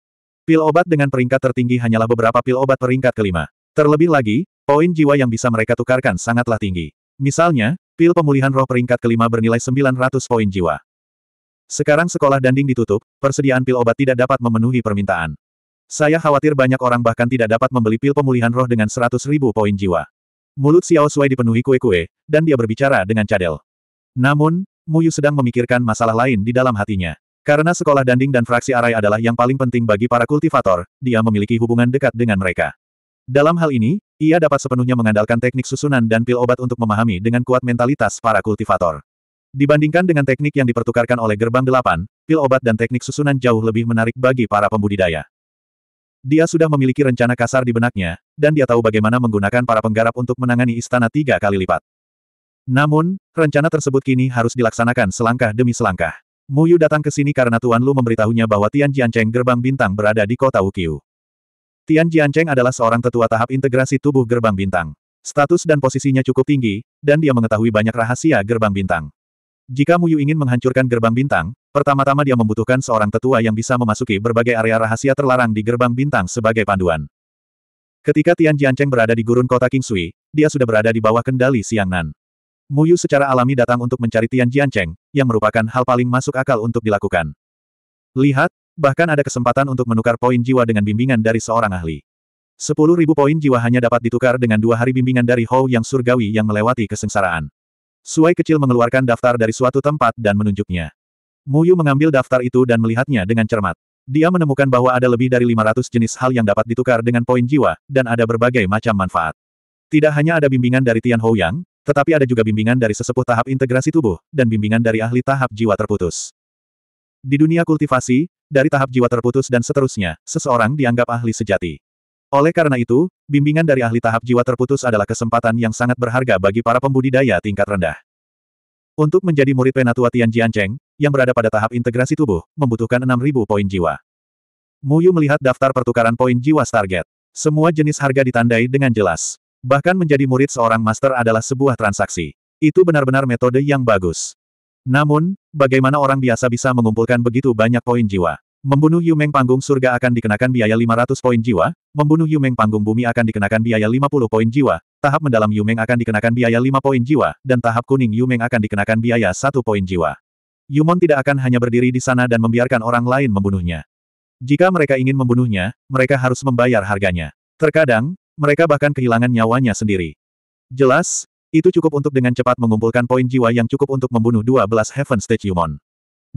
Pil obat dengan peringkat tertinggi hanyalah beberapa pil obat peringkat kelima. Terlebih lagi, poin jiwa yang bisa mereka tukarkan sangatlah tinggi. Misalnya, pil pemulihan roh peringkat kelima bernilai 900 poin jiwa. Sekarang sekolah danding ditutup, persediaan pil obat tidak dapat memenuhi permintaan. Saya khawatir banyak orang bahkan tidak dapat membeli pil pemulihan roh dengan 100 ribu poin jiwa. Mulut Xiao Sui dipenuhi kue-kue, dan dia berbicara dengan cadel. Namun, Muyu sedang memikirkan masalah lain di dalam hatinya. Karena sekolah danding dan fraksi arai adalah yang paling penting bagi para kultivator, dia memiliki hubungan dekat dengan mereka. Dalam hal ini, ia dapat sepenuhnya mengandalkan teknik susunan dan pil obat untuk memahami dengan kuat mentalitas para kultivator. Dibandingkan dengan teknik yang dipertukarkan oleh gerbang delapan, pil obat dan teknik susunan jauh lebih menarik bagi para pembudidaya. Dia sudah memiliki rencana kasar di benaknya, dan dia tahu bagaimana menggunakan para penggarap untuk menangani istana tiga kali lipat. Namun, rencana tersebut kini harus dilaksanakan selangkah demi selangkah. Mu Yu datang ke sini karena Tuan Lu memberitahunya bahwa Tian Jiancheng gerbang bintang berada di kota Wukiu. Tian Jiancheng adalah seorang tetua tahap integrasi tubuh gerbang bintang. Status dan posisinya cukup tinggi, dan dia mengetahui banyak rahasia gerbang bintang. Jika Mu Yu ingin menghancurkan gerbang bintang, pertama-tama dia membutuhkan seorang tetua yang bisa memasuki berbagai area rahasia terlarang di gerbang bintang sebagai panduan. Ketika Tian Jiancheng berada di gurun kota Kingsui, dia sudah berada di bawah kendali Siang Nan. Muyu secara alami datang untuk mencari Tian Jiancheng, yang merupakan hal paling masuk akal untuk dilakukan. Lihat, bahkan ada kesempatan untuk menukar poin jiwa dengan bimbingan dari seorang ahli. Sepuluh poin jiwa hanya dapat ditukar dengan dua hari bimbingan dari Hou yang surgawi yang melewati kesengsaraan. Suai kecil mengeluarkan daftar dari suatu tempat dan menunjuknya. Muyu mengambil daftar itu dan melihatnya dengan cermat. Dia menemukan bahwa ada lebih dari 500 jenis hal yang dapat ditukar dengan poin jiwa, dan ada berbagai macam manfaat. Tidak hanya ada bimbingan dari Tian Hou Yang, tetapi ada juga bimbingan dari sesepuh tahap integrasi tubuh, dan bimbingan dari ahli tahap jiwa terputus. Di dunia kultivasi, dari tahap jiwa terputus dan seterusnya, seseorang dianggap ahli sejati. Oleh karena itu, bimbingan dari ahli tahap jiwa terputus adalah kesempatan yang sangat berharga bagi para pembudidaya tingkat rendah. Untuk menjadi murid Penatua Tian Jiancheng, yang berada pada tahap integrasi tubuh, membutuhkan 6.000 poin jiwa. Muyu melihat daftar pertukaran poin jiwa target. Semua jenis harga ditandai dengan jelas. Bahkan menjadi murid seorang master adalah sebuah transaksi. Itu benar-benar metode yang bagus. Namun, bagaimana orang biasa bisa mengumpulkan begitu banyak poin jiwa? Membunuh Yumeng Panggung Surga akan dikenakan biaya 500 poin jiwa, membunuh Yumeng Panggung Bumi akan dikenakan biaya 50 poin jiwa, tahap mendalam Yumeng akan dikenakan biaya 5 poin jiwa, dan tahap kuning Yumeng akan dikenakan biaya 1 poin jiwa. Yumon tidak akan hanya berdiri di sana dan membiarkan orang lain membunuhnya. Jika mereka ingin membunuhnya, mereka harus membayar harganya. Terkadang, mereka bahkan kehilangan nyawanya sendiri. Jelas, itu cukup untuk dengan cepat mengumpulkan poin jiwa yang cukup untuk membunuh 12 Heaven Stage Yumon.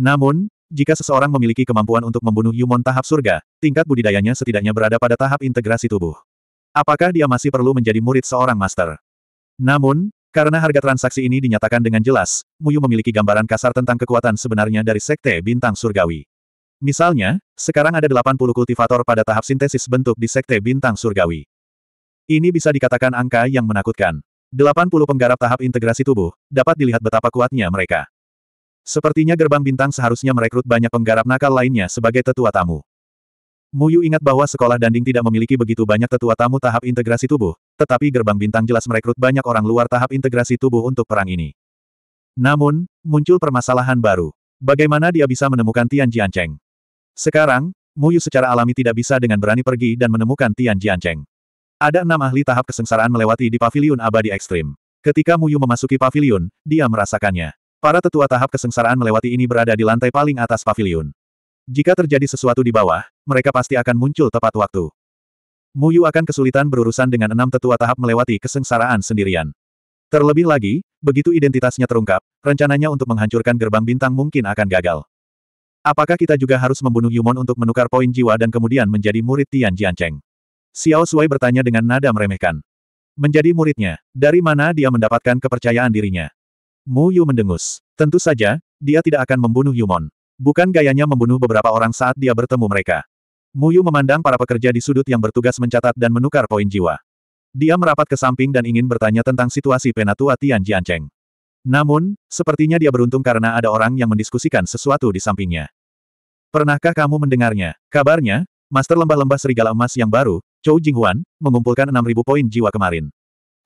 Namun, jika seseorang memiliki kemampuan untuk membunuh Yumon tahap surga, tingkat budidayanya setidaknya berada pada tahap integrasi tubuh. Apakah dia masih perlu menjadi murid seorang master? Namun, karena harga transaksi ini dinyatakan dengan jelas, Muyu memiliki gambaran kasar tentang kekuatan sebenarnya dari Sekte Bintang Surgawi. Misalnya, sekarang ada 80 kultivator pada tahap sintesis bentuk di Sekte Bintang Surgawi. Ini bisa dikatakan angka yang menakutkan. 80 penggarap tahap integrasi tubuh, dapat dilihat betapa kuatnya mereka. Sepertinya gerbang bintang seharusnya merekrut banyak penggarap nakal lainnya sebagai tetua tamu. Muyu ingat bahwa sekolah danding tidak memiliki begitu banyak tetua tamu tahap integrasi tubuh, tetapi gerbang bintang jelas merekrut banyak orang luar tahap integrasi tubuh untuk perang ini. Namun, muncul permasalahan baru. Bagaimana dia bisa menemukan Tian Jiancheng? Sekarang, Muyu secara alami tidak bisa dengan berani pergi dan menemukan Tian Jiancheng. Ada enam ahli tahap kesengsaraan melewati di pavilion abadi ekstrim. Ketika Muyu memasuki pavilion, dia merasakannya. Para tetua tahap kesengsaraan melewati ini berada di lantai paling atas pavilion. Jika terjadi sesuatu di bawah, mereka pasti akan muncul tepat waktu. Muyu akan kesulitan berurusan dengan enam tetua tahap melewati kesengsaraan sendirian. Terlebih lagi, begitu identitasnya terungkap, rencananya untuk menghancurkan gerbang bintang mungkin akan gagal. Apakah kita juga harus membunuh Yumon untuk menukar poin jiwa dan kemudian menjadi murid Tian Jiancheng? Xiao Sui bertanya dengan nada meremehkan. Menjadi muridnya, dari mana dia mendapatkan kepercayaan dirinya? Mu Yu mendengus. Tentu saja, dia tidak akan membunuh Yumon. Bukan gayanya membunuh beberapa orang saat dia bertemu mereka. Mu Yu memandang para pekerja di sudut yang bertugas mencatat dan menukar poin jiwa. Dia merapat ke samping dan ingin bertanya tentang situasi penatua Tian Jiancheng. Namun, sepertinya dia beruntung karena ada orang yang mendiskusikan sesuatu di sampingnya. Pernahkah kamu mendengarnya? Kabarnya, Master Lembah-Lembah Serigala Emas yang baru, Chou Jinghuan, mengumpulkan 6.000 poin jiwa kemarin.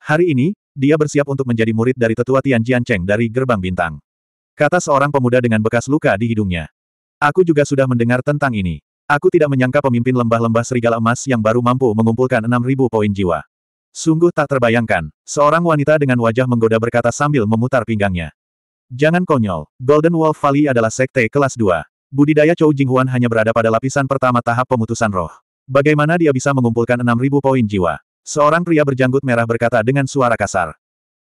Hari ini, dia bersiap untuk menjadi murid dari tetua Tian Jiancheng dari Gerbang Bintang. Kata seorang pemuda dengan bekas luka di hidungnya. Aku juga sudah mendengar tentang ini. Aku tidak menyangka pemimpin lembah-lembah serigala emas yang baru mampu mengumpulkan 6.000 poin jiwa. Sungguh tak terbayangkan, seorang wanita dengan wajah menggoda berkata sambil memutar pinggangnya. Jangan konyol, Golden Wolf Valley adalah sekte kelas 2. Budidaya Chou Jinghuan hanya berada pada lapisan pertama tahap pemutusan roh. Bagaimana dia bisa mengumpulkan 6.000 poin jiwa? Seorang pria berjanggut merah berkata dengan suara kasar.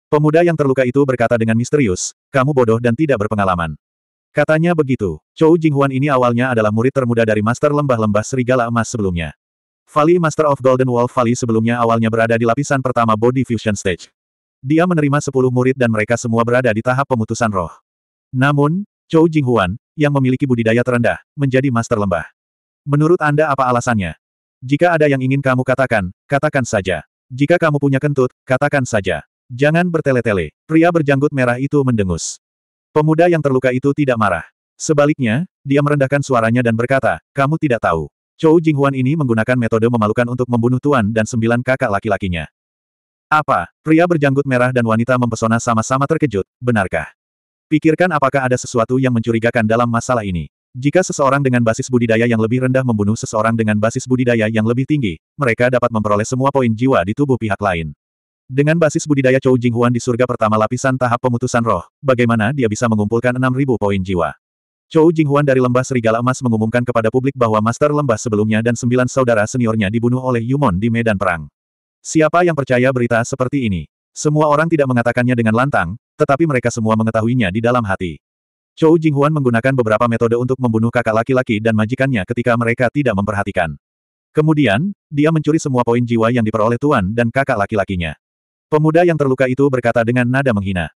Pemuda yang terluka itu berkata dengan misterius, kamu bodoh dan tidak berpengalaman. Katanya begitu, Chou Jinghuan ini awalnya adalah murid termuda dari Master Lembah-Lembah Serigala Emas sebelumnya. Fali Master of Golden Wolf Fali sebelumnya awalnya berada di lapisan pertama Body Fusion Stage. Dia menerima 10 murid dan mereka semua berada di tahap pemutusan roh. Namun, Chou Jinghuan, yang memiliki budidaya terendah, menjadi master lembah. Menurut Anda apa alasannya? Jika ada yang ingin kamu katakan, katakan saja. Jika kamu punya kentut, katakan saja. Jangan bertele-tele. Pria berjanggut merah itu mendengus. Pemuda yang terluka itu tidak marah. Sebaliknya, dia merendahkan suaranya dan berkata, kamu tidak tahu. Chou Jinghuan ini menggunakan metode memalukan untuk membunuh tuan dan sembilan kakak laki-lakinya. Apa, pria berjanggut merah dan wanita mempesona sama-sama terkejut, benarkah? Pikirkan apakah ada sesuatu yang mencurigakan dalam masalah ini. Jika seseorang dengan basis budidaya yang lebih rendah membunuh seseorang dengan basis budidaya yang lebih tinggi, mereka dapat memperoleh semua poin jiwa di tubuh pihak lain. Dengan basis budidaya Chou Jinghuan di surga pertama lapisan tahap pemutusan roh, bagaimana dia bisa mengumpulkan 6.000 poin jiwa? Chou Jinghuan dari lembah Serigala Emas mengumumkan kepada publik bahwa master lembah sebelumnya dan sembilan saudara seniornya dibunuh oleh Yumon di medan perang. Siapa yang percaya berita seperti ini? Semua orang tidak mengatakannya dengan lantang, tetapi mereka semua mengetahuinya di dalam hati. Chou Jinghuan menggunakan beberapa metode untuk membunuh kakak laki-laki dan majikannya ketika mereka tidak memperhatikan. Kemudian, dia mencuri semua poin jiwa yang diperoleh tuan dan kakak laki-lakinya. Pemuda yang terluka itu berkata dengan nada menghina.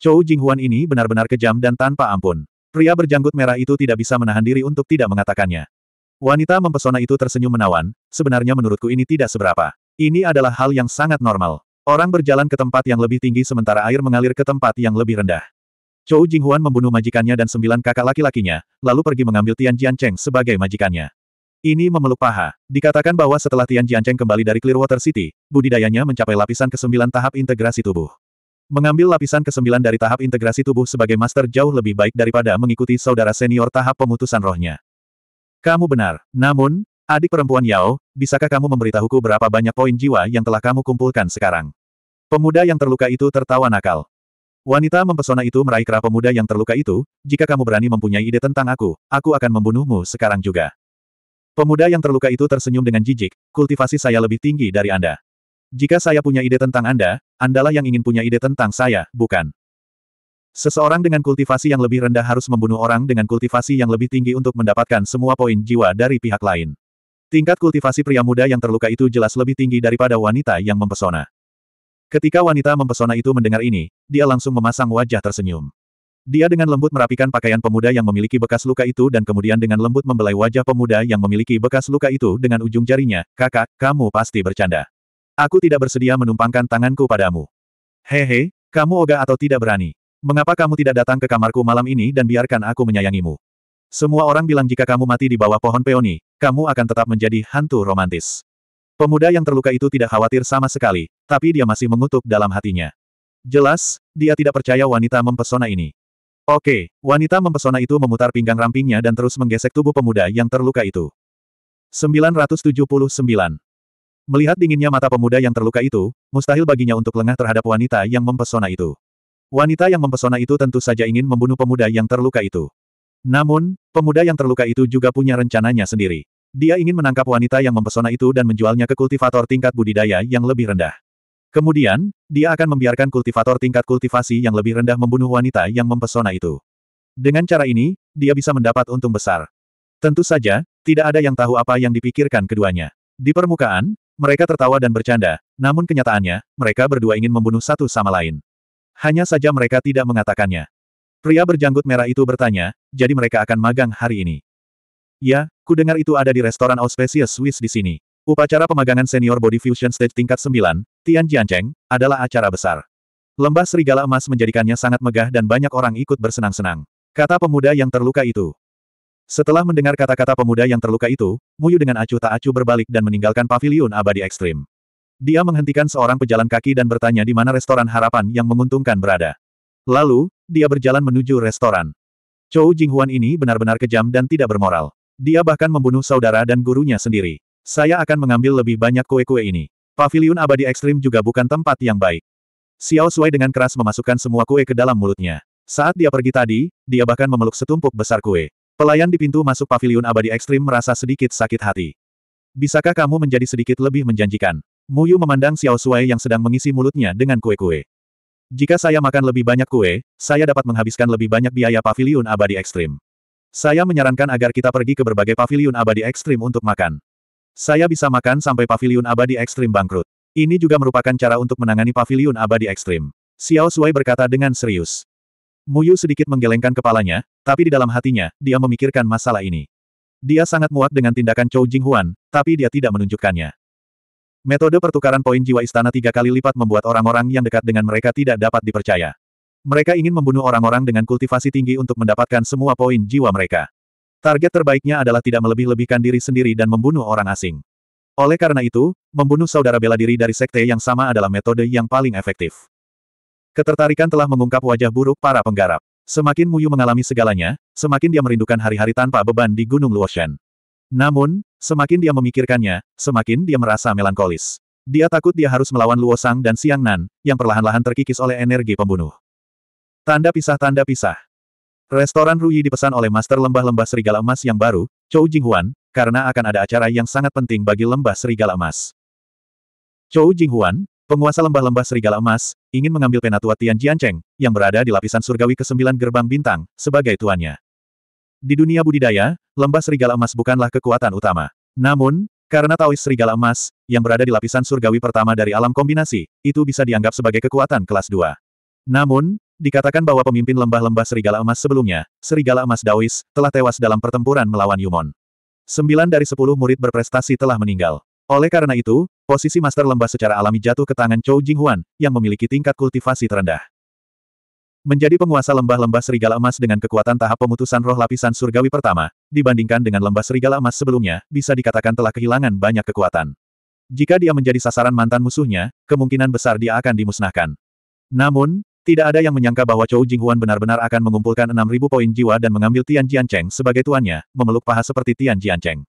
Chou Jinghuan ini benar-benar kejam dan tanpa ampun. Pria berjanggut merah itu tidak bisa menahan diri untuk tidak mengatakannya. Wanita mempesona itu tersenyum menawan, sebenarnya menurutku ini tidak seberapa. Ini adalah hal yang sangat normal. Orang berjalan ke tempat yang lebih tinggi sementara air mengalir ke tempat yang lebih rendah. Zhou Jinghuan membunuh majikannya dan sembilan kakak laki-lakinya, lalu pergi mengambil Tian Jiancheng sebagai majikannya. Ini memeluk paha. Dikatakan bahwa setelah Tian Jiancheng kembali dari Clearwater City, budidayanya mencapai lapisan ke-9 tahap integrasi tubuh. Mengambil lapisan ke-9 dari tahap integrasi tubuh sebagai master jauh lebih baik daripada mengikuti saudara senior tahap pemutusan rohnya. Kamu benar. Namun, adik perempuan Yao, bisakah kamu memberitahuku berapa banyak poin jiwa yang telah kamu kumpulkan sekarang? Pemuda yang terluka itu tertawa nakal. Wanita mempesona itu meraih kera pemuda yang terluka itu, jika kamu berani mempunyai ide tentang aku, aku akan membunuhmu sekarang juga. Pemuda yang terluka itu tersenyum dengan jijik, kultivasi saya lebih tinggi dari Anda. Jika saya punya ide tentang Anda, Andalah yang ingin punya ide tentang saya, bukan. Seseorang dengan kultivasi yang lebih rendah harus membunuh orang dengan kultivasi yang lebih tinggi untuk mendapatkan semua poin jiwa dari pihak lain. Tingkat kultivasi pria muda yang terluka itu jelas lebih tinggi daripada wanita yang mempesona. Ketika wanita mempesona itu mendengar ini, dia langsung memasang wajah tersenyum. Dia dengan lembut merapikan pakaian pemuda yang memiliki bekas luka itu dan kemudian dengan lembut membelai wajah pemuda yang memiliki bekas luka itu dengan ujung jarinya, kakak, kamu pasti bercanda. Aku tidak bersedia menumpangkan tanganku padamu. Hehe, kamu ogah atau tidak berani? Mengapa kamu tidak datang ke kamarku malam ini dan biarkan aku menyayangimu? Semua orang bilang jika kamu mati di bawah pohon peoni, kamu akan tetap menjadi hantu romantis. Pemuda yang terluka itu tidak khawatir sama sekali, tapi dia masih mengutuk dalam hatinya. Jelas, dia tidak percaya wanita mempesona ini. Oke, wanita mempesona itu memutar pinggang rampingnya dan terus menggesek tubuh pemuda yang terluka itu. 979. Melihat dinginnya mata pemuda yang terluka itu, mustahil baginya untuk lengah terhadap wanita yang mempesona itu. Wanita yang mempesona itu tentu saja ingin membunuh pemuda yang terluka itu. Namun, pemuda yang terluka itu juga punya rencananya sendiri. Dia ingin menangkap wanita yang mempesona itu dan menjualnya ke kultivator tingkat budidaya yang lebih rendah. Kemudian, dia akan membiarkan kultivator tingkat kultivasi yang lebih rendah membunuh wanita yang mempesona itu. Dengan cara ini, dia bisa mendapat untung besar. Tentu saja, tidak ada yang tahu apa yang dipikirkan keduanya. Di permukaan, mereka tertawa dan bercanda, namun kenyataannya, mereka berdua ingin membunuh satu sama lain. Hanya saja mereka tidak mengatakannya. Pria berjanggut merah itu bertanya, jadi mereka akan magang hari ini. Ya, ku dengar itu ada di restoran Auspecies Swiss di sini. Upacara pemagangan senior Body Fusion Stage tingkat 9, Tian Jiancheng, adalah acara besar. Lembah serigala emas menjadikannya sangat megah dan banyak orang ikut bersenang-senang. Kata pemuda yang terluka itu. Setelah mendengar kata-kata pemuda yang terluka itu, Muyu dengan acuh tak acuh berbalik dan meninggalkan pavilion abadi ekstrim. Dia menghentikan seorang pejalan kaki dan bertanya di mana restoran harapan yang menguntungkan berada. Lalu, dia berjalan menuju restoran. Chou Jinghuan ini benar-benar kejam dan tidak bermoral. Dia bahkan membunuh saudara dan gurunya sendiri. Saya akan mengambil lebih banyak kue-kue ini. Paviliun abadi ekstrim juga bukan tempat yang baik. Xiao Sui dengan keras memasukkan semua kue ke dalam mulutnya. Saat dia pergi tadi, dia bahkan memeluk setumpuk besar kue. Pelayan di pintu masuk paviliun abadi ekstrim merasa sedikit sakit hati. Bisakah kamu menjadi sedikit lebih menjanjikan? Mu Yu memandang Xiao Sui yang sedang mengisi mulutnya dengan kue-kue. Jika saya makan lebih banyak kue, saya dapat menghabiskan lebih banyak biaya paviliun abadi ekstrim. Saya menyarankan agar kita pergi ke berbagai paviliun abadi ekstrim untuk makan. Saya bisa makan sampai pavilion abadi ekstrim bangkrut. Ini juga merupakan cara untuk menangani pavilion abadi ekstrim. Xiao Sui berkata dengan serius. Muyu sedikit menggelengkan kepalanya, tapi di dalam hatinya, dia memikirkan masalah ini. Dia sangat muak dengan tindakan Chou Jinghuan, tapi dia tidak menunjukkannya. Metode pertukaran poin jiwa istana tiga kali lipat membuat orang-orang yang dekat dengan mereka tidak dapat dipercaya. Mereka ingin membunuh orang-orang dengan kultivasi tinggi untuk mendapatkan semua poin jiwa mereka. Target terbaiknya adalah tidak melebih-lebihkan diri sendiri dan membunuh orang asing. Oleh karena itu, membunuh saudara bela diri dari sekte yang sama adalah metode yang paling efektif. Ketertarikan telah mengungkap wajah buruk para penggarap. Semakin Muyu mengalami segalanya, semakin dia merindukan hari-hari tanpa beban di Gunung Luoshan. Namun, semakin dia memikirkannya, semakin dia merasa melankolis. Dia takut dia harus melawan Luosang dan Siang Nan, yang perlahan-lahan terkikis oleh energi pembunuh. Tanda pisah-tanda pisah. Restoran Ruyi dipesan oleh master lembah-lembah serigala emas yang baru, Chou Jinghuan, karena akan ada acara yang sangat penting bagi lembah serigala emas. Chou Jinghuan, penguasa lembah-lembah serigala emas, ingin mengambil penatua Tian Jiancheng, yang berada di lapisan surgawi ke-9 gerbang bintang, sebagai tuannya. Di dunia budidaya, lembah serigala emas bukanlah kekuatan utama. Namun, karena Taois serigala emas, yang berada di lapisan surgawi pertama dari alam kombinasi, itu bisa dianggap sebagai kekuatan kelas 2. Namun, Dikatakan bahwa pemimpin lembah-lembah serigala emas sebelumnya, serigala emas Daois, telah tewas dalam pertempuran melawan Yumon. Sembilan dari sepuluh murid berprestasi telah meninggal. Oleh karena itu, posisi master lembah secara alami jatuh ke tangan Chou Jinghuan, yang memiliki tingkat kultivasi terendah. Menjadi penguasa lembah-lembah serigala emas dengan kekuatan tahap pemutusan roh lapisan surgawi pertama, dibandingkan dengan lembah serigala emas sebelumnya, bisa dikatakan telah kehilangan banyak kekuatan. Jika dia menjadi sasaran mantan musuhnya, kemungkinan besar dia akan dimusnahkan. Namun, tidak ada yang menyangka bahwa Chou Jinghuan benar-benar akan mengumpulkan 6.000 poin jiwa dan mengambil Tian Jiancheng sebagai tuannya, memeluk paha seperti Tian Jiancheng.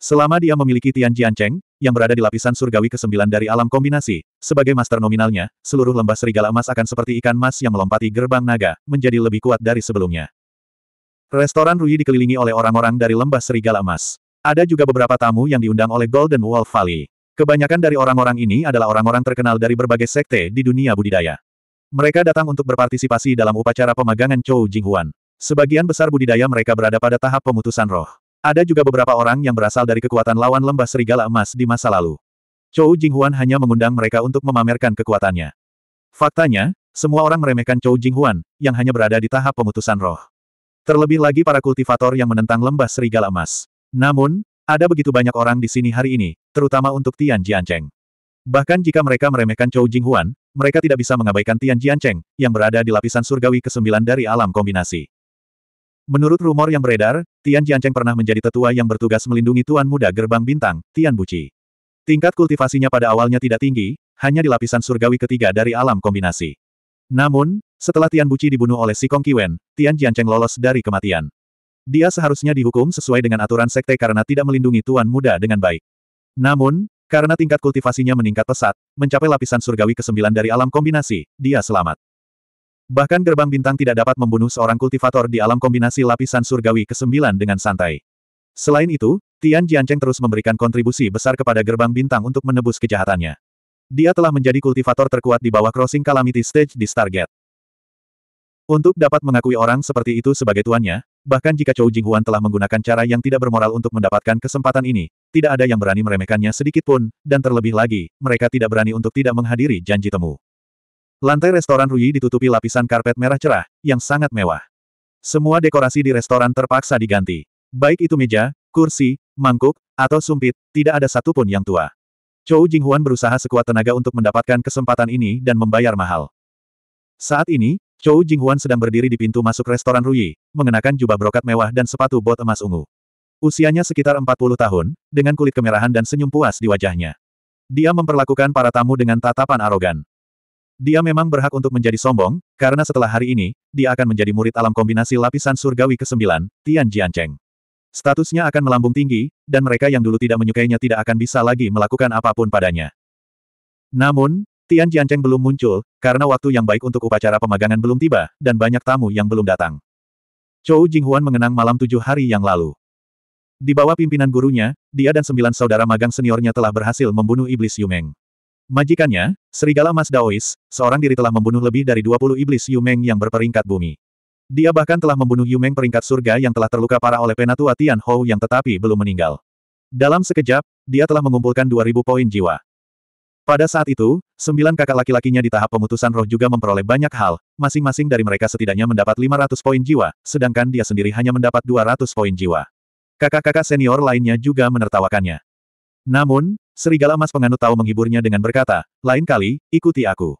Selama dia memiliki Tian Jiancheng, yang berada di lapisan surgawi ke-9 dari alam kombinasi, sebagai master nominalnya, seluruh lembah serigala emas akan seperti ikan emas yang melompati gerbang naga, menjadi lebih kuat dari sebelumnya. Restoran Rui dikelilingi oleh orang-orang dari lembah serigala emas. Ada juga beberapa tamu yang diundang oleh Golden Wolf Valley. Kebanyakan dari orang-orang ini adalah orang-orang terkenal dari berbagai sekte di dunia budidaya. Mereka datang untuk berpartisipasi dalam upacara pemagangan Chou Jinghuan. Sebagian besar budidaya mereka berada pada tahap pemutusan roh. Ada juga beberapa orang yang berasal dari kekuatan lawan lembah serigala emas di masa lalu. Chou Jinghuan hanya mengundang mereka untuk memamerkan kekuatannya. Faktanya, semua orang meremehkan Chou Jinghuan, yang hanya berada di tahap pemutusan roh. Terlebih lagi para kultivator yang menentang lembah serigala emas. Namun, ada begitu banyak orang di sini hari ini, terutama untuk Tian Jiancheng. Bahkan jika mereka meremehkan Chou Jinghuan, mereka tidak bisa mengabaikan Tian Jiancheng, yang berada di lapisan surgawi ke-9 dari alam kombinasi. Menurut rumor yang beredar, Tian Jiancheng pernah menjadi tetua yang bertugas melindungi Tuan Muda Gerbang Bintang, Tian Buci. Tingkat kultivasinya pada awalnya tidak tinggi, hanya di lapisan surgawi ketiga dari alam kombinasi. Namun, setelah Tian Buci dibunuh oleh si Kong Kiwen, Tian Jiancheng lolos dari kematian. Dia seharusnya dihukum sesuai dengan aturan sekte karena tidak melindungi Tuan Muda dengan baik. Namun, karena tingkat kultivasinya meningkat pesat, mencapai lapisan surgawi ke-9 dari alam kombinasi, dia selamat. Bahkan gerbang bintang tidak dapat membunuh seorang kultivator di alam kombinasi lapisan surgawi ke-9 dengan santai. Selain itu, Tian Jiancheng terus memberikan kontribusi besar kepada gerbang bintang untuk menebus kejahatannya. Dia telah menjadi kultivator terkuat di bawah crossing calamity stage di Stargate. Untuk dapat mengakui orang seperti itu sebagai tuannya, Bahkan jika Chou Jinghuan telah menggunakan cara yang tidak bermoral untuk mendapatkan kesempatan ini, tidak ada yang berani meremehkannya sedikitpun, dan terlebih lagi, mereka tidak berani untuk tidak menghadiri janji temu. Lantai restoran Rui ditutupi lapisan karpet merah cerah, yang sangat mewah. Semua dekorasi di restoran terpaksa diganti. Baik itu meja, kursi, mangkuk, atau sumpit, tidak ada satupun yang tua. Chou Jinghuan berusaha sekuat tenaga untuk mendapatkan kesempatan ini dan membayar mahal. Saat ini, Chou Jinghuan sedang berdiri di pintu masuk restoran Ruyi, mengenakan jubah brokat mewah dan sepatu bot emas ungu. Usianya sekitar 40 tahun, dengan kulit kemerahan dan senyum puas di wajahnya. Dia memperlakukan para tamu dengan tatapan arogan. Dia memang berhak untuk menjadi sombong, karena setelah hari ini, dia akan menjadi murid alam kombinasi lapisan surgawi ke-9, Tian Jiancheng. Statusnya akan melambung tinggi, dan mereka yang dulu tidak menyukainya tidak akan bisa lagi melakukan apapun padanya. Namun, Tian Jiancheng belum muncul, karena waktu yang baik untuk upacara pemagangan belum tiba, dan banyak tamu yang belum datang. Chou Jinghuan mengenang malam tujuh hari yang lalu. Di bawah pimpinan gurunya, dia dan sembilan saudara magang seniornya telah berhasil membunuh iblis Yumeng. Majikannya, Serigala Mas Daois, seorang diri telah membunuh lebih dari 20 iblis Yumeng yang berperingkat bumi. Dia bahkan telah membunuh Yumeng peringkat surga yang telah terluka parah oleh penatua Tian Hou yang tetapi belum meninggal. Dalam sekejap, dia telah mengumpulkan 2000 poin jiwa. Pada saat itu, sembilan kakak laki-lakinya di tahap pemutusan roh juga memperoleh banyak hal, masing-masing dari mereka setidaknya mendapat 500 poin jiwa, sedangkan dia sendiri hanya mendapat 200 poin jiwa. Kakak-kakak senior lainnya juga menertawakannya. Namun, serigala emas penganut tahu menghiburnya dengan berkata, lain kali, ikuti aku.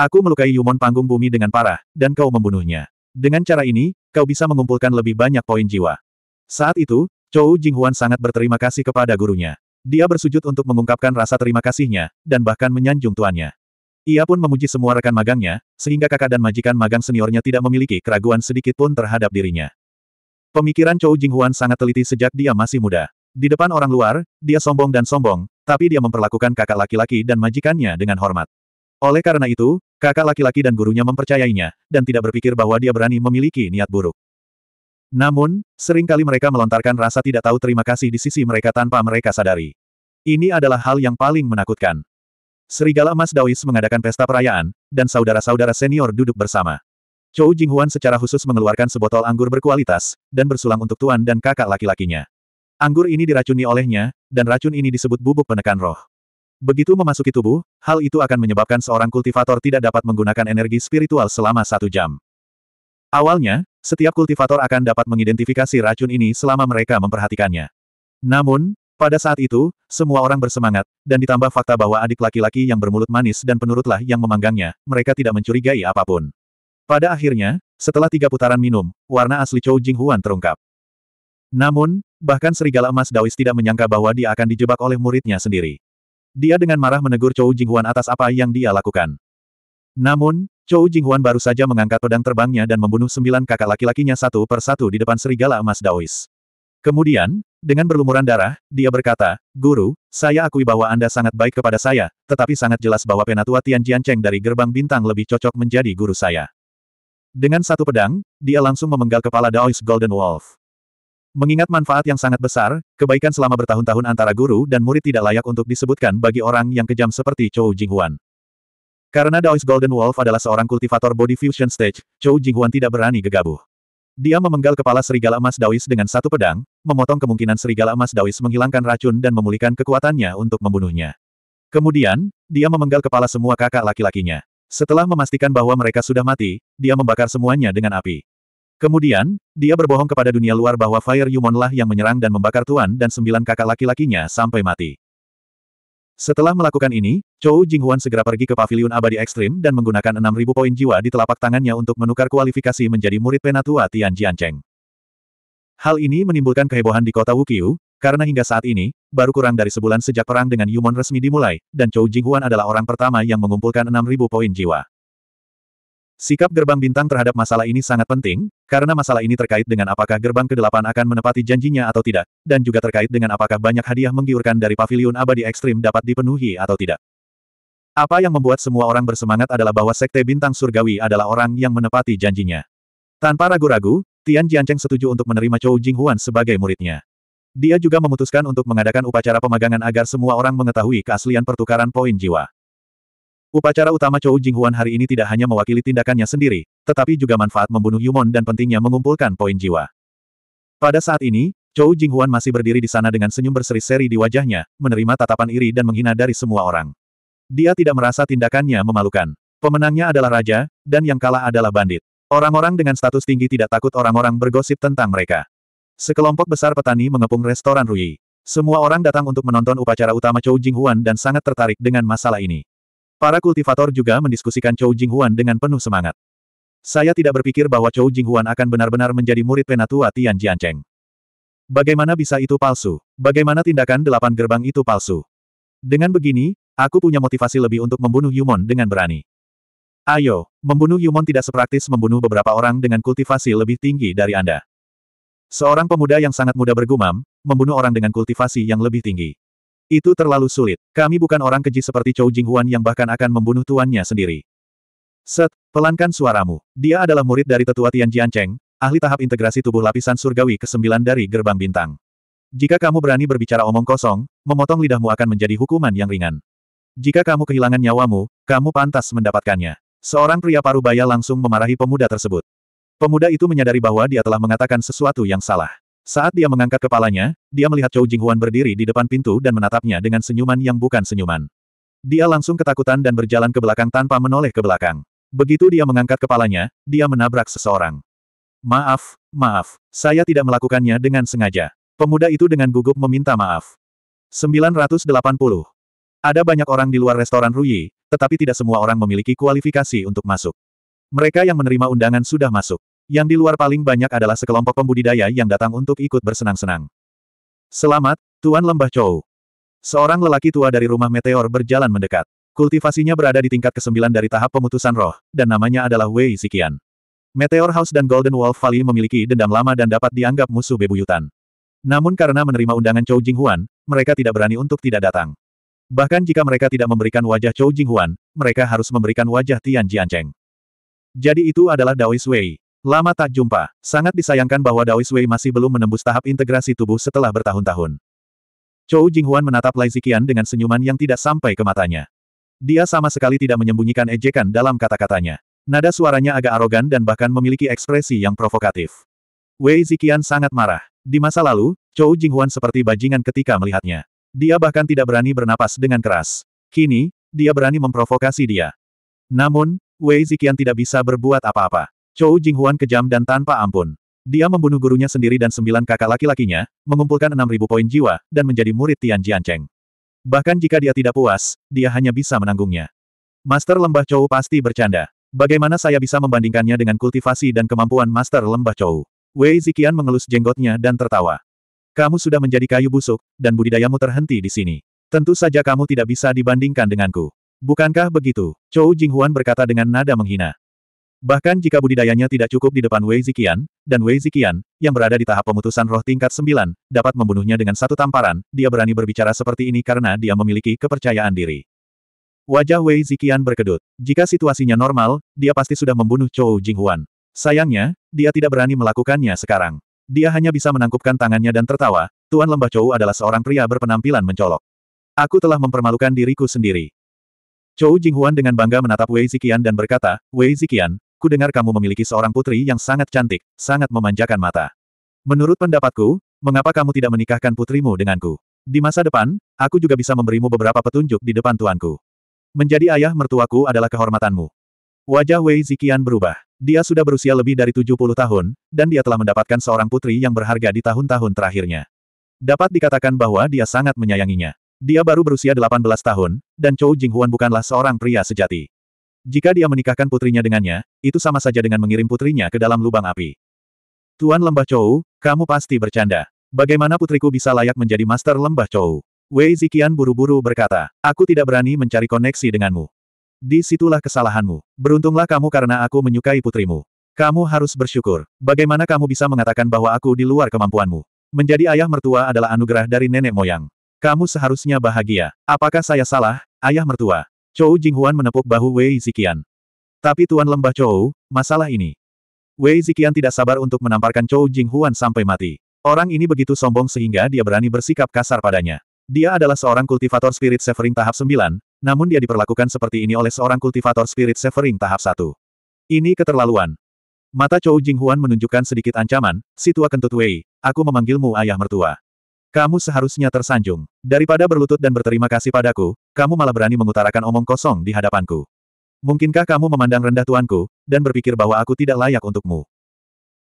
Aku melukai Yumon panggung bumi dengan parah, dan kau membunuhnya. Dengan cara ini, kau bisa mengumpulkan lebih banyak poin jiwa. Saat itu, Chou Jinghuan sangat berterima kasih kepada gurunya. Dia bersujud untuk mengungkapkan rasa terima kasihnya, dan bahkan menyanjung tuannya. Ia pun memuji semua rekan magangnya, sehingga kakak dan majikan magang seniornya tidak memiliki keraguan sedikit pun terhadap dirinya. Pemikiran Chou Jinghuan sangat teliti sejak dia masih muda. Di depan orang luar, dia sombong dan sombong, tapi dia memperlakukan kakak laki-laki dan majikannya dengan hormat. Oleh karena itu, kakak laki-laki dan gurunya mempercayainya, dan tidak berpikir bahwa dia berani memiliki niat buruk. Namun, seringkali mereka melontarkan rasa tidak tahu terima kasih di sisi mereka tanpa mereka sadari. Ini adalah hal yang paling menakutkan. Serigala emas Daois mengadakan pesta perayaan, dan saudara-saudara senior duduk bersama. Chou Jinghuan secara khusus mengeluarkan sebotol anggur berkualitas, dan bersulang untuk tuan dan kakak laki-lakinya. Anggur ini diracuni olehnya, dan racun ini disebut bubuk penekan roh. Begitu memasuki tubuh, hal itu akan menyebabkan seorang kultivator tidak dapat menggunakan energi spiritual selama satu jam. Awalnya, setiap kultivator akan dapat mengidentifikasi racun ini selama mereka memperhatikannya. Namun, pada saat itu, semua orang bersemangat, dan ditambah fakta bahwa adik laki-laki yang bermulut manis dan penurutlah yang memanggangnya, mereka tidak mencurigai apapun. Pada akhirnya, setelah tiga putaran minum, warna asli Chou Jing Huan terungkap. Namun, bahkan serigala emas Dawis tidak menyangka bahwa dia akan dijebak oleh muridnya sendiri. Dia dengan marah menegur Chou Jing Huan atas apa yang dia lakukan. Namun, Chou Jinghuan baru saja mengangkat pedang terbangnya dan membunuh sembilan kakak laki-lakinya satu per satu di depan serigala emas Daois. Kemudian, dengan berlumuran darah, dia berkata, Guru, saya akui bahwa Anda sangat baik kepada saya, tetapi sangat jelas bahwa penatua Tian Jiancheng dari gerbang bintang lebih cocok menjadi guru saya. Dengan satu pedang, dia langsung memenggal kepala Daois Golden Wolf. Mengingat manfaat yang sangat besar, kebaikan selama bertahun-tahun antara guru dan murid tidak layak untuk disebutkan bagi orang yang kejam seperti Chou Jinghuan. Karena Daois Golden Wolf adalah seorang kultivator body fusion stage, Chou Jinghuan tidak berani gegabah. Dia memenggal kepala serigala emas Daois dengan satu pedang, memotong kemungkinan serigala emas Daois menghilangkan racun dan memulihkan kekuatannya untuk membunuhnya. Kemudian, dia memenggal kepala semua kakak laki-lakinya. Setelah memastikan bahwa mereka sudah mati, dia membakar semuanya dengan api. Kemudian, dia berbohong kepada dunia luar bahwa Fire Yumonlah lah yang menyerang dan membakar Tuan dan sembilan kakak laki-lakinya sampai mati. Setelah melakukan ini, Chou Jinghuan segera pergi ke Paviliun Abadi Ekstrim dan menggunakan 6.000 poin jiwa di telapak tangannya untuk menukar kualifikasi menjadi murid Penatua Tian Jiancheng. Hal ini menimbulkan kehebohan di kota Wukiu, karena hingga saat ini, baru kurang dari sebulan sejak perang dengan Yumon resmi dimulai, dan Chou Jinghuan adalah orang pertama yang mengumpulkan 6.000 poin jiwa. Sikap gerbang bintang terhadap masalah ini sangat penting, karena masalah ini terkait dengan apakah gerbang ke-8 akan menepati janjinya atau tidak, dan juga terkait dengan apakah banyak hadiah menggiurkan dari Paviliun abadi ekstrim dapat dipenuhi atau tidak. Apa yang membuat semua orang bersemangat adalah bahwa Sekte Bintang Surgawi adalah orang yang menepati janjinya. Tanpa ragu-ragu, Tian Jiancheng setuju untuk menerima Chou Jinghuan sebagai muridnya. Dia juga memutuskan untuk mengadakan upacara pemagangan agar semua orang mengetahui keaslian pertukaran poin jiwa. Upacara utama Chou Jinghuan hari ini tidak hanya mewakili tindakannya sendiri, tetapi juga manfaat membunuh Yumon dan pentingnya mengumpulkan poin jiwa. Pada saat ini, Chou Jinghuan masih berdiri di sana dengan senyum berseri-seri di wajahnya, menerima tatapan iri dan menghina dari semua orang. Dia tidak merasa tindakannya memalukan. Pemenangnya adalah raja, dan yang kalah adalah bandit. Orang-orang dengan status tinggi tidak takut orang-orang bergosip tentang mereka. Sekelompok besar petani mengepung restoran Rui. Semua orang datang untuk menonton upacara utama Chou Jinghuan dan sangat tertarik dengan masalah ini. Para kultivator juga mendiskusikan Chou Jinghuan dengan penuh semangat. Saya tidak berpikir bahwa Chou Jinghuan akan benar-benar menjadi murid penatua Tian Jiancheng. Bagaimana bisa itu palsu? Bagaimana tindakan delapan gerbang itu palsu? Dengan begini, Aku punya motivasi lebih untuk membunuh Yumon dengan berani. Ayo, membunuh Yumon tidak sepraktis membunuh beberapa orang dengan kultivasi lebih tinggi dari Anda. Seorang pemuda yang sangat muda bergumam, membunuh orang dengan kultivasi yang lebih tinggi. Itu terlalu sulit. Kami bukan orang keji seperti Chou Jinghuan yang bahkan akan membunuh tuannya sendiri. Set, pelankan suaramu. Dia adalah murid dari tetua Tian Jiancheng, ahli tahap integrasi tubuh lapisan surgawi ke-9 dari gerbang bintang. Jika kamu berani berbicara omong kosong, memotong lidahmu akan menjadi hukuman yang ringan. Jika kamu kehilangan nyawamu, kamu pantas mendapatkannya. Seorang pria parubaya langsung memarahi pemuda tersebut. Pemuda itu menyadari bahwa dia telah mengatakan sesuatu yang salah. Saat dia mengangkat kepalanya, dia melihat Chou Jinghuan berdiri di depan pintu dan menatapnya dengan senyuman yang bukan senyuman. Dia langsung ketakutan dan berjalan ke belakang tanpa menoleh ke belakang. Begitu dia mengangkat kepalanya, dia menabrak seseorang. Maaf, maaf, saya tidak melakukannya dengan sengaja. Pemuda itu dengan gugup meminta maaf. 980. Ada banyak orang di luar restoran Ruyi, tetapi tidak semua orang memiliki kualifikasi untuk masuk. Mereka yang menerima undangan sudah masuk. Yang di luar paling banyak adalah sekelompok pembudidaya yang datang untuk ikut bersenang-senang. Selamat, Tuan Lembah Chou. Seorang lelaki tua dari rumah meteor berjalan mendekat. Kultivasinya berada di tingkat ke-9 dari tahap pemutusan roh, dan namanya adalah Wei Sikian. Meteor House dan Golden Wolf Valley memiliki dendam lama dan dapat dianggap musuh bebuyutan. Namun karena menerima undangan Chou Jinghuan, mereka tidak berani untuk tidak datang. Bahkan jika mereka tidak memberikan wajah Chou Jinghuan, mereka harus memberikan wajah Tian Jiancheng. Jadi itu adalah Daois Wei. Lama tak jumpa, sangat disayangkan bahwa Daois Wei masih belum menembus tahap integrasi tubuh setelah bertahun-tahun. Chou Jinghuan menatap Lai Zikian dengan senyuman yang tidak sampai ke matanya. Dia sama sekali tidak menyembunyikan ejekan dalam kata-katanya. Nada suaranya agak arogan dan bahkan memiliki ekspresi yang provokatif. Wei Zikian sangat marah. Di masa lalu, Chou Jinghuan seperti bajingan ketika melihatnya. Dia bahkan tidak berani bernapas dengan keras. Kini, dia berani memprovokasi dia. Namun, Wei Zikian tidak bisa berbuat apa-apa. Chou Jinghuan kejam dan tanpa ampun. Dia membunuh gurunya sendiri dan sembilan kakak laki-lakinya, mengumpulkan enam ribu poin jiwa, dan menjadi murid Tian Jiancheng. Bahkan jika dia tidak puas, dia hanya bisa menanggungnya. Master Lembah Chou pasti bercanda. Bagaimana saya bisa membandingkannya dengan kultivasi dan kemampuan Master Lembah Chou? Wei Zikian mengelus jenggotnya dan tertawa. Kamu sudah menjadi kayu busuk, dan budidayamu terhenti di sini. Tentu saja kamu tidak bisa dibandingkan denganku. Bukankah begitu? Chou Jinghuan berkata dengan nada menghina. Bahkan jika budidayanya tidak cukup di depan Wei Zikian, dan Wei Zikian, yang berada di tahap pemutusan roh tingkat 9, dapat membunuhnya dengan satu tamparan, dia berani berbicara seperti ini karena dia memiliki kepercayaan diri. Wajah Wei Zikian berkedut. Jika situasinya normal, dia pasti sudah membunuh Chou Jinghuan. Sayangnya, dia tidak berani melakukannya sekarang. Dia hanya bisa menangkupkan tangannya dan tertawa, Tuan Lembah Chou adalah seorang pria berpenampilan mencolok. Aku telah mempermalukan diriku sendiri. Chou Jinghuan dengan bangga menatap Wei Zikian dan berkata, Wei Zikian, ku dengar kamu memiliki seorang putri yang sangat cantik, sangat memanjakan mata. Menurut pendapatku, mengapa kamu tidak menikahkan putrimu denganku? Di masa depan, aku juga bisa memberimu beberapa petunjuk di depan tuanku. Menjadi ayah mertuaku adalah kehormatanmu. Wajah Wei Zikian berubah. Dia sudah berusia lebih dari 70 tahun, dan dia telah mendapatkan seorang putri yang berharga di tahun-tahun terakhirnya. Dapat dikatakan bahwa dia sangat menyayanginya. Dia baru berusia 18 tahun, dan Chou Jinghuan bukanlah seorang pria sejati. Jika dia menikahkan putrinya dengannya, itu sama saja dengan mengirim putrinya ke dalam lubang api. Tuan Lembah Chou, kamu pasti bercanda. Bagaimana putriku bisa layak menjadi master Lembah Chou? Wei Zikian buru-buru berkata, aku tidak berani mencari koneksi denganmu. Disitulah kesalahanmu. Beruntunglah kamu karena aku menyukai putrimu. Kamu harus bersyukur. Bagaimana kamu bisa mengatakan bahwa aku di luar kemampuanmu? Menjadi ayah mertua adalah anugerah dari nenek moyang. Kamu seharusnya bahagia. Apakah saya salah, ayah mertua? Chou Jinghuan menepuk bahu Wei Zikian. Tapi Tuan Lembah Chou, masalah ini. Wei Zikian tidak sabar untuk menamparkan Chou Jinghuan sampai mati. Orang ini begitu sombong sehingga dia berani bersikap kasar padanya. Dia adalah seorang kultivator spirit severing tahap 9, namun dia diperlakukan seperti ini oleh seorang kultivator spirit severing tahap 1. Ini keterlaluan. Mata Chou Jinghuan menunjukkan sedikit ancaman, si tua kentut Wei, aku memanggilmu ayah mertua. Kamu seharusnya tersanjung. Daripada berlutut dan berterima kasih padaku, kamu malah berani mengutarakan omong kosong di hadapanku. Mungkinkah kamu memandang rendah tuanku, dan berpikir bahwa aku tidak layak untukmu?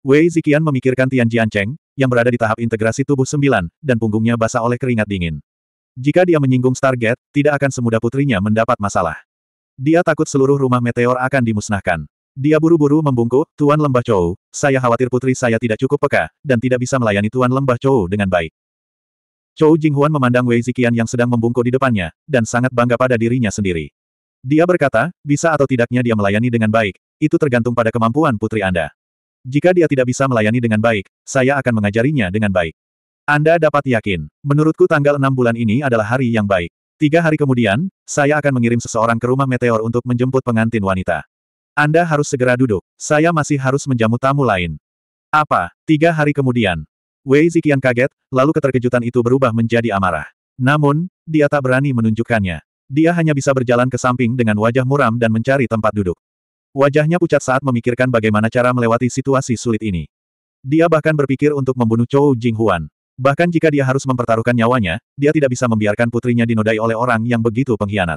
Wei Zikian memikirkan Tian Jiancheng, yang berada di tahap integrasi tubuh sembilan, dan punggungnya basah oleh keringat dingin. Jika dia menyinggung Stargate, tidak akan semudah putrinya mendapat masalah. Dia takut seluruh rumah meteor akan dimusnahkan. Dia buru-buru membungkuk, Tuan Lembah Chou, saya khawatir putri saya tidak cukup peka, dan tidak bisa melayani Tuan Lembah Chou dengan baik. Chou Jinghuan memandang Wei Zikian yang sedang membungkuk di depannya, dan sangat bangga pada dirinya sendiri. Dia berkata, bisa atau tidaknya dia melayani dengan baik, itu tergantung pada kemampuan putri Anda. Jika dia tidak bisa melayani dengan baik, saya akan mengajarinya dengan baik. Anda dapat yakin, menurutku tanggal 6 bulan ini adalah hari yang baik. Tiga hari kemudian, saya akan mengirim seseorang ke rumah meteor untuk menjemput pengantin wanita. Anda harus segera duduk, saya masih harus menjamu tamu lain. Apa? Tiga hari kemudian. Wei Zikian kaget, lalu keterkejutan itu berubah menjadi amarah. Namun, dia tak berani menunjukkannya. Dia hanya bisa berjalan ke samping dengan wajah muram dan mencari tempat duduk. Wajahnya pucat saat memikirkan bagaimana cara melewati situasi sulit ini. Dia bahkan berpikir untuk membunuh Chou Jinghuan. Bahkan jika dia harus mempertaruhkan nyawanya, dia tidak bisa membiarkan putrinya dinodai oleh orang yang begitu pengkhianat.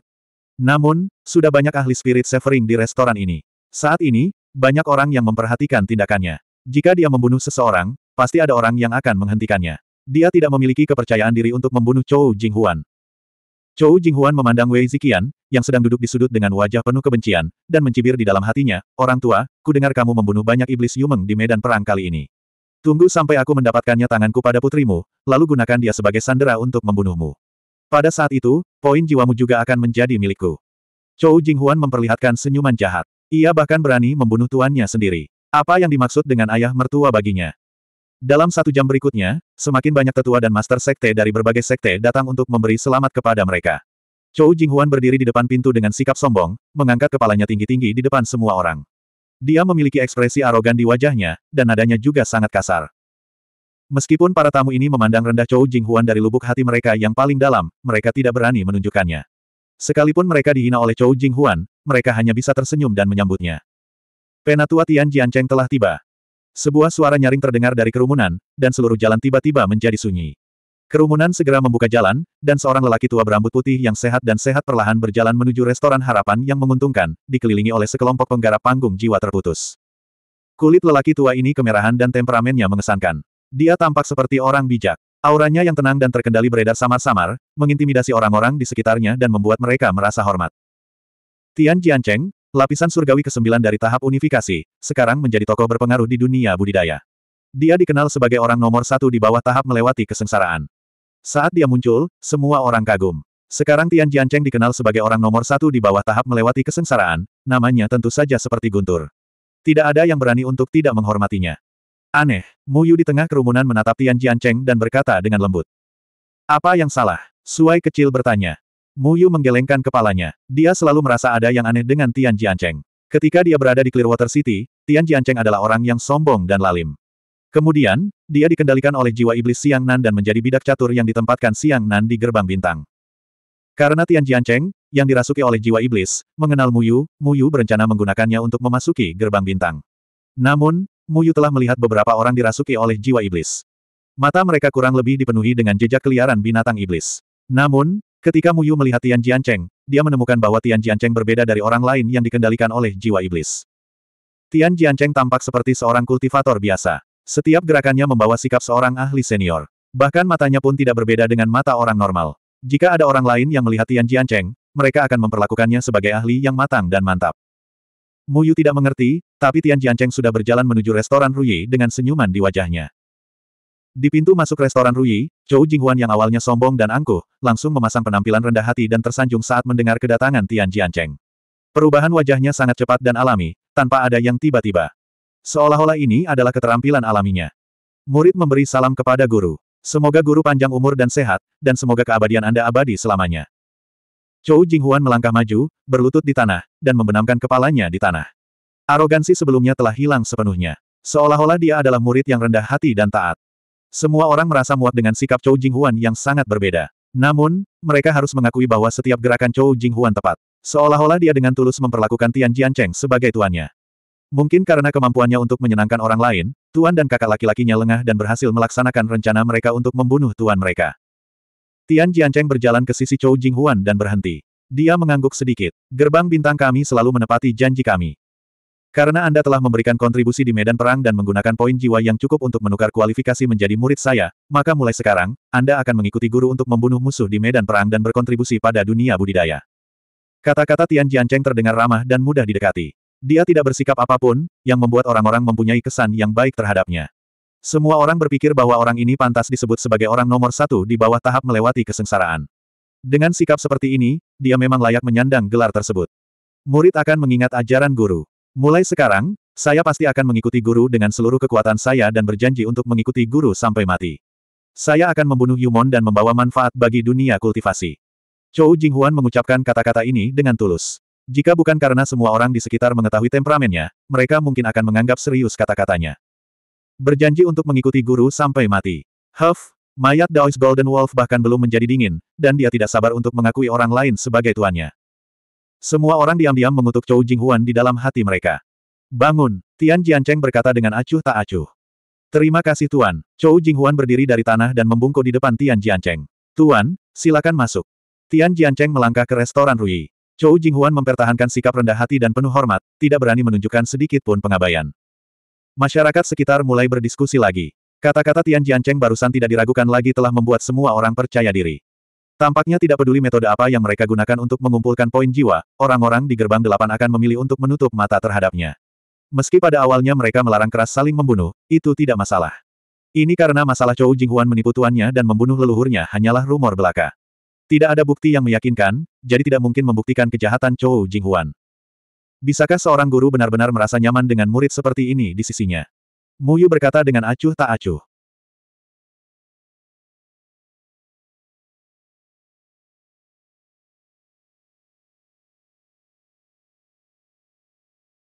Namun, sudah banyak ahli spirit severing di restoran ini. Saat ini, banyak orang yang memperhatikan tindakannya. Jika dia membunuh seseorang, pasti ada orang yang akan menghentikannya. Dia tidak memiliki kepercayaan diri untuk membunuh Chou Jinghuan. Chou Jinghuan memandang Wei Zikian, yang sedang duduk di sudut dengan wajah penuh kebencian, dan mencibir di dalam hatinya, Orang tua, ku dengar kamu membunuh banyak iblis Yumeng di medan perang kali ini. Tunggu sampai aku mendapatkannya tanganku pada putrimu, lalu gunakan dia sebagai sandera untuk membunuhmu. Pada saat itu, poin jiwamu juga akan menjadi milikku. Chou Jinghuan memperlihatkan senyuman jahat. Ia bahkan berani membunuh tuannya sendiri. Apa yang dimaksud dengan ayah mertua baginya? Dalam satu jam berikutnya, semakin banyak tetua dan master sekte dari berbagai sekte datang untuk memberi selamat kepada mereka. Jing Jinghuan berdiri di depan pintu dengan sikap sombong, mengangkat kepalanya tinggi-tinggi di depan semua orang. Dia memiliki ekspresi arogan di wajahnya, dan nadanya juga sangat kasar. Meskipun para tamu ini memandang rendah Chou Jinghuan dari lubuk hati mereka yang paling dalam, mereka tidak berani menunjukkannya. Sekalipun mereka dihina oleh Chou Jinghuan, mereka hanya bisa tersenyum dan menyambutnya. Penatua Tian Jiancheng telah tiba. Sebuah suara nyaring terdengar dari kerumunan, dan seluruh jalan tiba-tiba menjadi sunyi. Kerumunan segera membuka jalan, dan seorang lelaki tua berambut putih yang sehat dan sehat perlahan berjalan menuju restoran harapan yang menguntungkan, dikelilingi oleh sekelompok penggarap panggung jiwa terputus. Kulit lelaki tua ini kemerahan dan temperamennya mengesankan. Dia tampak seperti orang bijak. Auranya yang tenang dan terkendali beredar samar-samar, mengintimidasi orang-orang di sekitarnya dan membuat mereka merasa hormat. Tian Jiancheng, lapisan surgawi ke-9 dari tahap unifikasi, sekarang menjadi tokoh berpengaruh di dunia budidaya. Dia dikenal sebagai orang nomor satu di bawah tahap melewati kesengsaraan. Saat dia muncul, semua orang kagum. Sekarang Tian Jiancheng dikenal sebagai orang nomor satu di bawah tahap melewati kesengsaraan, namanya tentu saja seperti guntur. Tidak ada yang berani untuk tidak menghormatinya. Aneh, Mu Yu di tengah kerumunan menatap Tian Jiancheng dan berkata dengan lembut. Apa yang salah? Suai kecil bertanya. Mu Yu menggelengkan kepalanya. Dia selalu merasa ada yang aneh dengan Tian Jiancheng. Ketika dia berada di Clearwater City, Tian Jiancheng adalah orang yang sombong dan lalim. Kemudian, dia dikendalikan oleh jiwa iblis Siang Nan dan menjadi bidak catur yang ditempatkan Siang Nan di gerbang bintang. Karena Tian Jiancheng, yang dirasuki oleh jiwa iblis, mengenal Muyu, Muyu berencana menggunakannya untuk memasuki gerbang bintang. Namun, Muyu telah melihat beberapa orang dirasuki oleh jiwa iblis. Mata mereka kurang lebih dipenuhi dengan jejak keliaran binatang iblis. Namun, ketika Muyu melihat Tian Jiancheng, dia menemukan bahwa Tian Jiancheng berbeda dari orang lain yang dikendalikan oleh jiwa iblis. Tian Jiancheng tampak seperti seorang kultivator biasa. Setiap gerakannya membawa sikap seorang ahli senior. Bahkan matanya pun tidak berbeda dengan mata orang normal. Jika ada orang lain yang melihat Tian Jiancheng, mereka akan memperlakukannya sebagai ahli yang matang dan mantap. Mu Yu tidak mengerti, tapi Tian Jiancheng sudah berjalan menuju restoran Ruyi dengan senyuman di wajahnya. Di pintu masuk restoran Ruyi, Zhou Jinghuan yang awalnya sombong dan angkuh, langsung memasang penampilan rendah hati dan tersanjung saat mendengar kedatangan Tian Jiancheng. Perubahan wajahnya sangat cepat dan alami, tanpa ada yang tiba-tiba. Seolah-olah ini adalah keterampilan alaminya. Murid memberi salam kepada guru. Semoga guru panjang umur dan sehat, dan semoga keabadian Anda abadi selamanya. Chou Jinghuan melangkah maju, berlutut di tanah, dan membenamkan kepalanya di tanah. Arogansi sebelumnya telah hilang sepenuhnya. Seolah-olah dia adalah murid yang rendah hati dan taat. Semua orang merasa muak dengan sikap Chou Jinghuan yang sangat berbeda. Namun, mereka harus mengakui bahwa setiap gerakan Chou Jinghuan tepat. Seolah-olah dia dengan tulus memperlakukan Tian Jiancheng sebagai tuannya. Mungkin karena kemampuannya untuk menyenangkan orang lain, Tuan dan kakak laki-lakinya lengah dan berhasil melaksanakan rencana mereka untuk membunuh Tuan mereka. Tian Jiancheng berjalan ke sisi Chou Jinghuan dan berhenti. Dia mengangguk sedikit. Gerbang bintang kami selalu menepati janji kami. Karena Anda telah memberikan kontribusi di medan perang dan menggunakan poin jiwa yang cukup untuk menukar kualifikasi menjadi murid saya, maka mulai sekarang, Anda akan mengikuti guru untuk membunuh musuh di medan perang dan berkontribusi pada dunia budidaya. Kata-kata Tian Jiancheng terdengar ramah dan mudah didekati. Dia tidak bersikap apapun, yang membuat orang-orang mempunyai kesan yang baik terhadapnya. Semua orang berpikir bahwa orang ini pantas disebut sebagai orang nomor satu di bawah tahap melewati kesengsaraan. Dengan sikap seperti ini, dia memang layak menyandang gelar tersebut. Murid akan mengingat ajaran guru. Mulai sekarang, saya pasti akan mengikuti guru dengan seluruh kekuatan saya dan berjanji untuk mengikuti guru sampai mati. Saya akan membunuh Yumon dan membawa manfaat bagi dunia kultivasi. Chou Jinghuan mengucapkan kata-kata ini dengan tulus. Jika bukan karena semua orang di sekitar mengetahui temperamennya, mereka mungkin akan menganggap serius kata-katanya. Berjanji untuk mengikuti guru sampai mati. Huff, mayat Daois Golden Wolf bahkan belum menjadi dingin, dan dia tidak sabar untuk mengakui orang lain sebagai tuannya. Semua orang diam-diam mengutuk Chou Jinghuan di dalam hati mereka. Bangun, Tian Jiancheng berkata dengan acuh tak acuh. Terima kasih Tuan, Chou Jinghuan berdiri dari tanah dan membungkuk di depan Tian Jiancheng. Tuan, silakan masuk. Tian Jiancheng melangkah ke restoran Rui. Chou Jinghuan mempertahankan sikap rendah hati dan penuh hormat, tidak berani menunjukkan sedikit pun pengabaian. Masyarakat sekitar mulai berdiskusi lagi. Kata-kata Tian Jiancheng barusan tidak diragukan lagi telah membuat semua orang percaya diri. Tampaknya tidak peduli metode apa yang mereka gunakan untuk mengumpulkan poin jiwa, orang-orang di gerbang delapan akan memilih untuk menutup mata terhadapnya. Meski pada awalnya mereka melarang keras saling membunuh, itu tidak masalah. Ini karena masalah Chou Jinghuan menipu tuannya dan membunuh leluhurnya hanyalah rumor belaka. Tidak ada bukti yang meyakinkan, jadi tidak mungkin membuktikan kejahatan Chou Jinghuan. Bisakah seorang guru benar-benar merasa nyaman dengan murid seperti ini di sisinya? Muyu berkata dengan acuh tak acuh.